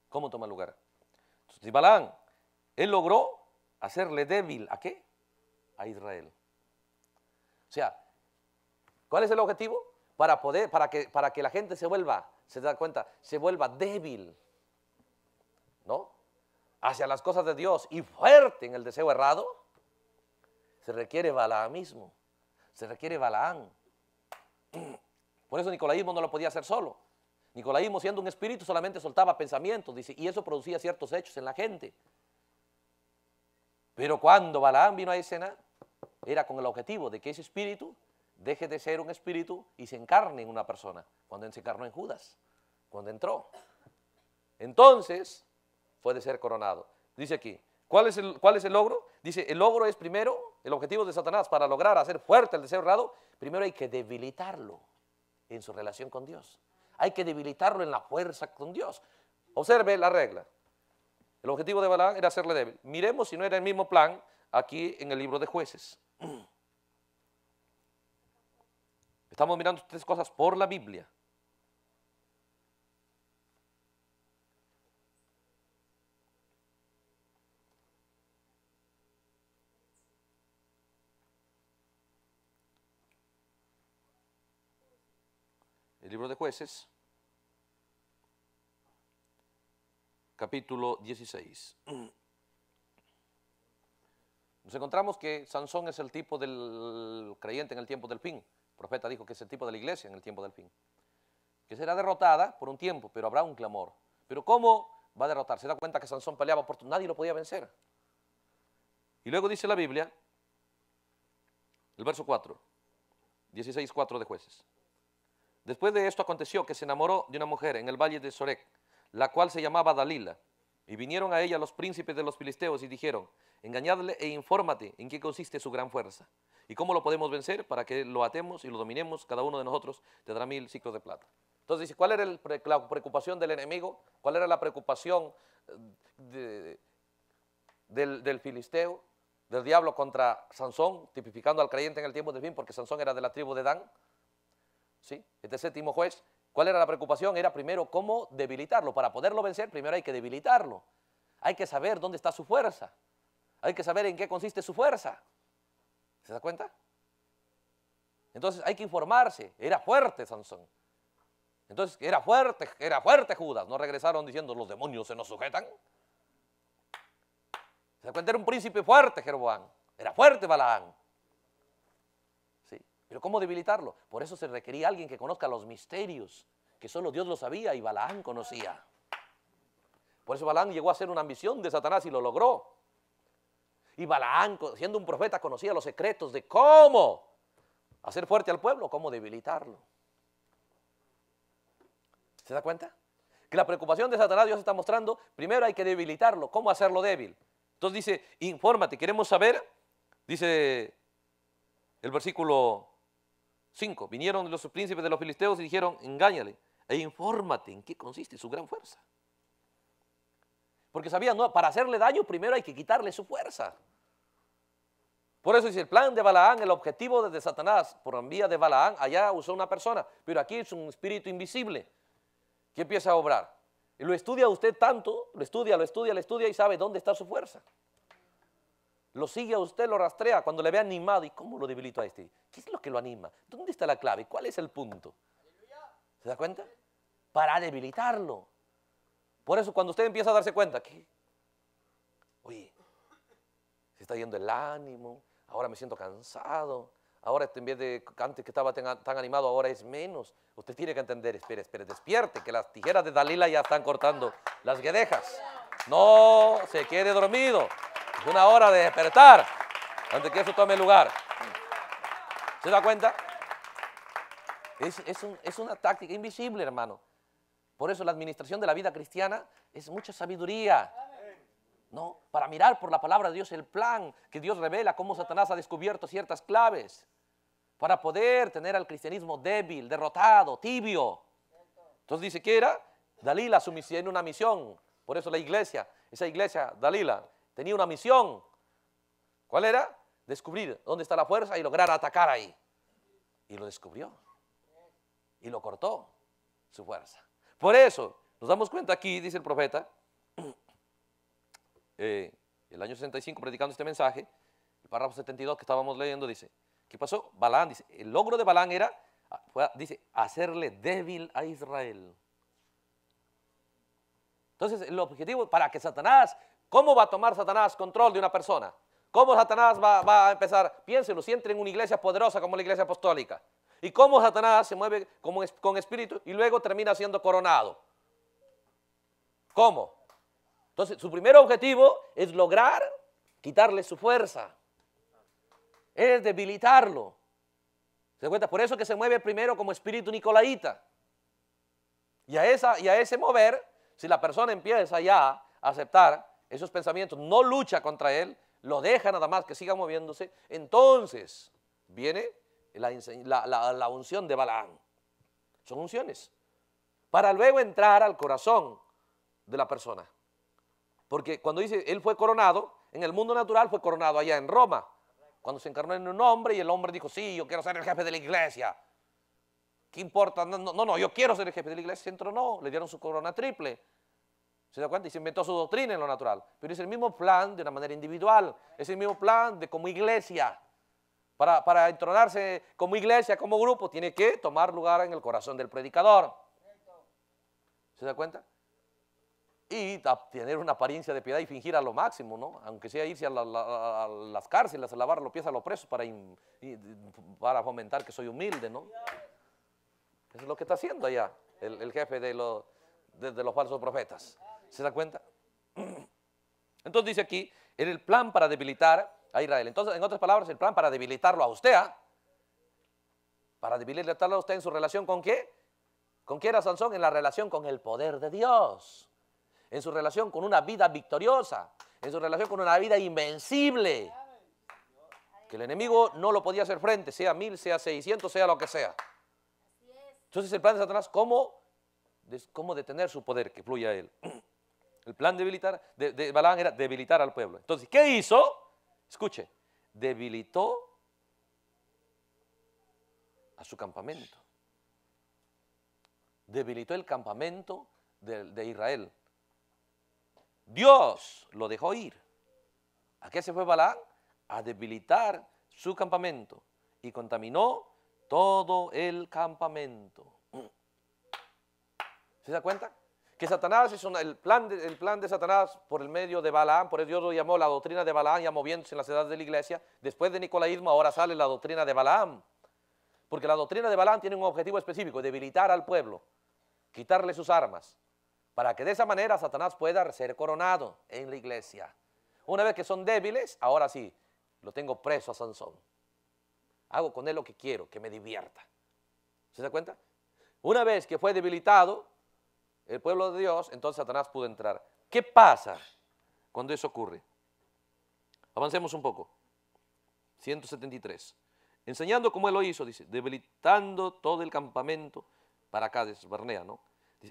¿Cómo toma lugar? Entonces, Balán, él logró hacerle débil a qué? A Israel. O sea, ¿cuál es el objetivo? Para poder, para que, para que la gente se vuelva, se da cuenta, se vuelva débil, ¿no? Hacia las cosas de Dios y fuerte en el deseo errado, se requiere mismo, se requiere Balaán. Por eso Nicolaísmo no lo podía hacer solo. Nicolaísmo siendo un espíritu solamente soltaba pensamientos, dice, y eso producía ciertos hechos en la gente. Pero cuando Balaam vino a escena, era con el objetivo de que ese espíritu deje de ser un espíritu y se encarne en una persona, cuando se encarnó en Judas, cuando entró. Entonces, fue de ser coronado. Dice aquí, ¿cuál es, el, ¿cuál es el logro? Dice, el logro es primero, el objetivo de Satanás para lograr hacer fuerte el deseo errado, primero hay que debilitarlo en su relación con Dios hay que debilitarlo en la fuerza con Dios. Observe la regla. El objetivo de Balaam era hacerle débil. Miremos si no era el mismo plan aquí en el libro de jueces. Estamos mirando tres cosas por la Biblia. el libro de jueces, capítulo 16. Nos encontramos que Sansón es el tipo del creyente en el tiempo del fin. El profeta dijo que es el tipo de la iglesia en el tiempo del fin. Que será derrotada por un tiempo, pero habrá un clamor. Pero ¿cómo va a derrotar? Se da cuenta que Sansón peleaba por nadie lo podía vencer. Y luego dice la Biblia, el verso 4, 16, 4 de jueces. Después de esto aconteció que se enamoró de una mujer en el valle de Sorek, la cual se llamaba Dalila. Y vinieron a ella los príncipes de los filisteos y dijeron, engañadle e infórmate en qué consiste su gran fuerza y cómo lo podemos vencer para que lo atemos y lo dominemos. Cada uno de nosotros tendrá mil ciclos de plata. Entonces dice, ¿cuál era la preocupación del enemigo? ¿Cuál era la preocupación eh, del, filisteo, del diablo contra Sansón, tipificando al creyente en el tiempo de fin, porque Sansón era de la tribu de Dan? Este séptimo juez, ¿cuál era la preocupación? Era primero cómo debilitarlo. Para poderlo vencer, primero hay que debilitarlo. Hay que saber dónde está su fuerza. Hay que saber en qué consiste su fuerza. ¿Se da cuenta? Entonces hay que informarse. Era fuerte Sansón. Entonces era fuerte, era fuerte Judas. No regresaron diciendo los demonios se nos sujetan. Se da cuenta, era un príncipe fuerte Jeroboam. Era fuerte Balaán. Pero ¿cómo debilitarlo? Por eso se requería alguien que conozca los misterios, que solo Dios lo sabía y Balaán conocía. Por eso Balaán llegó a ser una ambición de Satanás y lo logró. Y Balaán, siendo un profeta, conocía los secretos de cómo hacer fuerte al pueblo, cómo debilitarlo. ¿Se da cuenta? Que la preocupación de Satanás Dios está mostrando, primero hay que debilitarlo, cómo hacerlo débil. Entonces dice, infórmate, queremos saber, dice el versículo Cinco, Vinieron los príncipes de los filisteos y dijeron, engáñale e infórmate en qué consiste su gran fuerza. Porque sabían, no, para hacerle daño primero hay que quitarle su fuerza. Por eso dice el plan de Balaán, el objetivo de Satanás, por vía de Balaán, allá usó una persona, pero aquí es un espíritu invisible que empieza a obrar. Y lo estudia usted tanto, lo estudia, lo estudia, lo estudia y sabe dónde está su fuerza lo sigue a usted, lo rastrea, cuando le ve animado, ¿y cómo lo debilito a este? ¿Qué es lo que lo anima? ¿Dónde está la clave? ¿Cuál es el punto? ¿Se da cuenta? Para debilitarlo. Por eso cuando usted empieza a darse cuenta ¿qué? oye, se está yendo el ánimo, ahora me siento cansado, ahora este, en vez de antes que estaba tan, animado, ahora es menos. Usted tiene que entender, espere, espere, despierte, que las tijeras de Dalila ya están cortando las guedejas. No se quede dormido una hora de despertar antes que eso tome lugar. ¿Se da cuenta? Es, una táctica invisible, hermano. Por eso la administración de la vida cristiana es mucha sabiduría. ¿no? Para mirar por la palabra de Dios el plan que Dios revela, cómo Satanás ha descubierto ciertas claves. Para poder tener al cristianismo débil, derrotado, tibio. Entonces dice que era Dalila su misión, una misión. Por eso la iglesia, esa iglesia, Dalila, tenía una misión. ¿Cuál era? Descubrir dónde está la fuerza y lograr atacar ahí. Y lo descubrió. Y lo cortó su fuerza. Por eso, nos damos cuenta aquí, dice el profeta, eh, el año 65 predicando este mensaje, el párrafo 72 que estábamos leyendo dice, ¿qué pasó? Balán dice, el logro de Balán era, dice, hacerle débil a Israel. Entonces, el objetivo para que Satanás ¿Cómo va a tomar Satanás control de una persona? ¿Cómo Satanás va, a empezar? Piénselo, si entra en una iglesia poderosa como la iglesia apostólica. ¿Y cómo Satanás se mueve con espíritu y luego termina siendo coronado? ¿Cómo? Entonces, su primer objetivo es lograr quitarle su fuerza. Es debilitarlo. ¿Se cuenta? Por eso que se mueve primero como espíritu Nicolaita. Y esa, y a ese mover, si la persona empieza ya a aceptar esos pensamientos, no lucha contra él, lo deja nada más que siga moviéndose, entonces viene la, unción de Balaam. Son unciones. Para luego entrar al corazón de la persona. Porque cuando dice, él fue coronado, en el mundo natural fue coronado allá en Roma, cuando se encarnó en un hombre y el hombre dijo, sí, yo quiero ser el jefe de la iglesia. ¿Qué importa? No, no, no, yo quiero ser el jefe de la iglesia. Se no. le dieron su corona triple. ¿Se da cuenta? Y se inventó su doctrina en lo natural. Pero es el mismo plan de una manera individual, es el mismo plan de como iglesia. Para, entronarse como iglesia, como grupo, tiene que tomar lugar en el corazón del predicador. ¿Se da cuenta? Y tener una apariencia de piedad y fingir a lo máximo, ¿no? Aunque sea irse a, las cárceles, a lavar los pies a los presos para, para fomentar que soy humilde, ¿no? Eso es lo que está haciendo allá el, jefe de, de los falsos profetas. ¿Se da cuenta? Entonces dice aquí, en el plan para debilitar a Israel. Entonces, en otras palabras, el plan para debilitarlo a usted, ¿ah? para debilitarlo a usted en su relación con qué? ¿Con qué era Sansón? En la relación con el poder de Dios, en su relación con una vida victoriosa, en su relación con una vida invencible, que el enemigo no lo podía hacer frente, sea mil, sea seiscientos, sea lo que sea. Entonces el plan de Satanás, ¿cómo, cómo detener su poder que fluye a él? El plan debilitar, de, Balaam era debilitar al pueblo. Entonces, ¿qué hizo? Escuche, debilitó a su campamento. Debilitó el campamento de, Israel. Dios lo dejó ir. ¿A qué se fue Balaam? A debilitar su campamento y contaminó todo el campamento. ¿Se da cuenta? que Satanás es el, plan de, el plan de Satanás por el medio de Balaam, por eso Dios lo llamó la doctrina de Balaam, ya moviéndose en las edades de la iglesia. Después de Nicolaísmo, ahora sale la doctrina de Balaam. Porque la doctrina de Balaam tiene un objetivo específico, debilitar al pueblo, quitarle sus armas, para que de esa manera Satanás pueda ser coronado en la iglesia. Una vez que son débiles, ahora sí, lo tengo preso a Sansón. Hago con él lo que quiero, que me divierta. ¿Se da cuenta? Una vez que fue debilitado, el pueblo de Dios, entonces Satanás pudo entrar. ¿Qué pasa cuando eso ocurre? Avancemos un poco. 173. Enseñando como él lo hizo, dice, debilitando todo el campamento para acá, Barnea, ¿no?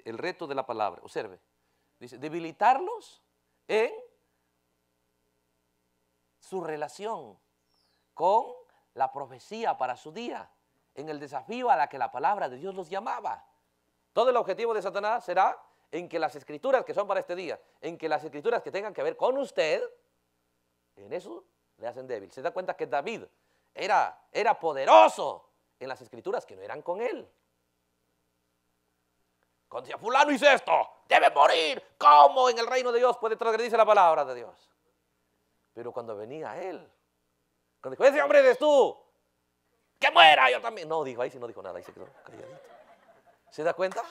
el reto de la palabra, observe. Dice, debilitarlos en su relación con la profecía para su día, en el desafío a la que la palabra de Dios los llamaba. Todo el objetivo de Satanás será en que las escrituras que son para este día, en que las escrituras que tengan que ver con usted, en eso le hacen débil. Se da cuenta que David era, era poderoso en las escrituras que no eran con él. Cuando decía, fulano hizo esto, debe morir. ¿Cómo en el reino de Dios puede transgredirse la palabra de Dios? Pero cuando venía él, cuando dijo, ese hombre eres tú, que muera yo también. No, dijo, ahí sí no dijo nada, ahí se quedó calladito. ¿Se da cuenta?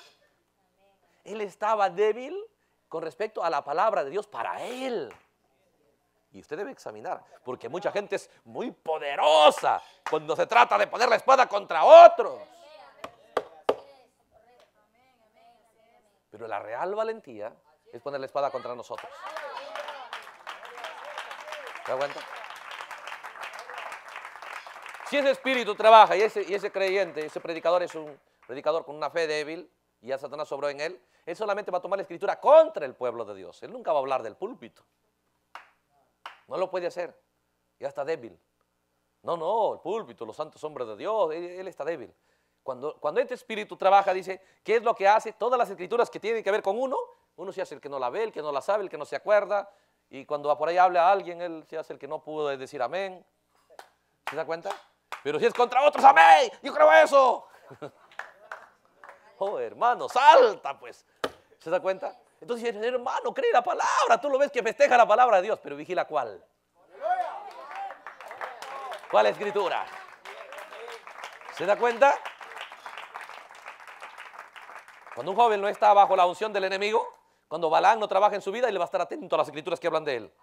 Él estaba débil con respecto a la palabra de Dios para él. Y usted debe examinar, porque mucha gente es muy poderosa cuando se trata de poner la espada contra otros. Pero la real valentía es poner la espada contra nosotros. ¿Se da cuenta? Si ese espíritu trabaja y ese, y ese creyente, ese predicador es un, predicador con una fe débil, y ya Satanás sobró en él, él solamente va a tomar la escritura contra el pueblo de Dios. Él nunca va a hablar del púlpito. No lo puede hacer. Ya está débil. No, no, el púlpito, los santos hombres de Dios, él, está débil. Cuando, cuando este espíritu trabaja, dice, ¿qué es lo que hace? Todas las escrituras que tienen que ver con uno, uno se hace el que no la ve, el que no la sabe, el que no se acuerda. Y cuando va por ahí habla a alguien, él se hace el que no pudo decir amén. ¿Se da cuenta? Pero si es contra otros, amén. Yo creo eso. Oh, hermano, salta pues. ¿Se da cuenta? Entonces, dice, hermano, cree la palabra. Tú lo ves que festeja la palabra de Dios, pero vigila cuál. ¿Cuál escritura? ¿Se da cuenta? Cuando un joven no está bajo la unción del enemigo, cuando Balán no trabaja en su vida, él va a estar atento a las escrituras que hablan de él.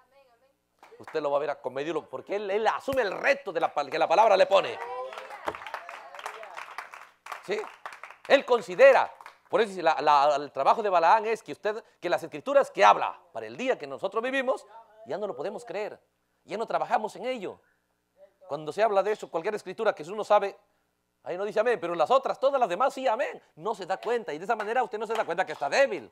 Usted lo va a ver a comedirlo porque él, él, asume el reto de que la palabra le pone. ¿Sí? Él considera. Por eso la, el trabajo de Balaán es que usted, que las escrituras que habla para el día que nosotros vivimos, ya no lo podemos creer. Ya no trabajamos en ello. Cuando se habla de eso, cualquier escritura que uno sabe, ahí no dice amén, pero las otras, todas las demás sí amén. No se da cuenta y de esa manera usted no se da cuenta que está débil.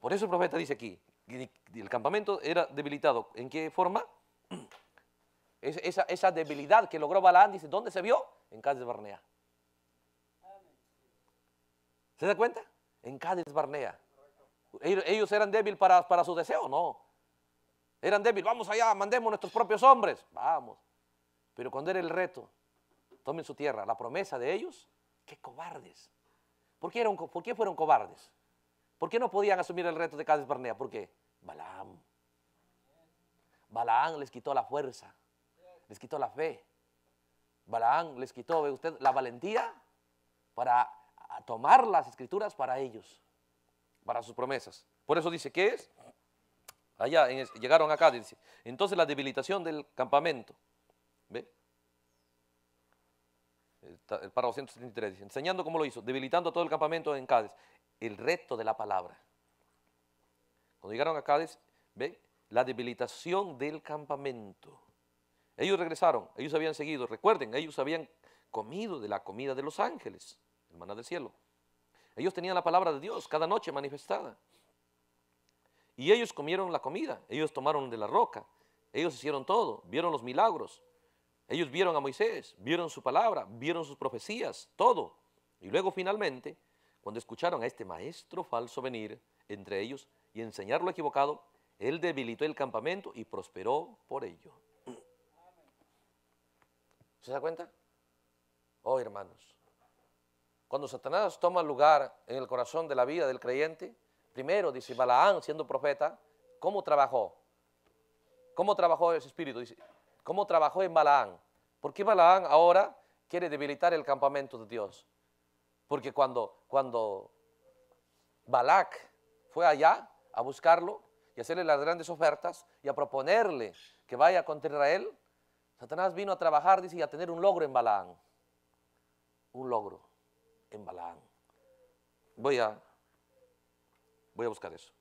Por eso el profeta dice aquí, el campamento era debilitado. ¿En qué forma? esa, debilidad que logró Balaán, dice, ¿dónde se vio? En Cádiz de Barnea. ¿Se da cuenta? En Cádiz Barnea. Ellos eran débiles para, para su deseo, no. Eran débiles, vamos allá, mandemos nuestros propios hombres, vamos. Pero cuando era el reto, tomen su tierra, la promesa de ellos, qué cobardes. ¿Por qué, eran, ¿Por qué fueron cobardes? ¿Por qué no podían asumir el reto de Cádiz Barnea? Porque qué? Balaam. Balaam les quitó la fuerza, les quitó la fe. Balaam les quitó, ¿ve usted, la valentía para a tomar las escrituras para ellos, para sus promesas. Por eso dice, ¿qué es? Allá llegaron a Cádiz, Entonces la debilitación del campamento. ¿Ve? El, párrafo dice, enseñando cómo lo hizo, debilitando todo el campamento en Cádiz, el reto de la palabra. Cuando llegaron a Cádiz, ¿ve? La debilitación del campamento. Ellos regresaron, ellos habían seguido, recuerden, ellos habían comido de la comida de los ángeles. Hermana del cielo. Ellos tenían la palabra de Dios cada noche manifestada. Y ellos comieron la comida, ellos tomaron de la roca, ellos hicieron todo, vieron los milagros, ellos vieron a Moisés, vieron su palabra, vieron sus profecías, todo. Y luego finalmente, cuando escucharon a este maestro falso venir entre ellos y enseñar lo equivocado, él debilitó el campamento y prosperó por ello. ¿Se da cuenta? Oh, hermanos, cuando Satanás toma lugar en el corazón de la vida del creyente, primero dice Balaán siendo profeta, ¿cómo trabajó? ¿Cómo trabajó ese espíritu? Dice, ¿cómo trabajó en Balaán? ¿Por qué Balaán ahora quiere debilitar el campamento de Dios? Porque cuando, cuando Balac fue allá a buscarlo y hacerle las grandes ofertas y a proponerle que vaya contra Israel, Satanás vino a trabajar, dice, y a tener un logro en Balaán. Un logro en Balaam. Voy a, voy a buscar eso.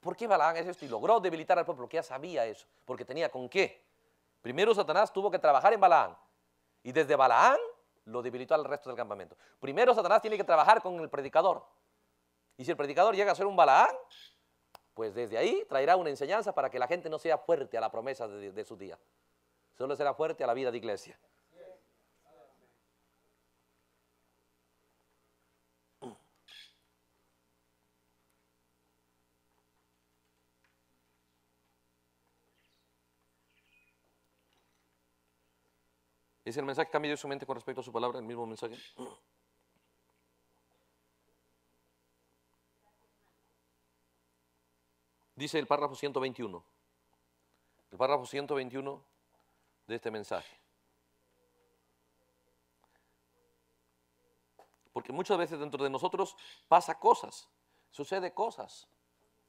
¿Por qué Balaam es esto? Y logró debilitar al pueblo, que ya sabía eso, porque tenía con qué. Primero Satanás tuvo que trabajar en Balaam, y desde Balaam lo debilitó al resto del campamento. Primero Satanás tiene que trabajar con el predicador, y si el predicador llega a ser un Balaam, pues desde ahí traerá una enseñanza para que la gente no sea fuerte a la promesa de, de su día, solo será fuerte a la vida de iglesia. Es el mensaje, cambia su mente con respecto a su palabra, el mismo mensaje. Dice el párrafo 121, el párrafo 121 de este mensaje. Porque muchas veces dentro de nosotros pasa cosas, sucede cosas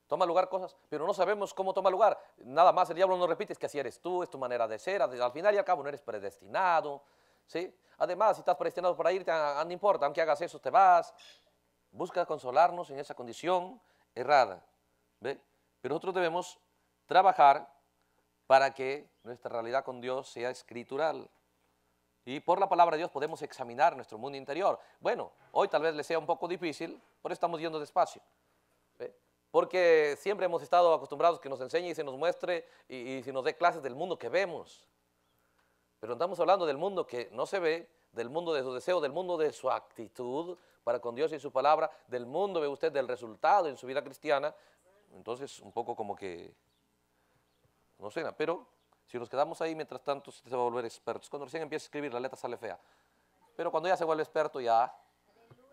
Toma lugar cosas, pero no sabemos cómo toma lugar. Nada más el diablo nos repite, es que así eres tú, es tu manera de ser, al final y al cabo no eres predestinado, ¿sí? Además, si estás predestinado para irte, ah, ah, no importa, aunque hagas eso, te vas. Busca consolarnos en esa condición errada, Pero nosotros debemos trabajar para que nuestra realidad con Dios sea escritural. Y por la palabra de Dios podemos examinar nuestro mundo interior. Bueno, hoy tal vez le sea un poco difícil, por estamos yendo despacio porque siempre hemos estado acostumbrados que nos enseñe y se nos muestre y, y se nos dé clases del mundo que vemos. Pero estamos hablando del mundo que no se ve, del mundo de su deseo, del mundo de su actitud para con Dios y su palabra, del mundo, ve usted, del resultado en su vida cristiana. Entonces, un poco como que no suena, pero si nos quedamos ahí, mientras tanto, usted se va a volver experto. cuando recién empieza a escribir, la letra sale fea. Pero cuando ya se vuelve experto, ya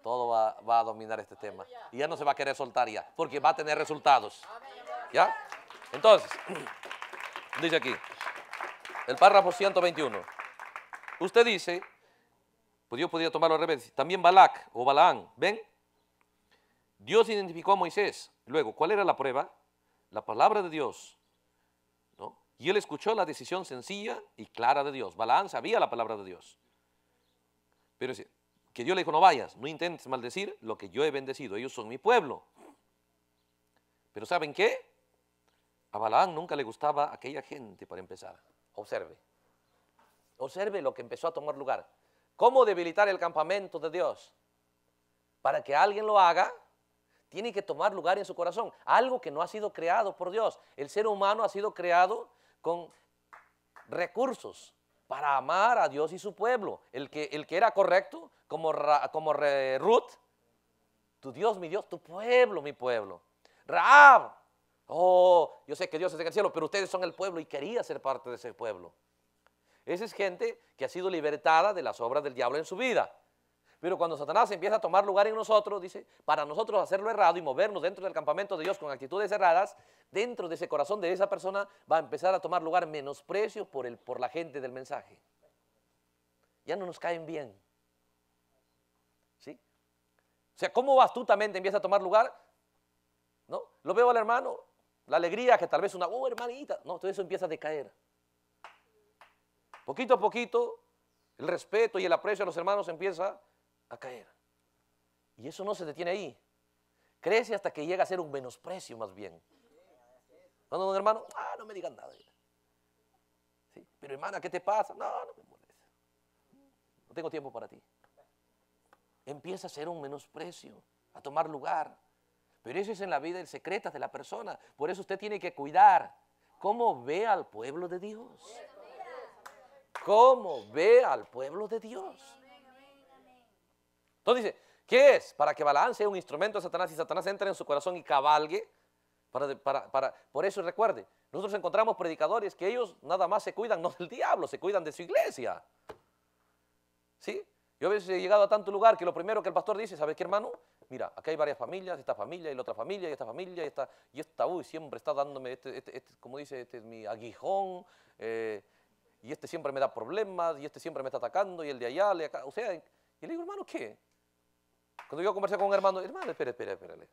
todo va, a dominar este tema. Y ya no se va a querer soltar ya, porque va a tener resultados. ¿Ya? Entonces, dice aquí, el párrafo 121. Usted dice, pues yo tomarlo al revés, también Balac o Balaán, ¿ven? Dios identificó a Moisés. Luego, ¿cuál era la prueba? La palabra de Dios. Y él escuchó la decisión sencilla y clara de Dios. Balaán sabía la palabra de Dios. Pero que Dios le dijo, no vayas, no intentes maldecir lo que yo he bendecido, ellos son mi pueblo. Pero ¿saben qué? A Balaán nunca le gustaba aquella gente para empezar. Observe, observe lo que empezó a tomar lugar. ¿Cómo debilitar el campamento de Dios? Para que alguien lo haga, tiene que tomar lugar en su corazón. Algo que no ha sido creado por Dios. El ser humano ha sido creado con recursos para amar a Dios y su pueblo. El que, el que era correcto como, Ruth, tu Dios, mi Dios, tu pueblo, mi pueblo. Raab, oh, yo sé que Dios es en el cielo, pero ustedes son el pueblo y quería ser parte de ese pueblo. Esa es gente que ha sido libertada de las obras del diablo en su vida. Pero cuando Satanás empieza a tomar lugar en nosotros, dice, para nosotros hacerlo errado y movernos dentro del campamento de Dios con actitudes erradas, dentro de ese corazón de esa persona va a empezar a tomar lugar menosprecio por, el, por la gente del mensaje. Ya no nos caen bien. O sea, ¿cómo vas tú también empieza a tomar lugar? ¿No? Lo veo al hermano, la alegría que tal vez una, oh, hermanita, no, todo eso empieza a decaer. Poquito a poquito, el respeto y el aprecio a los hermanos empieza a caer. Y eso no se detiene ahí. Crece hasta que llega a ser un menosprecio más bien. Cuando un hermano, ah, no me digan nada. Pero hermana, ¿qué te pasa? No, no me molesta. No tengo tiempo para ti empieza a ser un menosprecio, a tomar lugar. Pero eso es en la vida el secreto de la persona. Por eso usted tiene que cuidar cómo ve al pueblo de Dios. Cómo ve al pueblo de Dios. Entonces dice, ¿qué es? Para que balance un instrumento de Satanás y Satanás entre en su corazón y cabalgue. Para, por eso recuerde, nosotros encontramos predicadores que ellos nada más se cuidan, no del diablo, se cuidan de su iglesia. ¿Sí? Yo a veces he llegado a tanto lugar que lo primero que el pastor dice, ¿sabes qué, hermano? Mira, acá hay varias familias, esta familia y la otra familia y esta familia y esta, y esta uy, siempre está dándome, este, este, este, como dice, este es mi aguijón, eh, y este siempre me da problemas, y este siempre me está atacando, y el de allá, le acá, o sea, y le digo, hermano, ¿qué? Cuando yo conversé con un hermano, hermano, espere, espere, espérale.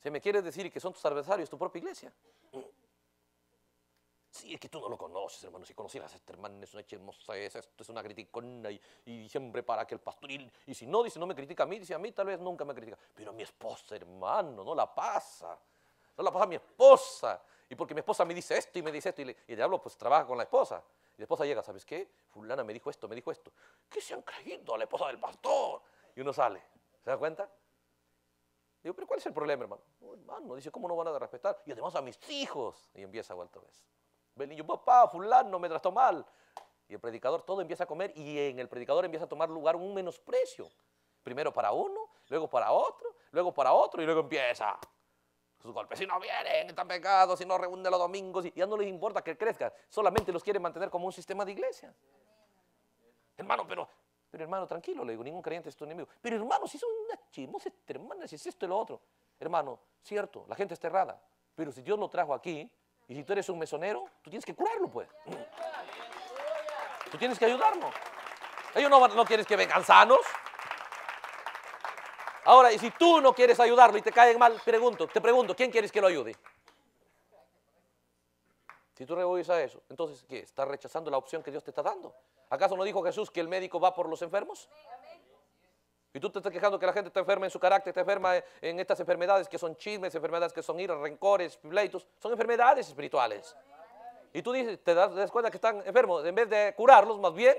Se me quiere decir que son tus adversarios, tu propia iglesia. Sí, es que tú no lo conoces, hermano. Si conocieras a este hermano, es una hermosa, es esto, es una criticona y, siempre para que el pastoril. Y si no, dice, no me critica a mí, dice, a mí tal vez nunca me critica. Pero mi esposa, hermano, no la pasa. No la pasa a mi esposa. Y porque mi esposa me dice esto y me dice esto. Y, le, el diablo pues trabaja con la esposa. Y la esposa llega, ¿sabes qué? Fulana me dijo esto, me dijo esto. ¿Qué se han creído a la esposa del pastor? Y uno sale. ¿Se da cuenta? Digo, pero ¿cuál es el problema, hermano? hermano, dice, ¿cómo no van a respetar? Y además a mis hijos. Y empieza vuelta vez el niño, papá, fulano, me trastó mal. Y el predicador todo empieza a comer y en el predicador empieza a tomar lugar un menosprecio. Primero para uno, luego para otro, luego para otro y luego empieza sus golpes. Si no vienen, están pecados, si no reúnen los domingos, y ya no les importa que crezcan, solamente los quieren mantener como un sistema de iglesia. Hermano, pero, pero hermano, tranquilo, le digo, ningún creyente es tu enemigo. Pero hermano, si son una chismosa, hermana, si es esto y lo otro. Hermano, cierto, la gente está errada, pero si Dios lo trajo aquí, y si tú eres un mesonero, tú tienes que curarlo, pues. Tú tienes que ayudarlo. Ellos no, no que vengan sanos. Ahora, y si tú no quieres ayudarlo y te caen mal, pregunto, te pregunto, ¿quién quieres que lo ayude? Si tú a eso, entonces, ¿qué? ¿Estás rechazando la opción que Dios te está dando? ¿Acaso no dijo Jesús que el médico va por los enfermos? Y tú te estás quejando que la gente está enferma en su carácter, está enferma en estas enfermedades que son chismes, enfermedades que son iras, rencores, pleitos. Son enfermedades espirituales. Y tú dices, te das, cuenta que están enfermos. En vez de curarlos, más bien,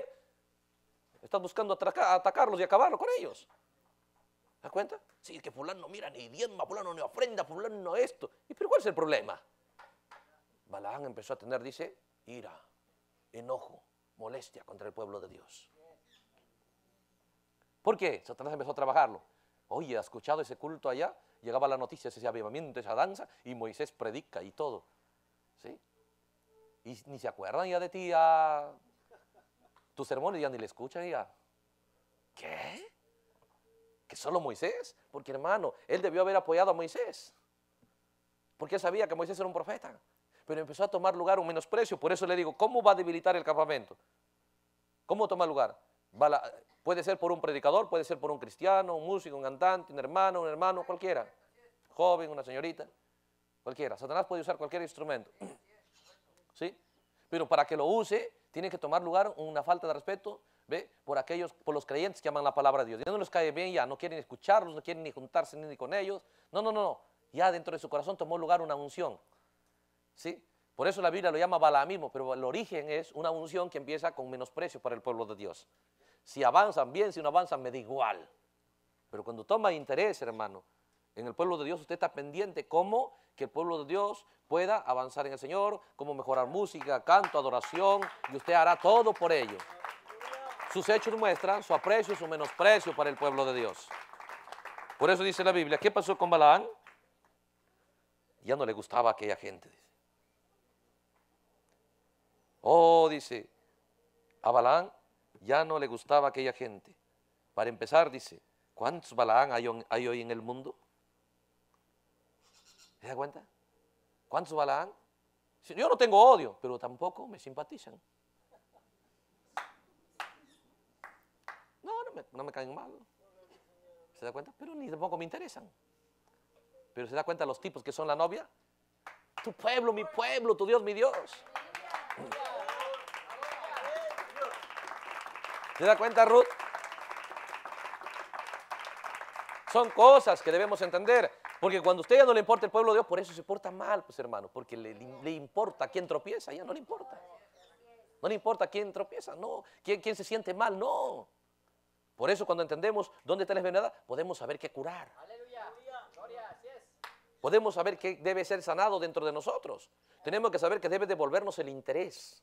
estás buscando atacarlos y acabarlo con ellos. ¿Te das cuenta? Sí, que fulano no mira ni idioma, fulano no ofrenda, fulano no esto. ¿Y pero cuál es el problema? Balaán empezó a tener, dice, ira, enojo, molestia contra el pueblo de Dios. ¿Por qué? Satanás empezó a trabajarlo. Oye, ha escuchado ese culto allá? Llegaba la noticia, ese avivamiento, esa danza, y Moisés predica y todo. ¿Sí? Y ni se acuerdan ya de ti, a Tus sermones ya ni le escuchan, ya. ¿Qué? ¿Que solo Moisés? Porque hermano, él debió haber apoyado a Moisés. Porque él sabía que Moisés era un profeta. Pero empezó a tomar lugar un menosprecio. Por eso le digo, ¿cómo va a debilitar el campamento? ¿Cómo toma lugar? Va la, Puede ser por un predicador, puede ser por un cristiano, un músico, un cantante, un hermano, un hermano, cualquiera. Joven, una señorita, cualquiera. Satanás puede usar cualquier instrumento. ¿Sí? Pero para que lo use, tiene que tomar lugar una falta de respeto ¿ve? por aquellos, por los creyentes que aman la palabra de Dios. Ya no les cae bien, ya no quieren escucharlos, no quieren ni juntarse ni con ellos. No, no, no, no. Ya dentro de su corazón tomó lugar una unción. ¿Sí? Por eso la Biblia lo llama mismo, pero el origen es una unción que empieza con menosprecio para el pueblo de Dios. Si avanzan bien, si no avanzan, me da igual. Pero cuando toma interés, hermano, en el pueblo de Dios, usted está pendiente cómo que el pueblo de Dios pueda avanzar en el Señor, cómo mejorar música, canto, adoración, y usted hará todo por ello. Sus hechos muestran su aprecio, y su menosprecio para el pueblo de Dios. Por eso dice la Biblia, ¿qué pasó con Balaán? Ya no le gustaba a aquella gente. Dice. Oh, dice, a Balaán ya no le gustaba aquella gente. Para empezar, dice, ¿cuántos Balaán hay, hoy en el mundo? ¿Se da cuenta? ¿Cuántos Balaán? Yo no tengo odio, pero tampoco me simpatizan. No, no me, no me caen mal. ¿Se da cuenta? Pero ni tampoco me interesan. Pero se da cuenta los tipos que son la novia. Tu pueblo, mi pueblo, tu Dios, mi Dios. ¿Se da cuenta, Ruth? Son cosas que debemos entender. Porque cuando a usted ya no le importa el pueblo de Dios, por eso se porta mal, pues hermano, porque le, importa quién quien tropieza, ya no le importa. No le importa quién tropieza, no. ¿Quién, quién se siente mal, no. Por eso cuando entendemos dónde está la enfermedad, podemos saber qué curar. Aleluya, gloria, Podemos saber qué debe ser sanado dentro de nosotros. Tenemos que saber que debe devolvernos el interés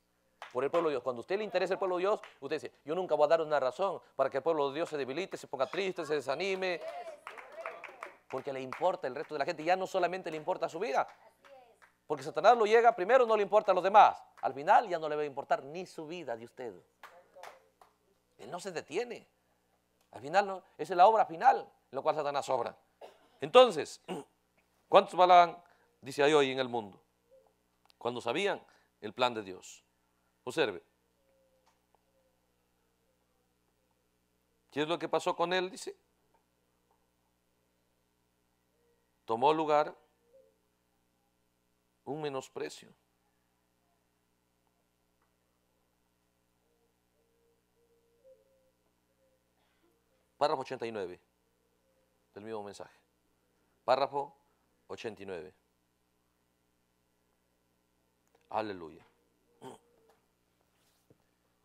por el pueblo de Dios. Cuando a usted le interesa el pueblo de Dios, usted dice, yo nunca voy a dar una razón para que el pueblo de Dios se debilite, se ponga triste, se desanime. Porque le importa el resto de la gente, ya no solamente le importa su vida. Porque Satanás lo llega primero, no le importa a los demás. Al final ya no le va a importar ni su vida de usted. Él no se detiene. Al final no, esa es la obra final, en la cual Satanás obra. Entonces, ¿cuántos hablaban, dice ahí hoy, en el mundo? Cuando sabían el plan de Dios. Observe. ¿Qué es lo que pasó con él? Dice. Tomó lugar un menosprecio. Párrafo 89 del mismo mensaje. Párrafo 89. Aleluya.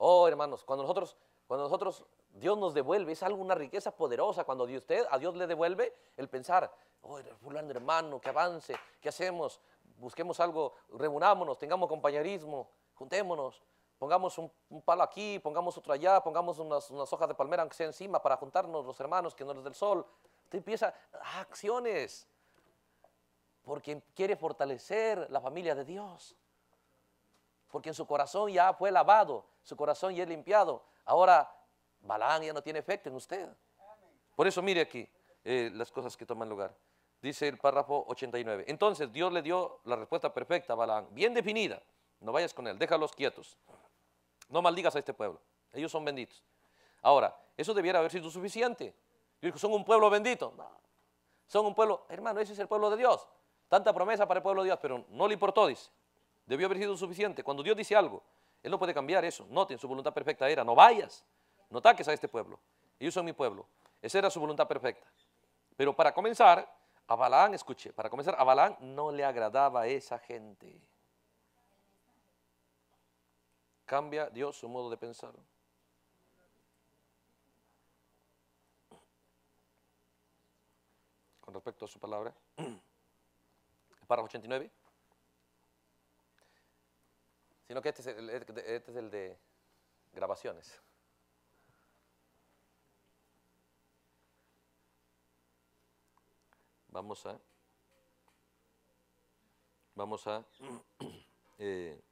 Oh, hermanos, cuando nosotros, cuando nosotros Dios nos devuelve, es algo, una riqueza poderosa. Cuando usted a Dios le devuelve el pensar, oh, fulano hermano, que avance, que hacemos, busquemos algo, reunámonos, tengamos compañerismo, juntémonos, pongamos un, palo aquí, pongamos otro allá, pongamos unas, hojas de palmera, aunque sea encima, para juntarnos los hermanos, que no les del sol. Usted empieza, ah, acciones, porque quiere fortalecer la familia de Dios, porque en su corazón ya fue lavado su corazón ya es limpiado. Ahora Balaam ya no tiene efecto en usted. Por eso mire aquí eh, las cosas que toman lugar. Dice el párrafo 89. Entonces Dios le dio la respuesta perfecta a Balaam, bien definida. No vayas con él, déjalos quietos. No maldigas a este pueblo. Ellos son benditos. Ahora, eso debiera haber sido suficiente. Yo son un pueblo bendito. Son un pueblo, hermano, ese es el pueblo de Dios. Tanta promesa para el pueblo de Dios, pero no le importó, dice. Debió haber sido suficiente. Cuando Dios dice algo, él no puede cambiar eso. tiene su voluntad perfecta era, no vayas, no ataques a este pueblo. Ellos son mi pueblo. Esa era su voluntad perfecta. Pero para comenzar, a Balaán, escuche, para comenzar, a Balaán no le agradaba a esa gente. Cambia Dios su modo de pensar. Con respecto a su palabra, párrafo 89. Sino que este, este, este es el, de grabaciones. Vamos a... Vamos a... Eh,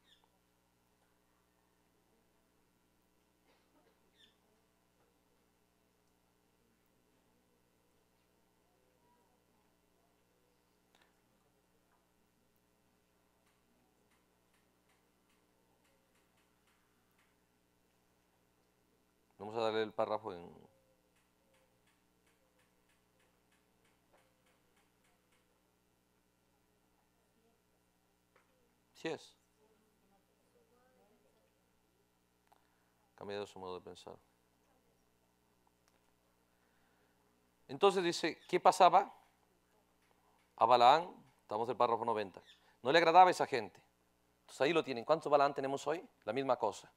Vamos a darle el párrafo en... Sí es. Cambiado su modo de pensar. Entonces dice, ¿qué pasaba? A Balaán, estamos el párrafo 90, no le agradaba a esa gente. Entonces ahí lo tienen. ¿Cuántos Balaán tenemos hoy? La misma cosa.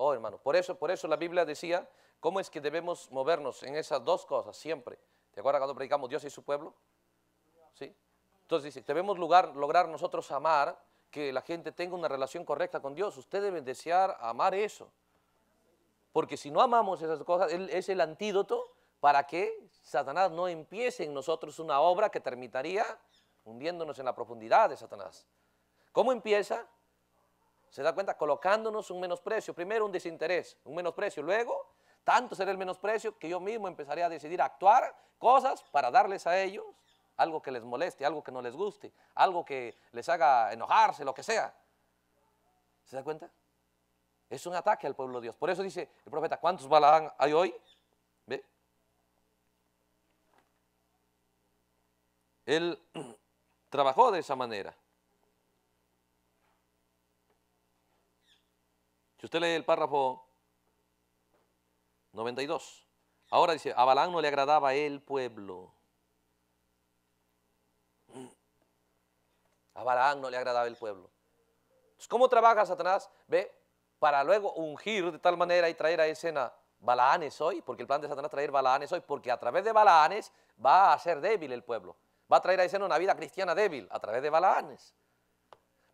Oh, hermano, por eso, por eso la Biblia decía cómo es que debemos movernos en esas dos cosas siempre. ¿Te acuerdas cuando predicamos Dios y su pueblo? ¿Sí? Entonces dice, debemos lograr nosotros amar, que la gente tenga una relación correcta con Dios. usted debe desear amar eso. Porque si no amamos esas cosas, es el antídoto para que Satanás no empiece en nosotros una obra que terminaría hundiéndonos en la profundidad de Satanás. ¿Cómo empieza? ¿Se da cuenta? Colocándonos un menosprecio, primero un desinterés, un menosprecio, luego tanto será el menosprecio que yo mismo empezaré a decidir actuar cosas para darles a ellos algo que les moleste, algo que no les guste, algo que les haga enojarse, lo que sea. ¿Se da cuenta? Es un ataque al pueblo de Dios. Por eso dice el profeta, ¿cuántos Balaán hay hoy? ¿Ve? Él trabajó de esa manera. Si usted lee el párrafo 92, ahora dice, a no le agradaba el pueblo. A Balán no le agradaba el pueblo. Entonces, ¿Cómo trabaja Satanás? Ve, para luego ungir de tal manera y traer a escena Balaanes hoy, porque el plan de Satanás es traer Balaanes hoy, porque a través de Balaanes va a ser débil el pueblo. Va a traer a escena una vida cristiana débil a través de Balaanes.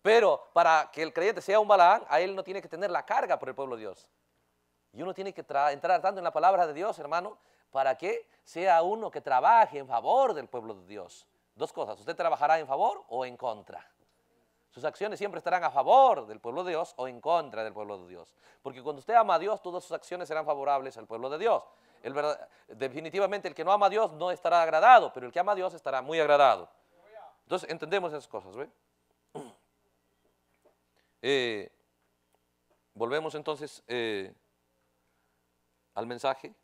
Pero para que el creyente sea un Balaán, a él no tiene que tener la carga por el pueblo de Dios. Y uno tiene que entrar tanto en la palabra de Dios, hermano, para que sea uno que trabaje en favor del pueblo de Dios. Dos cosas, usted trabajará en favor o en contra. Sus acciones siempre estarán a favor del pueblo de Dios o en contra del pueblo de Dios. Porque cuando usted ama a Dios, todas sus acciones serán favorables al pueblo de Dios. definitivamente el que no ama a Dios no estará agradado, pero el que ama a Dios estará muy agradado. Entonces entendemos esas cosas, ¿ve? Eh, volvemos entonces eh, al mensaje.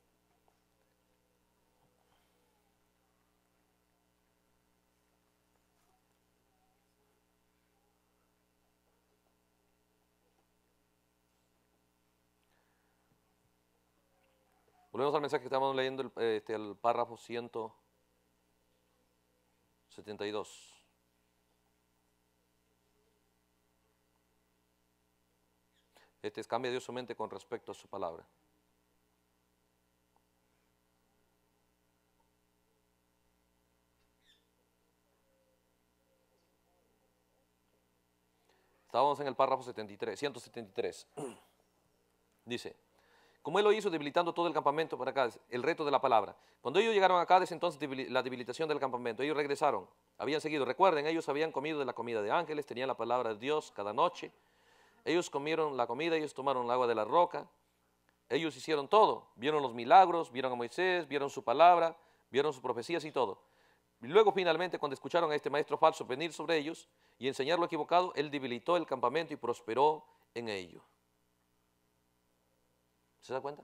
Volvemos al mensaje que estamos leyendo, el, este, el párrafo 172. Este, cambia Dios su mente con respecto a su palabra. Estábamos en el párrafo 73, 173. Dice, como él lo hizo debilitando todo el campamento para acá, el reto de la palabra. Cuando ellos llegaron acá, desde entonces la debilitación del campamento, ellos regresaron, habían seguido. Recuerden, ellos habían comido de la comida de ángeles, tenían la palabra de Dios cada noche, ellos comieron la comida, ellos tomaron el agua de la roca, ellos hicieron todo, vieron los milagros, vieron a Moisés, vieron su palabra, vieron sus profecías y todo. Y luego finalmente cuando escucharon a este maestro falso venir sobre ellos y enseñar lo equivocado, él debilitó el campamento y prosperó en ello. ¿Se da cuenta?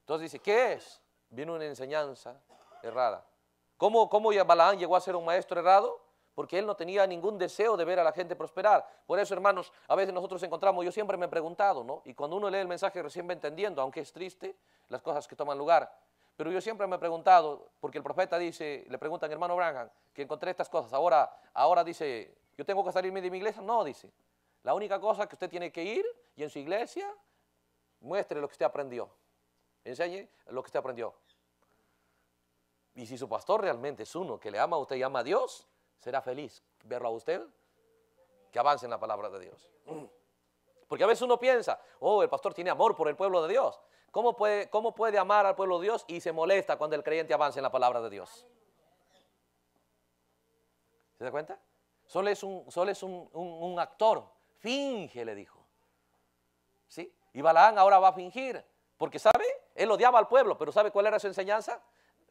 Entonces dice, ¿qué es? Vino una enseñanza errada. ¿Cómo, cómo Balaán llegó a ser un maestro errado? porque él no tenía ningún deseo de ver a la gente prosperar. Por eso, hermanos, a veces nosotros encontramos, yo siempre me he preguntado, ¿no? Y cuando uno lee el mensaje recién va entendiendo, aunque es triste, las cosas que toman lugar. Pero yo siempre me he preguntado, porque el profeta dice, le preguntan, hermano Branham, que encontré estas cosas, ahora, ahora dice, ¿yo tengo que salirme de mi iglesia? No, dice. La única cosa que usted tiene que ir y en su iglesia muestre lo que usted aprendió. Enseñe lo que usted aprendió. Y si su pastor realmente es uno que le ama a usted y ama a Dios, será feliz verlo a usted que avance en la palabra de Dios. Porque a veces uno piensa, oh, el pastor tiene amor por el pueblo de Dios. ¿Cómo puede, cómo puede amar al pueblo de Dios y se molesta cuando el creyente avance en la palabra de Dios? ¿Se da cuenta? Solo es un, solo es un, actor. Finge, le dijo. ¿Sí? Y Balaán ahora va a fingir. Porque, ¿sabe? Él odiaba al pueblo, pero ¿sabe cuál era su enseñanza?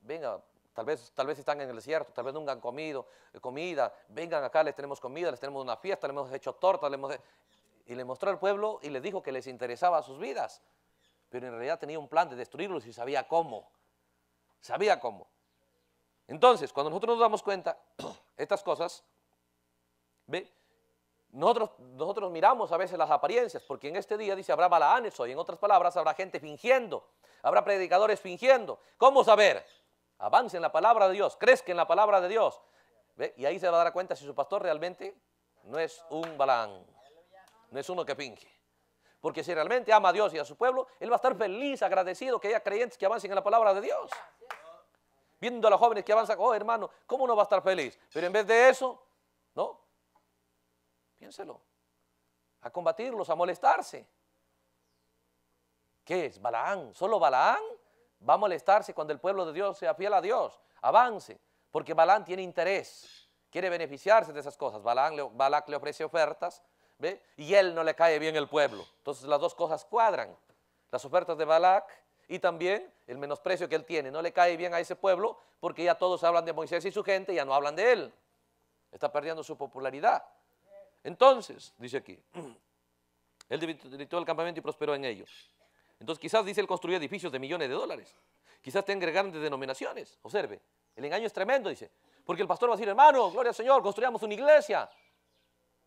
Venga, Tal vez, tal vez están en el desierto, tal vez nunca han comido eh, comida. Vengan acá, les tenemos comida, les tenemos una fiesta, les hemos hecho tortas. Y le mostró al pueblo y les dijo que les interesaba sus vidas. Pero en realidad tenía un plan de destruirlos y sabía cómo. Sabía cómo. Entonces, cuando nosotros nos damos cuenta estas cosas, Nosotros, nosotros miramos a veces las apariencias, porque en este día dice habrá balaanes, hoy, en otras palabras habrá gente fingiendo, habrá predicadores fingiendo. ¿Cómo saber? Avance en la palabra de Dios, crezca en la palabra de Dios. Y ahí se va a dar cuenta si su pastor realmente no es un balán, no es uno que pinge. Porque si realmente ama a Dios y a su pueblo, él va a estar feliz, agradecido que haya creyentes que avancen en la palabra de Dios. Viendo a los jóvenes que avanzan, oh hermano, ¿cómo no va a estar feliz? Pero en vez de eso, no, piénselo, a combatirlos, a molestarse. ¿Qué es? ¿Balaán? ¿Solo Balaán? Va a molestarse cuando el pueblo de Dios sea fiel a Dios. Avance, porque Balán tiene interés, quiere beneficiarse de esas cosas. Balán, le ofrece ofertas y él no le cae bien el pueblo. Entonces las dos cosas cuadran. Las ofertas de Balán y también el menosprecio que él tiene. No le cae bien a ese pueblo porque ya todos hablan de Moisés y su gente, Y ya no hablan de él. Está perdiendo su popularidad. Entonces, dice aquí, él debilitó el campamento y prosperó en ellos. Entonces quizás dice él construyó edificios de millones de dólares. Quizás tenga grandes denominaciones. Observe, el engaño es tremendo, dice. Porque el pastor va a decir, hermano, gloria al Señor, construyamos una iglesia.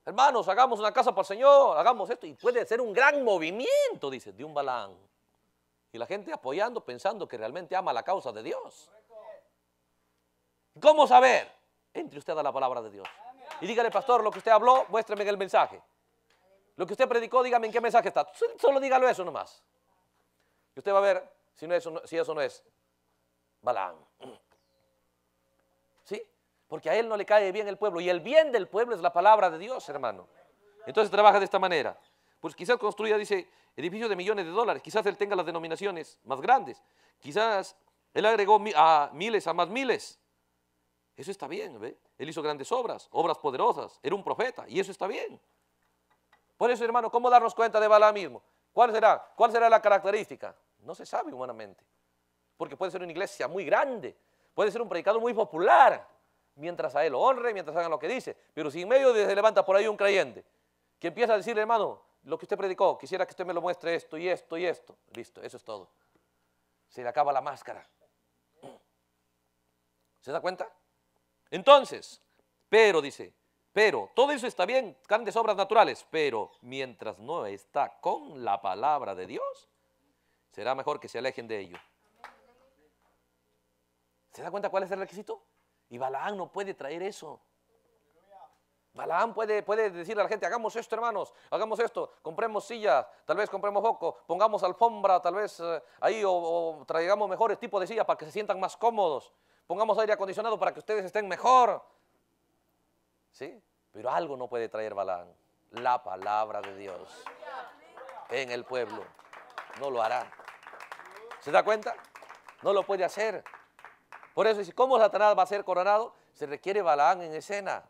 Hermanos, hagamos una casa para el Señor, hagamos esto. Y puede ser un gran movimiento, dice, de un balán. Y la gente apoyando, pensando que realmente ama la causa de Dios. ¿Cómo saber? Entre usted a la palabra de Dios. Y dígale, pastor, lo que usted habló, muéstrame el mensaje. Lo que usted predicó, dígame en qué mensaje está. Solo dígalo eso nomás usted va a ver si, no es, si eso no es Balaam. ¿Sí? Porque a él no le cae bien el pueblo. Y el bien del pueblo es la palabra de Dios, hermano. Entonces trabaja de esta manera. Pues quizás construya, dice, edificios de millones de dólares. Quizás él tenga las denominaciones más grandes. Quizás él agregó a miles, a más miles. Eso está bien, Él hizo grandes obras, obras poderosas. Era un profeta y eso está bien. Por eso, hermano, ¿cómo darnos cuenta de Balaam mismo? ¿Cuál será? ¿Cuál será la característica? No se sabe humanamente. Porque puede ser una iglesia muy grande, puede ser un predicado muy popular, mientras a él lo honre, mientras haga lo que dice. Pero si en medio de se levanta por ahí un creyente que empieza a decirle, hermano, lo que usted predicó, quisiera que usted me lo muestre esto y esto y esto. Listo, eso es todo. Se le acaba la máscara. ¿Se da cuenta? Entonces, pero dice, pero todo eso está bien, grandes obras naturales, pero mientras no está con la palabra de Dios, será mejor que se alejen de ellos. ¿Se da cuenta cuál es el requisito? Y Balaam no puede traer eso. Balaam puede, puede decirle a la gente, hagamos esto hermanos, hagamos esto, compremos sillas, tal vez compremos foco, pongamos alfombra, tal vez eh, ahí o, traigamos mejores tipos de sillas para que se sientan más cómodos, pongamos aire acondicionado para que ustedes estén mejor. ¿Sí? Pero algo no puede traer Balaam, la palabra de Dios en el pueblo, no lo hará. ¿Se da cuenta? No lo puede hacer. Por eso dice, ¿cómo Satanás va a ser coronado? Se requiere Balaán en escena.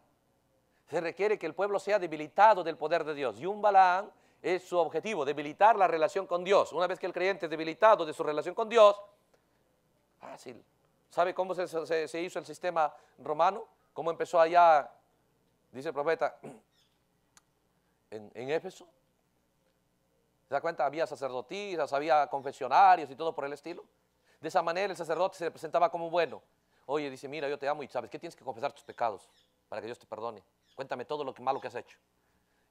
Se requiere que el pueblo sea debilitado del poder de Dios. Y un Balaán es su objetivo, debilitar la relación con Dios. Una vez que el creyente es debilitado de su relación con Dios, fácil. ¿Sabe cómo se, hizo el sistema romano? ¿Cómo empezó allá, dice el profeta, en, en Éfeso? ¿Se da cuenta? Había sacerdotisas, había confesionarios y todo por el estilo. De esa manera el sacerdote se le presentaba como bueno. Oye, dice, mira, yo te amo y sabes ¿qué tienes que confesar tus pecados para que Dios te perdone. Cuéntame todo lo que malo que has hecho.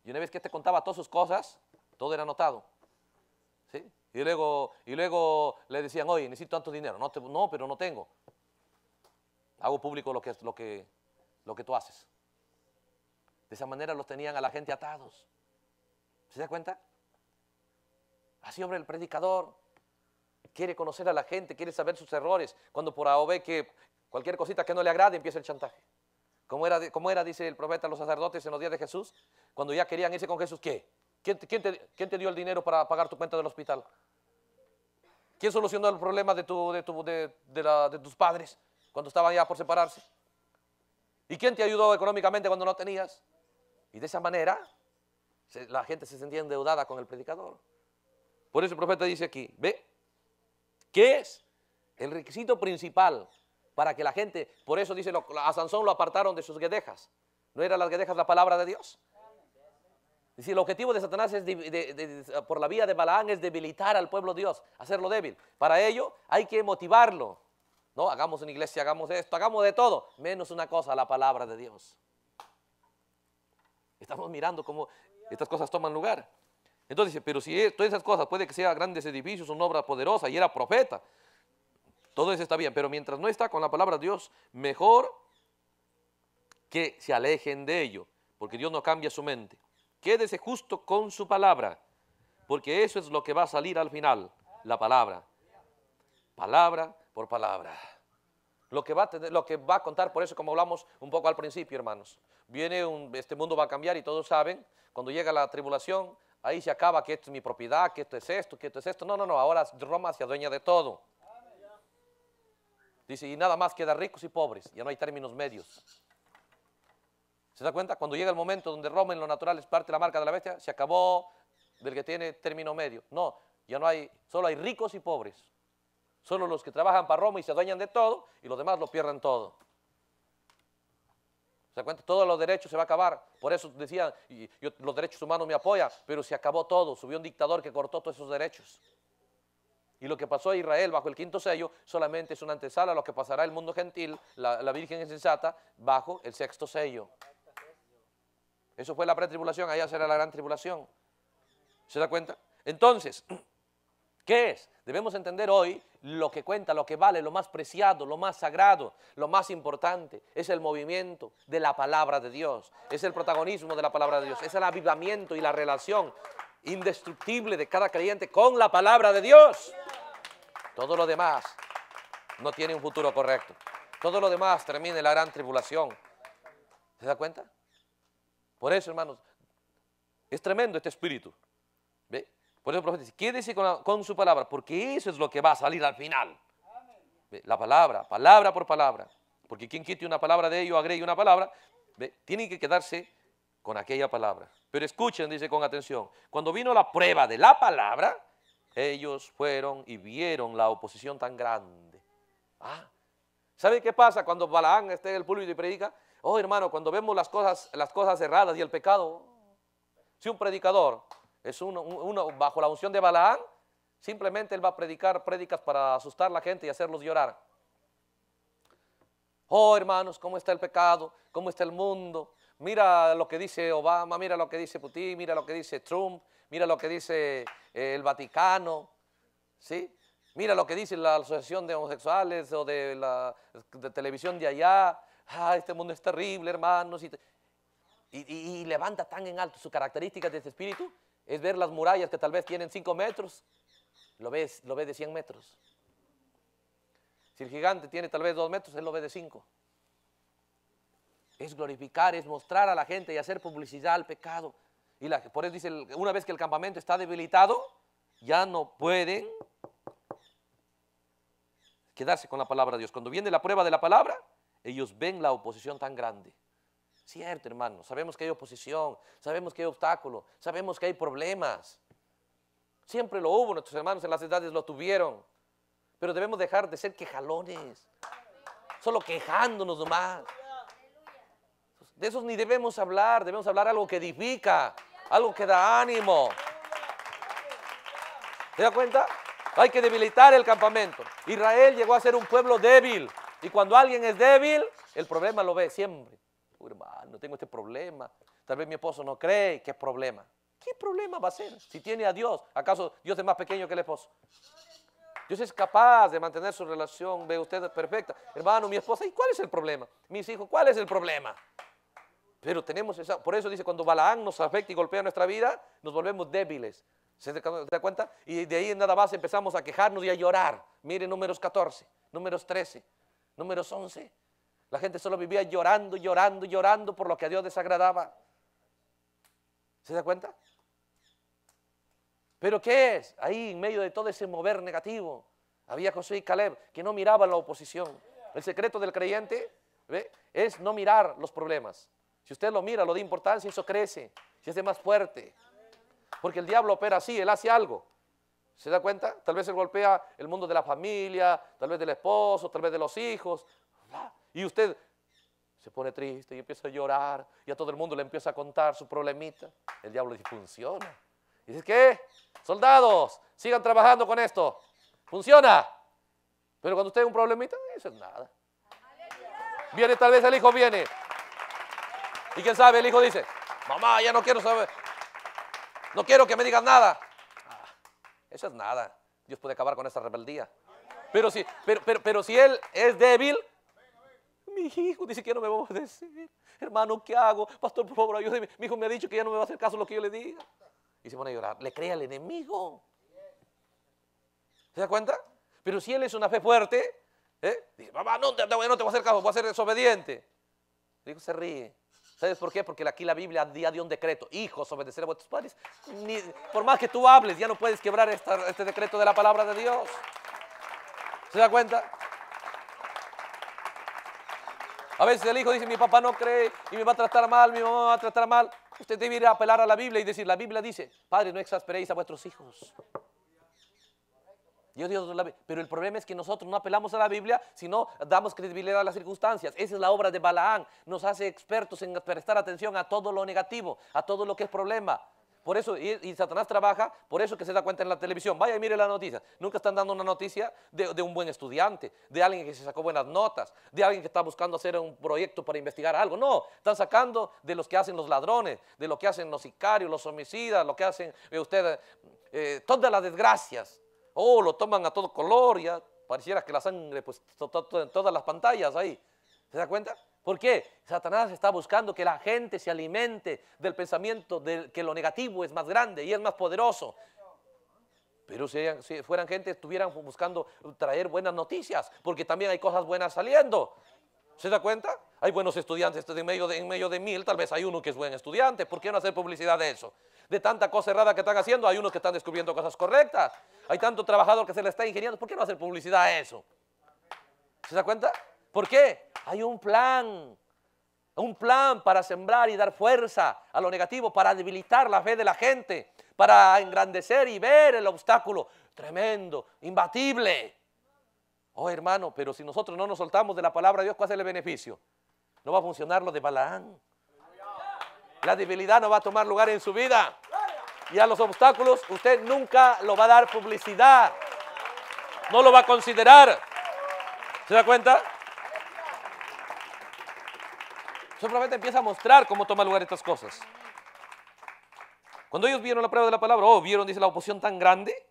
Y una vez que te contaba todas sus cosas, todo era anotado. ¿Sí? Y luego, y luego le decían, oye, necesito tanto dinero. No, no pero no tengo. Hago público lo que, lo, que, lo que tú haces. De esa manera los tenían a la gente atados. ¿Se da cuenta? Así hombre, el predicador. Quiere conocer a la gente, quiere saber sus errores. Cuando por ahora ve que cualquier cosita que no le agrade empieza el chantaje. Como era, como era, dice el profeta, los sacerdotes en los días de Jesús? Cuando ya querían irse con Jesús, ¿qué? ¿Quién, te, dio el dinero para pagar tu cuenta del hospital? ¿Quién solucionó el problema de, tu, de, tu, de, tus padres cuando estaban ya por separarse? ¿Y quién te ayudó económicamente cuando no tenías? Y de esa manera la gente se sentía endeudada con el predicador. Por eso el profeta dice aquí, ve, ¿qué es el requisito principal para que la gente, por eso dice, a Sansón lo apartaron de sus guedejas? ¿No era las guedejas la palabra de Dios? Dice, el objetivo de Satanás es por la vía de Balaán es debilitar al pueblo de Dios, hacerlo débil. Para ello hay que motivarlo. No, hagamos una iglesia, hagamos esto, hagamos de todo, menos una cosa, la palabra de Dios. Estamos mirando cómo estas cosas toman lugar. Entonces dice, pero si todas esas cosas puede que sea grandes edificios, una obra poderosa y era profeta, todo eso está bien, pero mientras no está con la palabra de Dios, mejor que se alejen de ello, porque Dios no cambia su mente. Quédese justo con su palabra, porque eso es lo que va a salir al final, la palabra. Palabra por palabra. Lo que, va a lo que va a contar, por eso como hablamos un poco al principio, hermanos. Viene un, este mundo va a cambiar y todos saben, cuando llega la tribulación, Ahí se acaba que esto es mi propiedad, que esto es esto, que esto es esto. No, no, no, ahora Roma se adueña de todo. Dice, y nada más queda ricos y pobres, ya no hay términos medios. ¿Se da cuenta? Cuando llega el momento donde Roma en lo natural es parte de la marca de la bestia, se acabó del que tiene término medio. No, ya no hay, solo hay ricos y pobres. Solo los que trabajan para Roma y se adueñan de todo y los demás lo pierden todo. ¿Se da cuenta? Todos los derechos se va a acabar. Por eso decía, los derechos humanos me apoyan, pero se acabó todo. Subió un dictador que cortó todos esos derechos. Y lo que pasó a Israel bajo el quinto sello solamente es una antesala a lo que pasará el mundo gentil, la, la Virgen insensata, bajo el sexto sello. Eso fue la pretribulación, allá será la gran tribulación. ¿Se da cuenta? Entonces, ¿Qué es? Debemos entender hoy lo que cuenta, lo que vale, lo más preciado, lo más sagrado, lo más importante. Es el movimiento de la palabra de Dios. Es el protagonismo de la palabra de Dios. Es el avivamiento y la relación indestructible de cada creyente con la palabra de Dios. Todo lo demás no tiene un futuro correcto. Todo lo demás termina en la gran tribulación. ¿Se da cuenta? Por eso, hermanos, es tremendo este espíritu. Por eso el profeta dice, quédese con, con su palabra, porque eso es lo que va a salir al final. La palabra, palabra por palabra. Porque quien quite una palabra de ello, agregue una palabra, tiene que quedarse con aquella palabra. Pero escuchen, dice con atención, cuando vino la prueba de la palabra, ellos fueron y vieron la oposición tan grande. Ah, ¿Sabe qué pasa cuando Balaán esté en el púlpito y predica? Oh, hermano, cuando vemos las cosas, las cosas erradas y el pecado, si un predicador es uno, bajo la unción de Balaam, simplemente él va a predicar prédicas para asustar a la gente y hacerlos llorar. Oh, hermanos, cómo está el pecado, cómo está el mundo. Mira lo que dice Obama, mira lo que dice Putin, mira lo que dice Trump, mira lo que dice eh, el Vaticano, ¿sí? Mira lo que dice la Asociación de Homosexuales o de la televisión de allá. Ah, este mundo es terrible, hermanos. Y, levanta tan en alto sus características de ese espíritu es ver las murallas que tal vez tienen 5 metros, lo ves, lo de 100 metros. Si el gigante tiene tal vez 2 metros, él lo ve de 5. Es glorificar, es mostrar a la gente y hacer publicidad al pecado. Y la, por eso dice, una vez que el campamento está debilitado, ya no pueden quedarse con la palabra de Dios. Cuando viene la prueba de la palabra, ellos ven la oposición tan grande. Cierto, hermano, sabemos que hay oposición, sabemos que hay obstáculos, sabemos que hay problemas. Siempre lo hubo, nuestros hermanos en las edades lo tuvieron. Pero debemos dejar de ser quejalones, solo quejándonos nomás. De esos ni debemos hablar, debemos hablar algo que edifica, algo que da ánimo. ¿Te da cuenta? Hay que debilitar el campamento. Israel llegó a ser un pueblo débil. Y cuando alguien es débil, el problema lo ve siempre no hermano, tengo este problema. Tal vez mi esposo no cree que es problema. ¿Qué problema va a ser? Si tiene a Dios, ¿acaso Dios es más pequeño que el esposo? Dios es capaz de mantener su relación, ve usted, perfecta. Hermano, mi esposa, ¿y cuál es el problema? Mis hijos, ¿cuál es el problema? Pero tenemos esa, por eso dice, cuando Balaán nos afecta y golpea nuestra vida, nos volvemos débiles. ¿Se da cuenta? Y de ahí en nada más empezamos a quejarnos y a llorar. Mire números 14, números 13, números 11. La gente solo vivía llorando, llorando, llorando por lo que a Dios desagradaba. ¿Se da cuenta? Pero ¿qué es? Ahí en medio de todo ese mover negativo, había José y Caleb que no miraban la oposición. El secreto del creyente es no mirar los problemas. Si usted lo mira, lo da importancia, eso crece, se hace más fuerte. Porque el diablo opera así, él hace algo. ¿Se da cuenta? Tal vez él golpea el mundo de la familia, tal vez del esposo, tal vez de los hijos. Y usted se pone triste y empieza a llorar y a todo el mundo le empieza a contar su problemita. El diablo dice, funciona. dice, ¿qué? Soldados, sigan trabajando con esto. Funciona. Pero cuando usted tiene un problemita, no dice nada. Viene tal vez el hijo, viene. Y quién sabe, el hijo dice, mamá, ya no quiero saber. No quiero que me digan nada. Ah, eso es nada. Dios puede acabar con esa rebeldía. Pero si, pero, pero si él es débil, mi hijo dice que ya no me va a obedecer. Hermano, ¿qué hago? Pastor, por favor, ayúdeme. Mi hijo me ha dicho que ya no me va a hacer caso lo que yo le diga. Y se van a llorar. Le cree al enemigo. ¿Se da cuenta? Pero si él es una fe fuerte, ¿eh? dice, papá, no, te voy a hacer caso, voy a ser desobediente. hijo se ríe. ¿Sabes por qué? Porque aquí la Biblia día de un decreto. Hijos, obedecer a vuestros padres. por más que tú hables, ya no puedes quebrar este decreto de la palabra de Dios. ¿Se da cuenta? A veces el hijo dice, mi papá no cree y me va a tratar mal, mi mamá me va a tratar mal. Usted debe ir a apelar a la Biblia y decir, la Biblia dice, padre, no exasperéis a vuestros hijos. Dios, Dios, la, pero el problema es que nosotros no apelamos a la Biblia, sino damos credibilidad a las circunstancias. Esa es la obra de Balaán. Nos hace expertos en prestar atención a todo lo negativo, a todo lo que es problema por eso, y, Satanás trabaja, por eso que se da cuenta en la televisión. Vaya y mire la noticia, Nunca están dando una noticia de, un buen estudiante, de alguien que se sacó buenas notas, de alguien que está buscando hacer un proyecto para investigar algo. No, están sacando de los que hacen los ladrones, de lo que hacen los sicarios, los homicidas, lo que hacen eh, ustedes, eh, eh, todas las desgracias. Oh, lo toman a todo color, ya pareciera que la sangre, pues, en todas las pantallas ahí. ¿Se da cuenta? ¿Por qué? Satanás está buscando que la gente se alimente del pensamiento de que lo negativo es más grande y es más poderoso. Pero si, fueran gente, estuvieran buscando traer buenas noticias, porque también hay cosas buenas saliendo. ¿Se da cuenta? Hay buenos estudiantes en medio, de, en medio de mil, tal vez hay uno que es buen estudiante. ¿Por qué no hacer publicidad de eso? De tanta cosa errada que están haciendo, hay unos que están descubriendo cosas correctas. Hay tanto trabajador que se le está ingeniando. ¿Por qué no hacer publicidad de eso? ¿Se da cuenta? ¿Por qué? Hay un plan. Un plan para sembrar y dar fuerza a lo negativo, para debilitar la fe de la gente, para engrandecer y ver el obstáculo tremendo, imbatible. Oh hermano, pero si nosotros no nos soltamos de la palabra de Dios, ¿cuál es el beneficio? No va a funcionar lo de Balaán. La debilidad no va a tomar lugar en su vida. Y a los obstáculos usted nunca lo va a dar publicidad. No lo va a considerar. ¿Se da cuenta? El empieza a mostrar cómo toman lugar estas cosas. Cuando ellos vieron la prueba de la palabra, oh, vieron, dice, la oposición tan grande,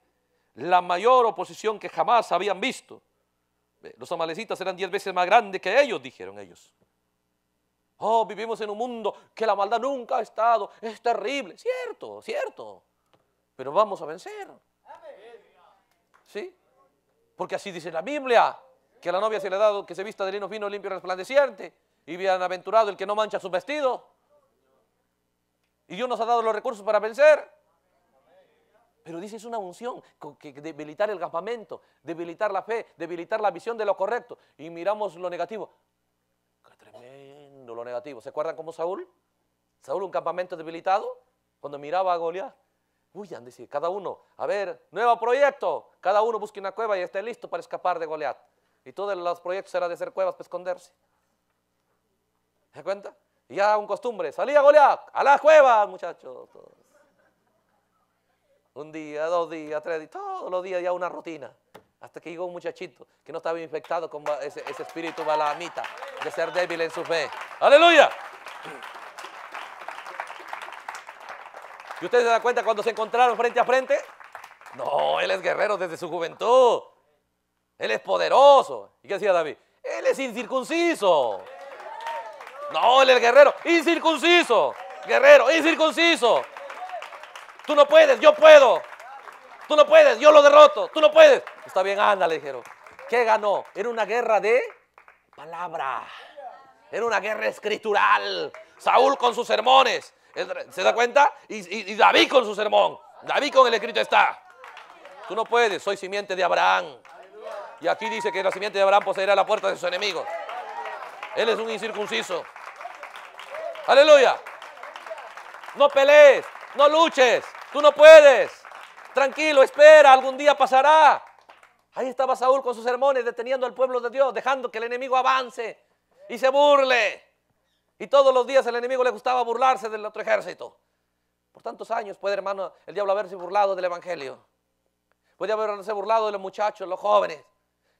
la mayor oposición que jamás habían visto. Los amalecitas eran diez veces más grandes que ellos, dijeron ellos. Oh, vivimos en un mundo que la maldad nunca ha estado, es terrible, cierto, cierto, pero vamos a vencer. ¿Sí? Porque así dice la Biblia, que a la novia se le ha dado que se vista de lino fino, limpio y resplandeciente. Y bienaventurado el que no mancha su vestido. Y Dios nos ha dado los recursos para vencer. Pero dice, es una unción, que debilitar el campamento, debilitar la fe, debilitar la visión de lo correcto. Y miramos lo negativo. tremendo lo negativo. ¿Se acuerdan cómo Saúl? Saúl, un campamento debilitado, cuando miraba a Goliat. Huyan, decir cada uno, a ver, nuevo proyecto. Cada uno busque una cueva y esté listo para escapar de Goliat. Y todos los proyectos eran de hacer cuevas para esconderse. ¿Se cuenta? Y ya un costumbre, salía Goliat, a las cuevas, muchachos. Un día, dos días, tres días, todos los días ya una rutina. Hasta que llegó un muchachito que no estaba infectado con ese, ese espíritu balamita de ser débil en su fe. ¡Aleluya! ¿Y ustedes se dan cuenta cuando se encontraron frente a frente? No, él es guerrero desde su juventud. Él es poderoso. ¿Y qué decía David? Él es incircunciso. No, el guerrero, incircunciso. Guerrero, incircunciso. Tú no puedes, yo puedo. Tú no puedes, yo lo derroto. Tú no puedes. Está bien, anda, dijeron. ¿Qué ganó? Era una guerra de palabra. Era una guerra escritural. Saúl con sus sermones. ¿Se da cuenta? Y, y David con su sermón. David con el escrito está. Tú no puedes, soy simiente de Abraham. Y aquí dice que la simiente de Abraham poseerá la puerta de sus enemigos. Él es un incircunciso. Aleluya. No pelees, no luches, tú no puedes. Tranquilo, espera, algún día pasará. Ahí estaba Saúl con sus sermones deteniendo al pueblo de Dios, dejando que el enemigo avance y se burle. Y todos los días el enemigo le gustaba burlarse del otro ejército. Por tantos años puede, hermano, el diablo haberse burlado del evangelio. Puede haberse burlado de los muchachos, los jóvenes.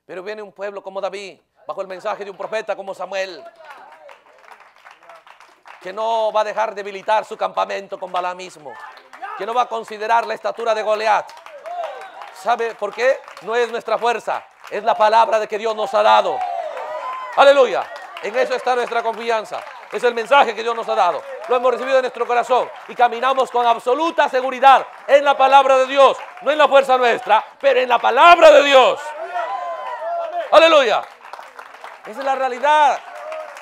Pero viene un pueblo como David, bajo el mensaje de un profeta como Samuel que no va a dejar debilitar su campamento con balamismo, que no va a considerar la estatura de Goliat. ¿Sabe por qué? No es nuestra fuerza, es la palabra de que Dios nos ha dado. Aleluya. En eso está nuestra confianza. Es el mensaje que Dios nos ha dado. Lo hemos recibido en nuestro corazón y caminamos con absoluta seguridad en la palabra de Dios. No en la fuerza nuestra, pero en la palabra de Dios. Aleluya. Esa es la realidad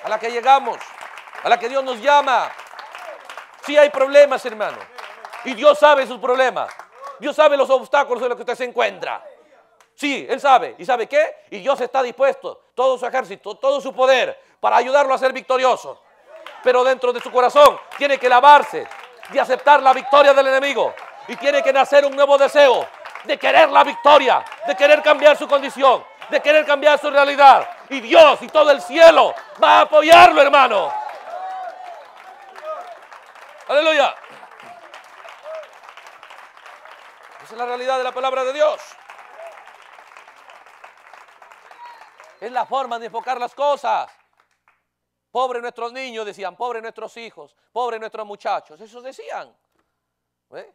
a la que llegamos a la que Dios nos llama. si hay problemas, hermano. Y Dios sabe sus problemas. Dios sabe los obstáculos en los que usted se encuentra. Sí, Él sabe. ¿Y sabe qué? Y Dios está dispuesto, todo su ejército, todo su poder, para ayudarlo a ser victorioso. Pero dentro de su corazón tiene que lavarse y aceptar la victoria del enemigo. Y tiene que nacer un nuevo deseo de querer la victoria, de querer cambiar su condición, de querer cambiar su realidad. Y Dios y todo el cielo va a apoyarlo, hermano. Aleluya. Esa es la realidad de la palabra de Dios. Es la forma de enfocar las cosas. Pobre nuestros niños, decían, pobre nuestros hijos, pobre nuestros muchachos, eso decían. ¿eh?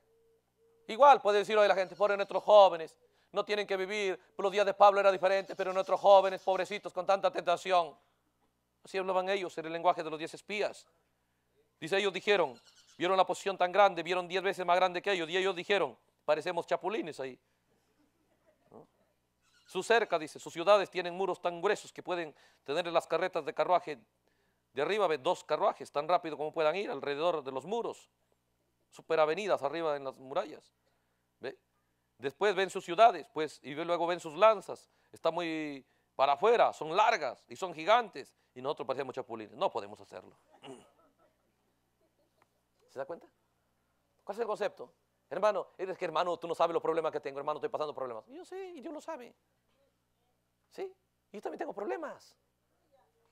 Igual puede decir hoy la gente, pobre nuestros jóvenes, no tienen que vivir, los días de Pablo era diferente, pero nuestros jóvenes, pobrecitos, con tanta tentación. Así hablaban ellos en el lenguaje de los diez espías. Dice, ellos dijeron, Vieron la posición tan grande, vieron diez veces más grande que ellos y ellos dijeron, parecemos chapulines ahí. Su cerca, dice, sus ciudades tienen muros tan gruesos que pueden tener las carretas de carruaje de arriba, ve dos carruajes tan rápido como puedan ir alrededor de los muros, superavenidas arriba en las murallas. Después ven sus ciudades, pues, y luego ven sus lanzas. Está muy para afuera, son largas y son gigantes. Y nosotros parecemos chapulines. No podemos hacerlo. ¿Se da cuenta? ¿Cuál es el concepto? Hermano, eres que hermano, tú no sabes los problemas que tengo, hermano, estoy pasando problemas. yo sí, y Dios lo sabe. ¿Sí? yo también tengo problemas.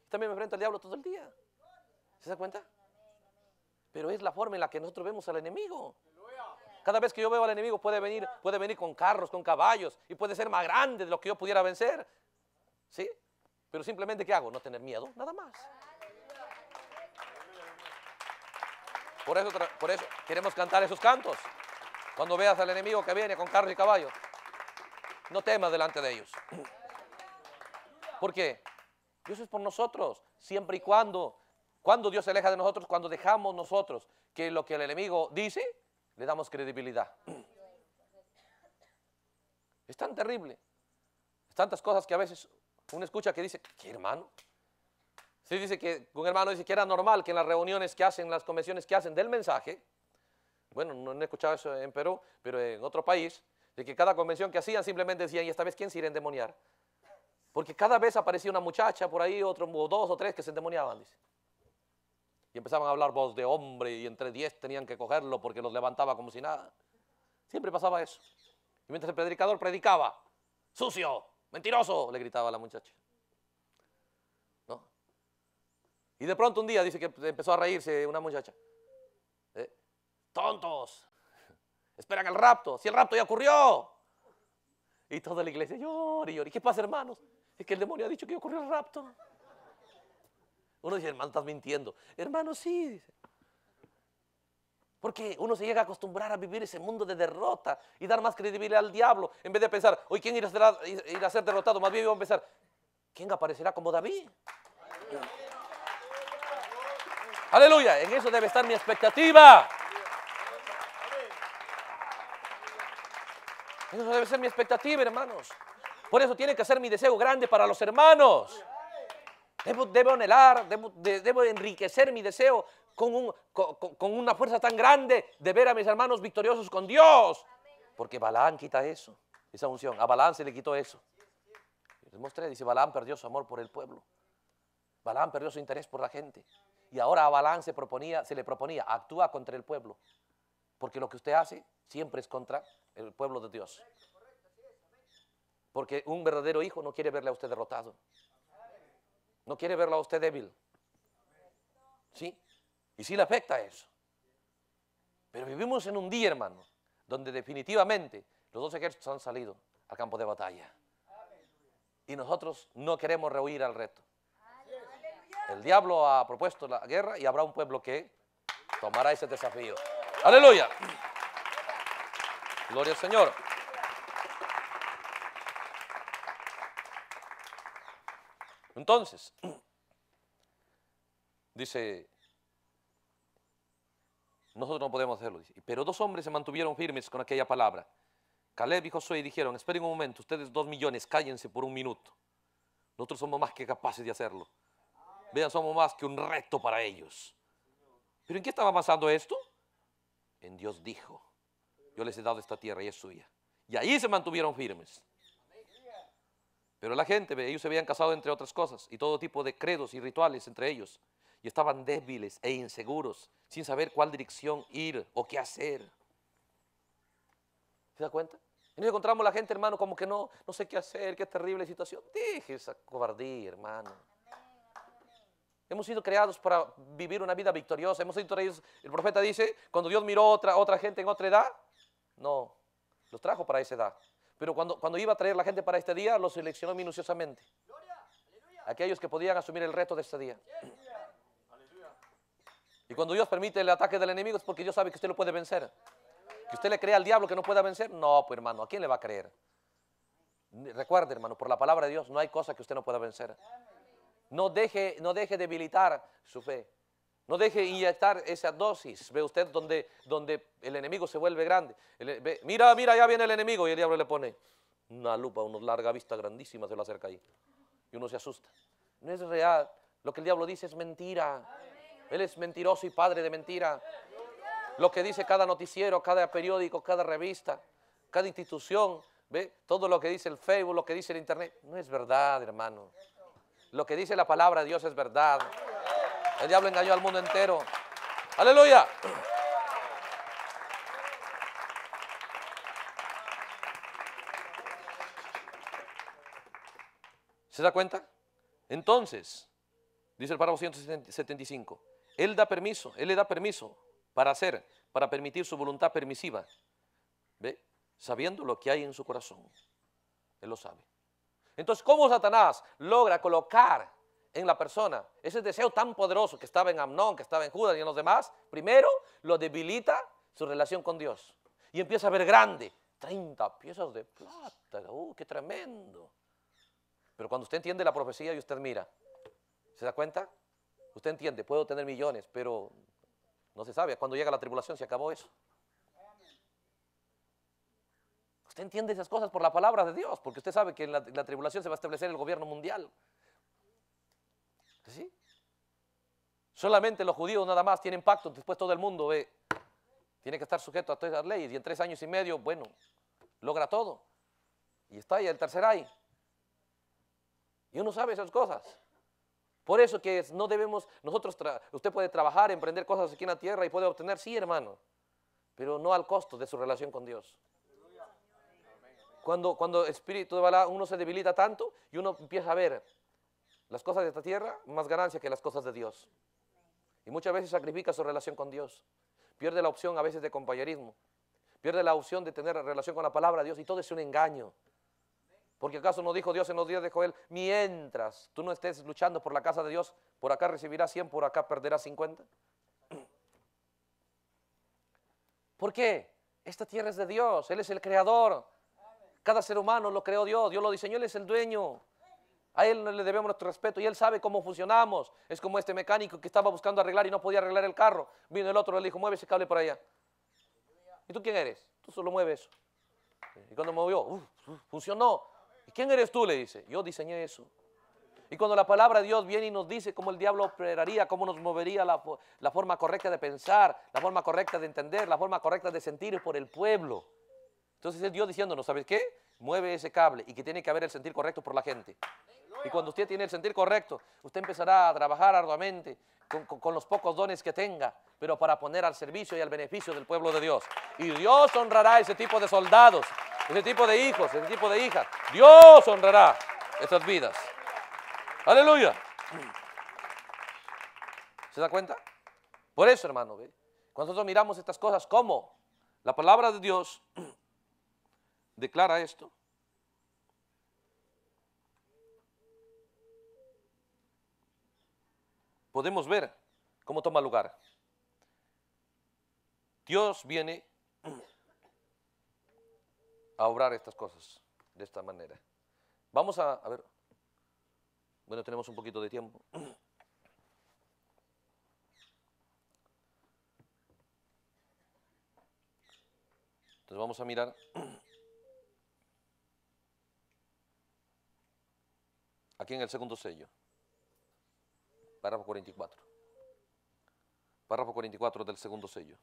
También me enfrento al diablo todo el día. ¿Se da cuenta? Pero es la forma en la que nosotros vemos al enemigo. Cada vez que yo veo al enemigo puede venir, puede venir con carros, con caballos y puede ser más grande de lo que yo pudiera vencer. ¿Sí? Pero simplemente ¿qué hago? No tener miedo, nada más. Por eso, por eso queremos cantar esos cantos. Cuando veas al enemigo que viene con carro y caballo, no temas delante de ellos. ¿Por qué? Dios es por nosotros, siempre y cuando. Cuando Dios se aleja de nosotros, cuando dejamos nosotros que lo que el enemigo dice, le damos credibilidad. Es tan terrible. tantas cosas que a veces uno escucha que dice, ¿qué hermano? Sí, dice que un hermano dice que era normal que en las reuniones que hacen, las convenciones que hacen del mensaje, bueno, no, he escuchado eso en Perú, pero en otro país, de que cada convención que hacían simplemente decían, ¿y esta vez quién se irá a endemoniar? Porque cada vez aparecía una muchacha por ahí, otro, o dos o tres que se endemoniaban, dice. Y empezaban a hablar voz de hombre y entre diez tenían que cogerlo porque los levantaba como si nada. Siempre pasaba eso. Y mientras el predicador predicaba, sucio, mentiroso, le gritaba a la muchacha. Y de pronto un día dice que empezó a reírse una muchacha. ¿Eh? Tontos, esperan el rapto, si el rapto ya ocurrió. Y toda la iglesia llora y llora. ¿Y qué pasa, hermanos? Es que el demonio ha dicho que ocurrió el rapto. Uno dice, hermano, estás mintiendo. Hermano, sí, dice. Porque uno se llega a acostumbrar a vivir ese mundo de derrota y dar más credibilidad al diablo. En vez de pensar, hoy quién irá a ser, derrotado, más bien iba a pensar, ¿quién aparecerá como David? Aleluya, en eso debe estar mi expectativa. Eso debe ser mi expectativa, hermanos. Por eso tiene que ser mi deseo grande para los hermanos. Debo, anhelar, debo, enriquecer mi deseo con, una fuerza tan grande de ver a mis hermanos victoriosos con Dios. Porque Balaam quita eso, esa unción. A Balaam se le quitó eso. Les mostré, dice, Balaam perdió su amor por el pueblo. Balaam perdió su interés por la gente. Y ahora a Balán se, proponía, se le proponía, actúa contra el pueblo, porque lo que usted hace siempre es contra el pueblo de Dios. Porque un verdadero hijo no quiere verle a usted derrotado. No quiere verle a usted débil. ¿Sí? Y sí le afecta eso. Pero vivimos en un día, hermano, donde definitivamente los dos ejércitos han salido al campo de batalla. Y nosotros no queremos rehuir al reto. El diablo ha propuesto la guerra y habrá un pueblo que tomará ese desafío. Aleluya. Gloria al Señor. Entonces, dice, nosotros no podemos hacerlo. Pero dos hombres se mantuvieron firmes con aquella palabra. Caleb y Josué dijeron, esperen un momento, ustedes dos millones, cállense por un minuto. Nosotros somos más que capaces de hacerlo. Vean, somos más que un reto para ellos. ¿Pero en qué estaba pasando esto? En Dios dijo, yo les he dado esta tierra y es suya. Y ahí se mantuvieron firmes. Pero la gente, ellos se habían casado entre otras cosas y todo tipo de credos y rituales entre ellos. Y estaban débiles e inseguros, sin saber cuál dirección ir o qué hacer. ¿Se da cuenta? Y nos encontramos la gente, hermano, como que no, no sé qué hacer, qué terrible situación. Dije esa cobardía, hermano. Hemos sido creados para vivir una vida victoriosa. Hemos sido traídos. El profeta dice, cuando Dios miró otra, otra gente en otra edad, no, los trajo para esa edad. Pero cuando, cuando iba a traer la gente para este día, los seleccionó minuciosamente. Aquellos que podían asumir el reto de este día. Y cuando Dios permite el ataque del enemigo es porque Dios sabe que usted lo puede vencer. Que usted le crea al diablo que no pueda vencer. No, pues hermano, ¿a quién le va a creer? Recuerde, hermano, por la palabra de Dios no hay cosa que usted no pueda vencer. No deje, no deje debilitar su fe. No deje inyectar esa dosis. Ve usted donde, donde el enemigo se vuelve grande. mira, mira, ya viene el enemigo. Y el diablo le pone una lupa, una larga vista grandísima, se lo acerca ahí. Y uno se asusta. No es real. Lo que el diablo dice es mentira. Él es mentiroso y padre de mentira. Lo que dice cada noticiero, cada periódico, cada revista, cada institución, ¿ve? todo lo que dice el Facebook, lo que dice el Internet, no es verdad, hermano. Lo que dice la palabra de Dios es verdad. El diablo engañó al mundo entero. Aleluya. ¿Se da cuenta? Entonces, dice el párrafo 175, Él da permiso, Él le da permiso para hacer, para permitir su voluntad permisiva. ¿Ve? Sabiendo lo que hay en su corazón. Él lo sabe. Entonces, ¿cómo Satanás logra colocar en la persona ese deseo tan poderoso que estaba en Amnón, que estaba en Judas y en los demás? Primero, lo debilita su relación con Dios y empieza a ver grande. 30 piezas de plata, ¡uh, qué tremendo! Pero cuando usted entiende la profecía y usted mira, ¿se da cuenta? Usted entiende, puedo tener millones, pero no se sabe. Cuando llega la tribulación se acabó eso. Usted entiende esas cosas por la palabra de Dios, porque usted sabe que en la, tribulación se va a establecer el gobierno mundial. ¿Sí? Solamente los judíos nada más tienen pacto, después todo el mundo ve, tiene que estar sujeto a todas las leyes y en tres años y medio, bueno, logra todo. Y está ahí el tercer ay. Y uno sabe esas cosas. Por eso que no debemos, nosotros, usted puede trabajar, emprender cosas aquí en la tierra y puede obtener, sí hermano, pero no al costo de su relación con Dios. Cuando, el espíritu de uno se debilita tanto y uno empieza a ver las cosas de esta tierra más ganancia que las cosas de Dios. Y muchas veces sacrifica su relación con Dios. Pierde la opción a veces de compañerismo. Pierde la opción de tener relación con la palabra de Dios y todo es un engaño. Porque acaso no dijo Dios en los días de Joel, mientras tú no estés luchando por la casa de Dios, por acá recibirás 100, por acá perderás 50. ¿Por qué? Esta tierra es de Dios, Él es el creador. Cada ser humano lo creó Dios, Dios lo diseñó, Él es el dueño. A Él le debemos nuestro respeto y Él sabe cómo funcionamos. Es como este mecánico que estaba buscando arreglar y no podía arreglar el carro. Vino el otro, le dijo, mueve ese cable por allá. ¿Y tú quién eres? Tú solo mueves eso. Y cuando movió, funcionó. ¿Y quién eres tú? Le dice, yo diseñé eso. Y cuando la palabra de Dios viene y nos dice cómo el diablo operaría, cómo nos movería la, la forma correcta de pensar, la forma correcta de entender, la forma correcta de sentir por el pueblo. Entonces es Dios diciéndonos, ¿sabes qué? Mueve ese cable y que tiene que haber el sentir correcto por la gente. Y cuando usted tiene el sentir correcto, usted empezará a trabajar arduamente con, los pocos dones que tenga, pero para poner al servicio y al beneficio del pueblo de Dios. Y Dios honrará a ese tipo de soldados, ese tipo de hijos, ese tipo de hijas. Dios honrará estas vidas. Aleluya. ¿Se da cuenta? Por eso, hermano, cuando nosotros miramos estas cosas como la palabra de Dios declara esto. Podemos ver cómo toma lugar. Dios viene a obrar estas cosas de esta manera. Vamos a, ver. Bueno, tenemos un poquito de tiempo. Entonces vamos a mirar Aquí en el segundo sello, párrafo 44. Párrafo 44 del segundo sello.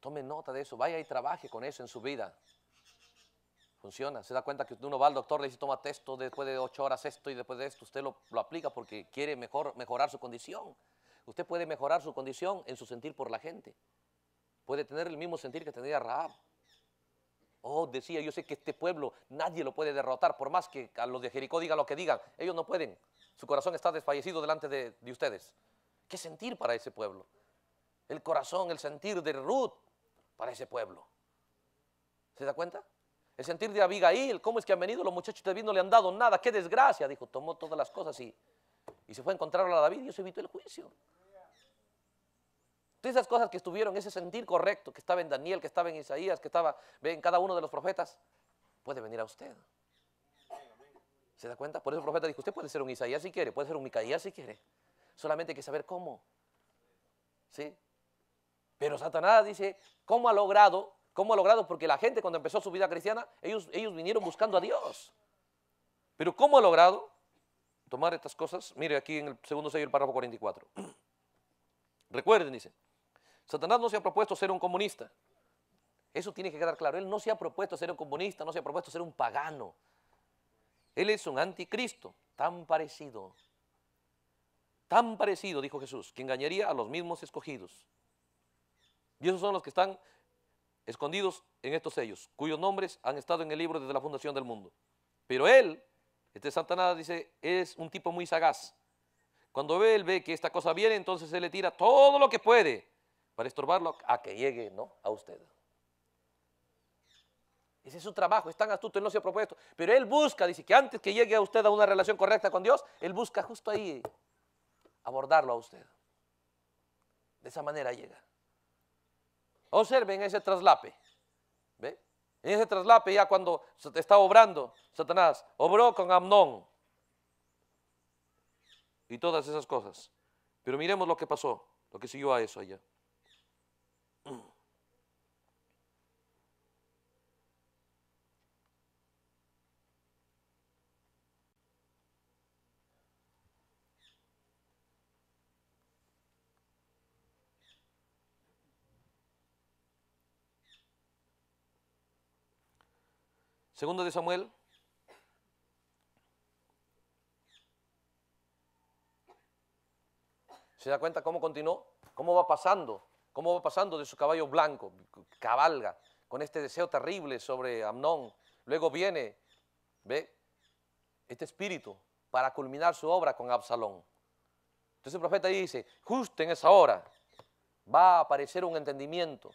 Tome nota de eso, vaya y trabaje con eso en su vida. Funciona, se da cuenta que uno va al doctor, le dice toma esto, después de ocho horas esto y después de esto, usted lo, aplica porque quiere mejorar su condición. Usted puede mejorar su condición en su sentir por la gente puede tener el mismo sentir que tenía Raab. Oh, decía, yo sé que este pueblo nadie lo puede derrotar, por más que a los de Jericó digan lo que digan, ellos no pueden. Su corazón está desfallecido delante de, ustedes. ¿Qué sentir para ese pueblo? El corazón, el sentir de Ruth para ese pueblo. ¿Se da cuenta? El sentir de Abigail, cómo es que han venido los muchachos de David, no le han dado nada, qué desgracia. Dijo, tomó todas las cosas y, y se fue a encontrar a David y se evitó el juicio. Todas esas cosas que estuvieron, ese sentir correcto que estaba en Daniel, que estaba en Isaías, que estaba en cada uno de los profetas, puede venir a usted. ¿Se da cuenta? Por eso el profeta dijo, usted puede ser un Isaías si quiere, puede ser un Micaías si quiere. Solamente hay que saber cómo. ¿Sí? Pero Satanás dice, ¿cómo ha logrado? ¿Cómo ha logrado? Porque la gente cuando empezó su vida cristiana, ellos, ellos vinieron buscando a Dios. Pero ¿cómo ha logrado tomar estas cosas? Mire aquí en el segundo sello, el párrafo 44. Recuerden, dice, Satanás no se ha propuesto ser un comunista. Eso tiene que quedar claro. Él no se ha propuesto ser un comunista, no se ha propuesto ser un pagano. Él es un anticristo, tan parecido. Tan parecido, dijo Jesús, que engañaría a los mismos escogidos. Y esos son los que están escondidos en estos sellos, cuyos nombres han estado en el libro desde la fundación del mundo. Pero él, este Satanás dice, es un tipo muy sagaz. Cuando ve, él ve que esta cosa viene, entonces se le tira todo lo que puede para estorbarlo a que llegue ¿no? a usted. Ese es su trabajo, es tan astuto, él no se ha propuesto. Pero él busca, dice que antes que llegue a usted a una relación correcta con Dios, él busca justo ahí abordarlo a usted. De esa manera llega. Observen ese traslape. ¿Ve? En ese traslape ya cuando está obrando Satanás, obró con Amnón y todas esas cosas. Pero miremos lo que pasó, lo que siguió a eso allá. Segundo de Samuel. ¿Se da cuenta cómo continuó? ¿Cómo va pasando? ¿Cómo va pasando de su caballo blanco? Cabalga con este deseo terrible sobre Amnón. Luego viene, ¿ve? Este espíritu para culminar su obra con Absalón. Entonces el profeta dice, justo en esa hora va a aparecer un entendimiento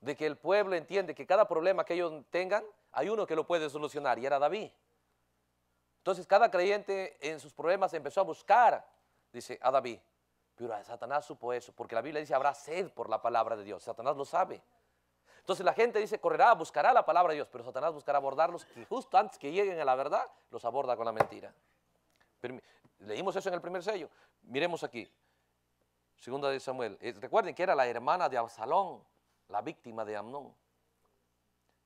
de que el pueblo entiende que cada problema que ellos tengan hay uno que lo puede solucionar y era David. Entonces cada creyente en sus problemas empezó a buscar, dice, a David. Pero Satanás supo eso, porque la Biblia dice, habrá sed por la palabra de Dios. Satanás lo sabe. Entonces la gente dice, correrá, buscará la palabra de Dios, pero Satanás buscará abordarlos y justo antes que lleguen a la verdad, los aborda con la mentira. Leímos eso en el primer sello. Miremos aquí. Segunda de Samuel. Eh, recuerden que era la hermana de Absalón, la víctima de Amnón.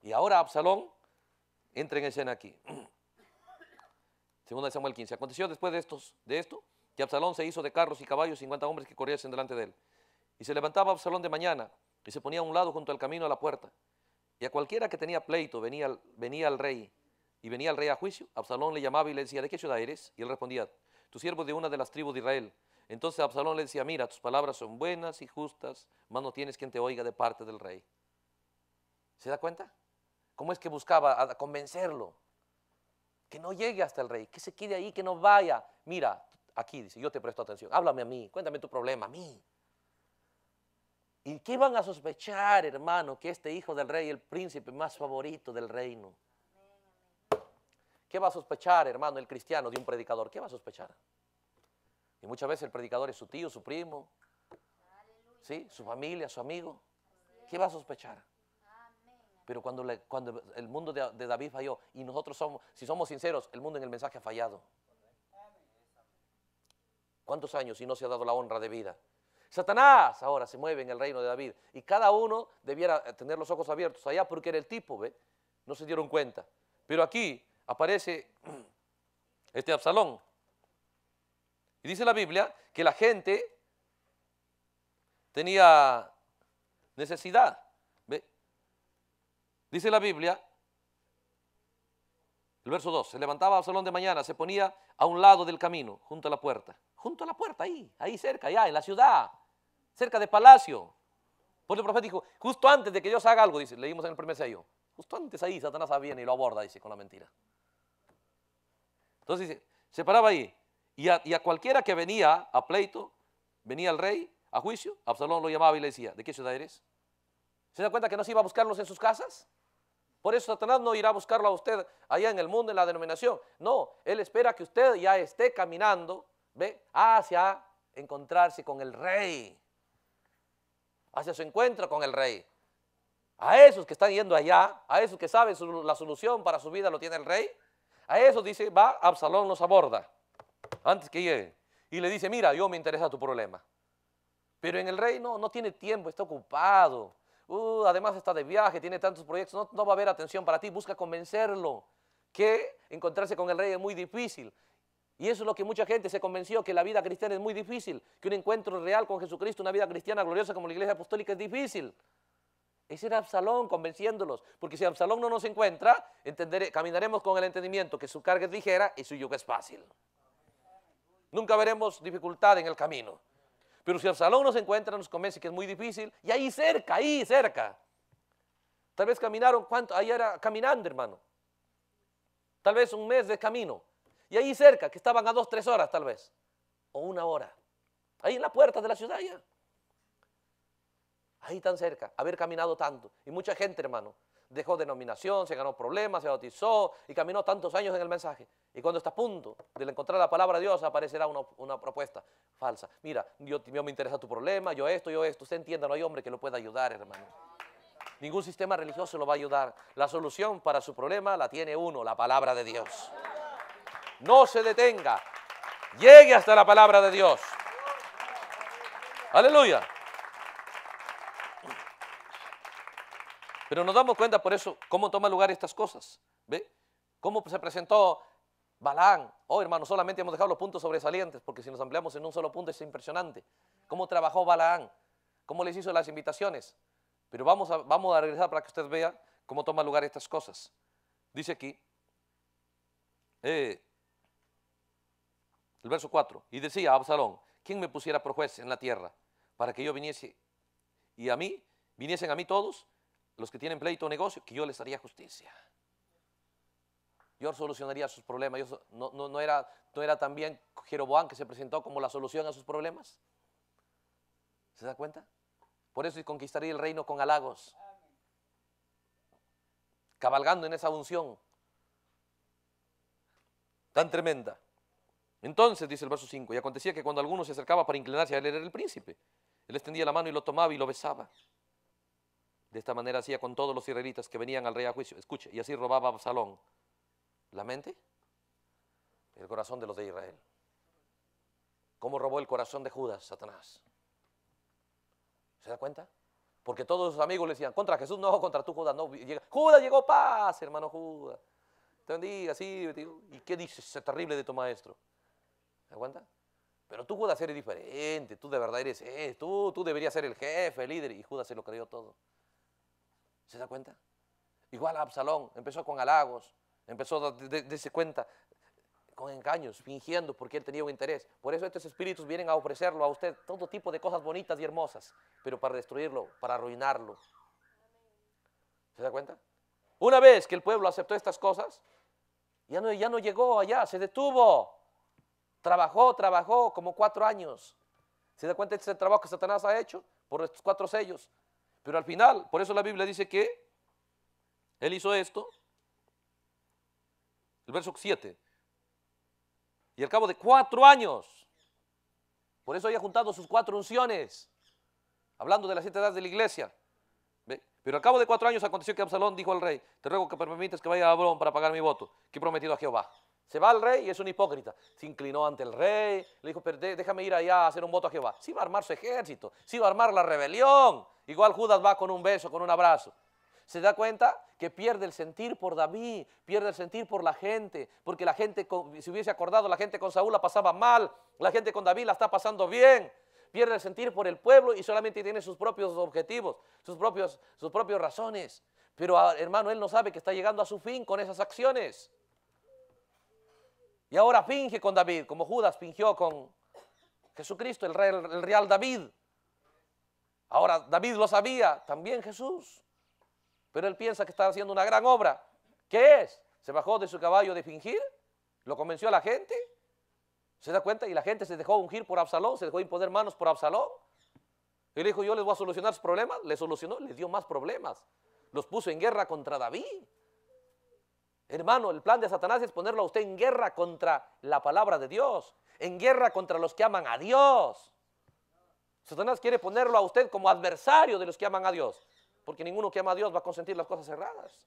Y ahora Absalón entra en escena aquí. Segunda de Samuel 15. Aconteció después de, esto que Absalón se hizo de carros y caballos, 50 hombres que corriesen delante de él. Y se levantaba Absalón de mañana y se ponía a un lado junto al camino a la puerta. Y a cualquiera que tenía pleito venía, venía al rey y venía al rey a juicio. Absalón le llamaba y le decía, ¿de qué ciudad eres? Y él respondía, tu siervo de una de las tribus de Israel. Entonces Absalón le decía, mira, tus palabras son buenas y justas, mas no tienes quien te oiga de parte del rey. ¿Se da cuenta? ¿Cómo es que buscaba convencerlo? Que no llegue hasta el rey, que se quede ahí, que no vaya. Mira, aquí dice, yo te presto atención, háblame a mí, cuéntame tu problema, a mí. ¿Y qué van a sospechar, hermano, que este hijo del rey, el príncipe más favorito del reino? ¿Qué va a sospechar, hermano, el cristiano de un predicador? ¿Qué va a sospechar? Y muchas veces el predicador es su tío, su primo, ¿sí? su familia, su amigo. ¿Qué va a sospechar? Pero cuando, cuando el mundo de, David falló y nosotros somos, si somos sinceros, el mundo en el mensaje ha fallado. ¿Cuántos años y no se ha dado la honra de vida? Satanás ahora se mueve en el reino de David y cada uno debiera tener los ojos abiertos allá porque era el tipo, ¿ve? No se dieron cuenta. Pero aquí aparece este Absalón. Y dice la Biblia que la gente tenía necesidad. Dice la Biblia, el verso 2, se levantaba Absalón de mañana, se ponía a un lado del camino, junto a la puerta, junto a la puerta, ahí, ahí cerca, ya en la ciudad, cerca de palacio. Porque el profeta dijo, justo antes de que Dios haga algo, dice, leímos en el primer sello, justo antes ahí Satanás viene y lo aborda, dice, con la mentira. Entonces dice, se paraba ahí, y a, y a cualquiera que venía a pleito, venía el rey a juicio, Absalón lo llamaba y le decía, ¿de qué ciudad eres? ¿Se da cuenta que no se iba a buscarlos en sus casas? Por eso Satanás no irá a buscarlo a usted allá en el mundo, en la denominación. No, él espera que usted ya esté caminando, ¿ve? Hacia encontrarse con el rey. Hacia su encuentro con el rey. A esos que están yendo allá, a esos que saben la solución para su vida lo tiene el rey, a esos dice, va, Absalón los aborda antes que llegue Y le dice, mira, yo me interesa tu problema. Pero en el rey no, no tiene tiempo, está ocupado. Uh, además está de viaje, tiene tantos proyectos, no, va a haber atención para ti, busca convencerlo, que encontrarse con el rey es muy difícil. Y eso es lo que mucha gente se convenció, que la vida cristiana es muy difícil, que un encuentro real con Jesucristo, una vida cristiana gloriosa como la iglesia apostólica es difícil. Ese era Absalón convenciéndolos, porque si Absalón no nos encuentra, entenderé. caminaremos con el entendimiento que su carga es ligera y su yugo es fácil. Nunca veremos dificultad en el camino. Pero si salón no se encuentra, nos convence que es muy difícil. Y ahí cerca, ahí cerca. Tal vez caminaron, ¿cuánto? Ahí era caminando, hermano. Tal vez un mes de camino. Y ahí cerca, que estaban a dos, tres horas tal vez. O una hora. Ahí en la puerta de la ciudad ya. Ahí tan cerca, haber caminado tanto. Y mucha gente, hermano, dejó denominación, se ganó problemas, se bautizó y caminó tantos años en el mensaje. Y cuando está a punto de encontrar la palabra de Dios, aparecerá una, propuesta falsa. Mira, yo, yo, me interesa tu problema, yo esto, yo esto. Usted entienda, no hay hombre que lo pueda ayudar, hermano. Ningún sistema religioso lo va a ayudar. La solución para su problema la tiene uno, la palabra de Dios. No se detenga. Llegue hasta la palabra de Dios. Aleluya. Pero nos damos cuenta por eso cómo toman lugar estas cosas. ¿Ve? ¿Cómo se presentó Balán? Oh, hermano, solamente hemos dejado los puntos sobresalientes, porque si nos ampliamos en un solo punto es impresionante. ¿Cómo trabajó Balaán? ¿Cómo les hizo las invitaciones? Pero vamos a, vamos a regresar para que usted vea cómo toman lugar estas cosas. Dice aquí, eh, el verso 4, y decía a Absalón, ¿quién me pusiera por juez en la tierra para que yo viniese y a mí, viniesen a mí todos los que tienen pleito o negocio, que yo les haría justicia. Yo solucionaría sus problemas. Yo, no, era, también Jeroboam que se presentó como la solución a sus problemas? ¿Se da cuenta? Por eso conquistaría el reino con halagos, cabalgando en esa unción tan tremenda. Entonces, dice el verso 5, y acontecía que cuando alguno se acercaba para inclinarse a él, era el príncipe. Él extendía la mano y lo tomaba y lo besaba. De esta manera hacía con todos los israelitas que venían al rey a juicio. Escuche, y así robaba a Absalón. ¿La mente? El corazón de los de Israel. ¿Cómo robó el corazón de Judas, Satanás? ¿Se da cuenta? Porque todos sus amigos le decían, contra Jesús no, contra tú Judas no. Judas llegó paz, hermano Judas. Te bendiga, sí. ¿Y qué dices? terrible de tu maestro. ¿Se da cuenta? Pero tú Judas eres diferente, tú de verdad eres, eh, tú, tú deberías ser el jefe, el líder. Y Judas se lo creyó todo. ¿Se da cuenta? Igual a Absalón, empezó con halagos, empezó a cuenta con engaños, fingiendo porque él tenía un interés. Por eso estos espíritus vienen a ofrecerlo a usted todo tipo de cosas bonitas y hermosas, pero para destruirlo, para arruinarlo. ¿Se da cuenta? Una vez que el pueblo aceptó estas cosas, ya no, ya no llegó allá, se detuvo. Trabajó, trabajó como cuatro años. ¿Se da cuenta de este trabajo que Satanás ha hecho por estos cuatro sellos? Pero al final, por eso la Biblia dice que él hizo esto. El verso 7. Y al cabo de cuatro años, por eso había juntado sus cuatro unciones, hablando de las siete edades de la iglesia. Pero al cabo de cuatro años aconteció que Absalón dijo al rey, te ruego que permites que vaya a Abrón para pagar mi voto, que he prometido a Jehová. Se va al rey y es un hipócrita. Se inclinó ante el rey, le dijo, déjame ir allá a hacer un voto a Jehová. Si va a armar su ejército, sí va a armar la rebelión. Igual Judas va con un beso, con un abrazo. Se da cuenta que pierde el sentir por David, pierde el sentir por la gente, porque la gente, si hubiese acordado, la gente con Saúl la pasaba mal, la gente con David la está pasando bien. Pierde el sentir por el pueblo y solamente tiene sus propios objetivos, sus, propios, sus propias razones. Pero ah, hermano, él no sabe que está llegando a su fin con esas acciones. Y ahora finge con David, como Judas fingió con Jesucristo, el, real David. Ahora David lo sabía, también Jesús. Pero él piensa que está haciendo una gran obra. ¿Qué es? ¿Se bajó de su caballo de fingir? ¿Lo convenció a la gente? ¿Se da cuenta? Y la gente se dejó ungir por Absalón, se dejó imponer manos por Absalón. Y le dijo, yo les voy a solucionar sus problemas. Le solucionó, les dio más problemas. Los puso en guerra contra David. Hermano, el plan de Satanás es ponerlo a usted en guerra contra la palabra de Dios, en guerra contra los que aman a Dios. Satanás quiere ponerlo a usted como adversario de los que aman a Dios, porque ninguno que ama a Dios va a consentir las cosas erradas.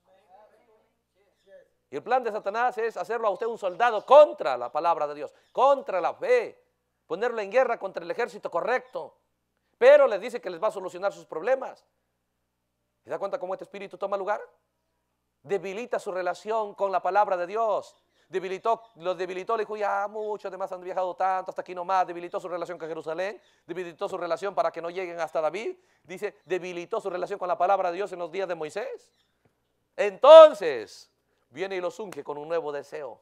Y el plan de Satanás es hacerlo a usted un soldado contra la palabra de Dios, contra la fe, ponerlo en guerra contra el ejército correcto. Pero les dice que les va a solucionar sus problemas. ¿Se da cuenta cómo este espíritu toma lugar? debilita su relación con la palabra de Dios. Debilitó, los debilitó, le dijo, ya muchos demás han viajado tanto, hasta aquí nomás, debilitó su relación con Jerusalén, debilitó su relación para que no lleguen hasta David, dice, debilitó su relación con la palabra de Dios en los días de Moisés. Entonces, viene y los unge con un nuevo deseo,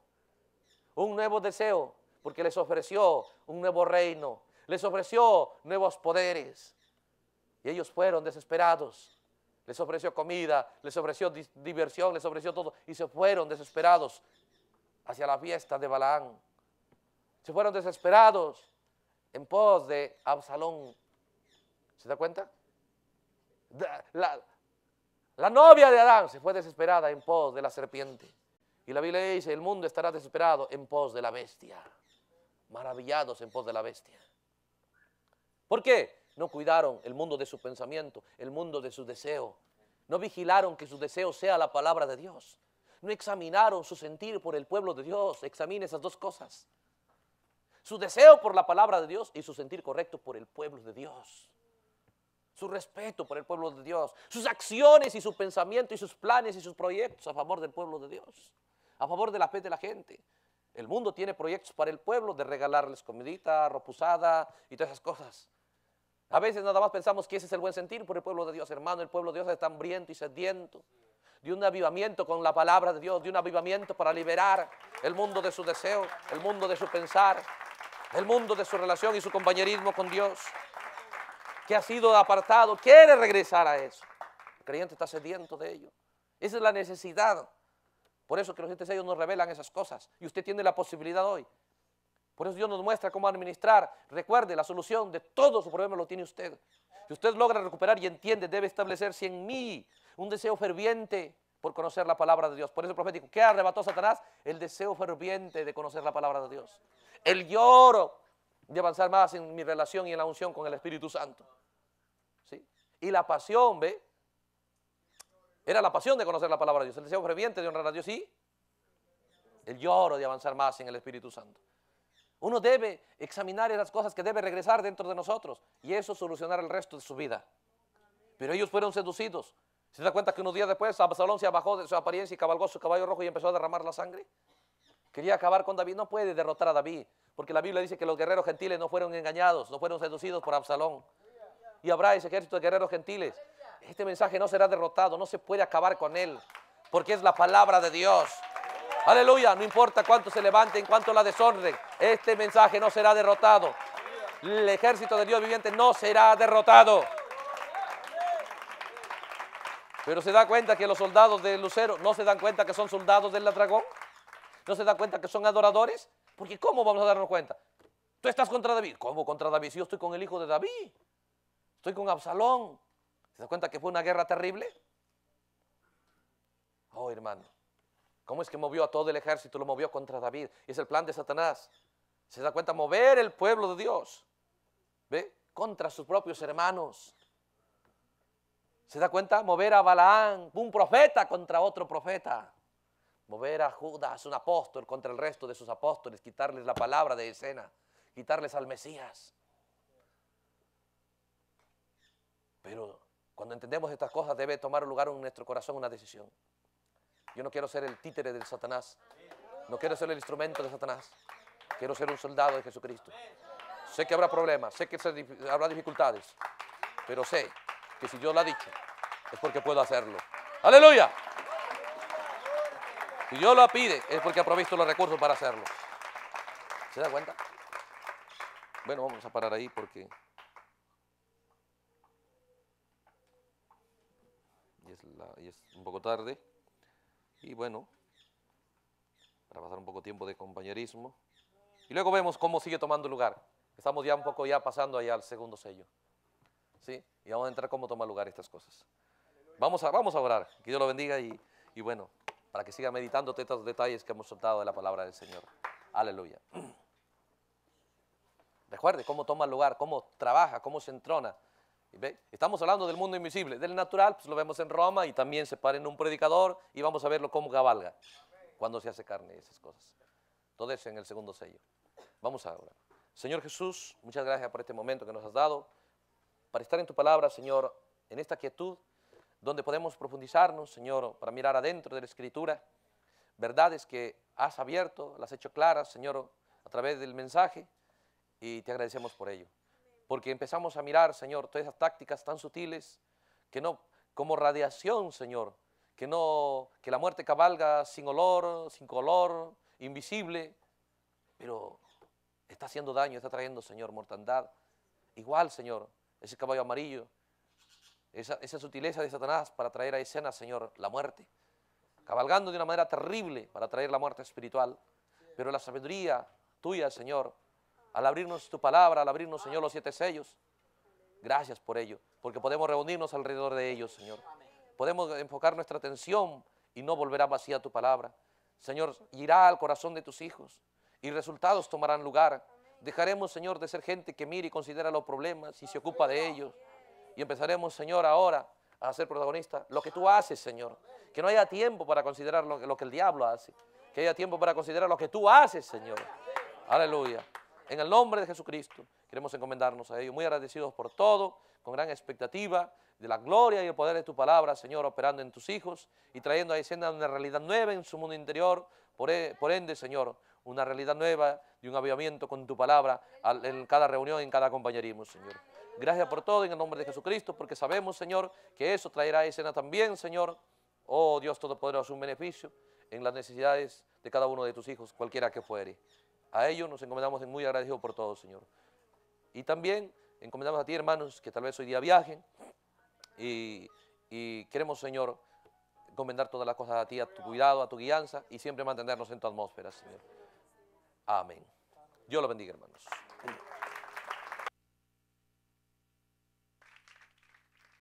un nuevo deseo, porque les ofreció un nuevo reino, les ofreció nuevos poderes, y ellos fueron desesperados, les ofreció comida, les ofreció diversión, les ofreció todo. Y se fueron desesperados hacia la fiesta de Balaán. Se fueron desesperados en pos de Absalón. ¿Se da cuenta? La, la novia de Adán se fue desesperada en pos de la serpiente. Y la Biblia dice, el mundo estará desesperado en pos de la bestia. Maravillados en pos de la bestia. ¿Por qué? No cuidaron el mundo de su pensamiento, el mundo de su deseo, No vigilaron que su deseo sea la palabra de Dios. No examinaron su sentir por el pueblo de Dios. Examine esas dos cosas. Su deseo por la palabra de Dios y su sentir correcto por el pueblo de Dios. Su respeto por el pueblo de Dios. Sus acciones y su pensamiento y sus planes y sus proyectos a favor del pueblo de Dios. A favor de la fe de la gente. El mundo tiene proyectos para el pueblo de regalarles comidita, usada y todas esas cosas. A veces nada más pensamos que ese es el buen sentir por el pueblo de Dios. Hermano, el pueblo de Dios está hambriento y sediento de un avivamiento con la palabra de Dios, de un avivamiento para liberar el mundo de su deseo, el mundo de su pensar, el mundo de su relación y su compañerismo con Dios, que ha sido apartado, quiere regresar a eso. El creyente está sediento de ello. Esa es la necesidad. Por eso que los siete sellos nos revelan esas cosas. Y usted tiene la posibilidad hoy por eso Dios nos muestra cómo administrar. Recuerde, la solución de todos sus problemas lo tiene usted. Si usted logra recuperar y entiende, debe establecerse en mí un deseo ferviente por conocer la palabra de Dios. Por eso el profético, ¿qué arrebató Satanás? El deseo ferviente de conocer la palabra de Dios. El lloro de avanzar más en mi relación y en la unción con el Espíritu Santo. ¿Sí? Y la pasión, ¿ve? Era la pasión de conocer la palabra de Dios, el deseo ferviente de honrar a Dios y el lloro de avanzar más en el Espíritu Santo. Uno debe examinar esas cosas que debe regresar dentro de nosotros y eso solucionar el resto de su vida. Pero ellos fueron seducidos. ¿Se da cuenta que unos días después Absalón se abajó de su apariencia y cabalgó su caballo rojo y empezó a derramar la sangre? Quería acabar con David. No puede derrotar a David, porque la Biblia dice que los guerreros gentiles no fueron engañados, no fueron seducidos por Absalón. Y habrá ese ejército de guerreros gentiles. Este mensaje no será derrotado, no se puede acabar con él, porque es la palabra de Dios. Aleluya, no importa cuánto se levante, en cuánto la desorden, este mensaje no será derrotado. El ejército de Dios viviente no será derrotado. Pero se da cuenta que los soldados de Lucero no se dan cuenta que son soldados del dragón. No se dan cuenta que son adoradores. Porque ¿cómo vamos a darnos cuenta? Tú estás contra David. ¿Cómo contra David? Si yo estoy con el hijo de David. Estoy con Absalón. ¿Se da cuenta que fue una guerra terrible? Oh, hermano. ¿Cómo es que movió a todo el ejército? Lo movió contra David. es el plan de Satanás. Se da cuenta, mover el pueblo de Dios. ¿Ve? Contra sus propios hermanos. ¿Se da cuenta? Mover a Balaán, un profeta contra otro profeta. Mover a Judas, un apóstol contra el resto de sus apóstoles. Quitarles la palabra de escena. Quitarles al Mesías. Pero cuando entendemos estas cosas debe tomar lugar en nuestro corazón una decisión. Yo no quiero ser el títere del Satanás. No quiero ser el instrumento de Satanás. Quiero ser un soldado de Jesucristo. Sé que habrá problemas, sé que habrá dificultades, pero sé que si Dios lo ha dicho, es porque puedo hacerlo. Aleluya. Si Dios lo pide, es porque ha provisto los recursos para hacerlo. ¿Se da cuenta? Bueno, vamos a parar ahí porque... y es un poco tarde. Y bueno, para pasar un poco tiempo de compañerismo. Y luego vemos cómo sigue tomando lugar. Estamos ya un poco ya pasando allá al segundo sello. ¿Sí? Y vamos a entrar cómo toma lugar estas cosas. Vamos a, vamos a orar. Que Dios lo bendiga y, y bueno, para que siga meditando todos estos detalles que hemos soltado de la palabra del Señor. Aleluya. Recuerde cómo toma lugar, cómo trabaja, cómo se entrona. Estamos hablando del mundo invisible, del natural, pues lo vemos en Roma y también se para en un predicador y vamos a verlo cómo cabalga cuando se hace carne y esas cosas. Todo eso en el segundo sello. Vamos ahora. Señor Jesús, muchas gracias por este momento que nos has dado, para estar en tu palabra, Señor, en esta quietud, donde podemos profundizarnos, Señor, para mirar adentro de la Escritura, verdades que has abierto, las has hecho claras, Señor, a través del mensaje, y te agradecemos por ello porque empezamos a mirar, Señor, todas esas tácticas tan sutiles que no, como radiación, Señor, que no, que la muerte cabalga sin olor, sin color, invisible, pero está haciendo daño, está trayendo, Señor, mortandad. Igual, Señor, ese caballo amarillo, esa, esa sutileza de Satanás para traer a escena, Señor, la muerte, cabalgando de una manera terrible para traer la muerte espiritual, pero la sabiduría tuya, Señor, al abrirnos tu palabra, al abrirnos, Señor, los siete sellos. Gracias por ello, porque podemos reunirnos alrededor de ellos, Señor. Podemos enfocar nuestra atención y no volverá vacía tu palabra. Señor, irá al corazón de tus hijos y resultados tomarán lugar. Dejaremos, Señor, de ser gente que mire y considera los problemas y se ocupa de ellos. Y empezaremos, Señor, ahora a ser protagonista lo que tú haces, Señor. Que no haya tiempo para considerar lo que el diablo hace. Que haya tiempo para considerar lo que tú haces, Señor. Aleluya. En el nombre de Jesucristo queremos encomendarnos a ellos, muy agradecidos por todo, con gran expectativa de la gloria y el poder de tu palabra, Señor, operando en tus hijos y trayendo a escena una realidad nueva en su mundo interior, por, e, ende, Señor, una realidad nueva de un avivamiento con tu palabra en cada reunión, en cada compañerismo, Señor. Gracias por todo en el nombre de Jesucristo, porque sabemos, Señor, que eso traerá a escena también, Señor, oh Dios Todopoderoso, un beneficio en las necesidades de cada uno de tus hijos, cualquiera que fuere. A ellos nos encomendamos en muy agradecido por todo, Señor. Y también encomendamos a ti, hermanos, que tal vez hoy día viajen. Y, queremos, Señor, encomendar todas las cosas a ti, a tu cuidado, a tu guianza y siempre mantenernos en tu atmósfera, Señor. Amén. Dios lo bendiga, hermanos.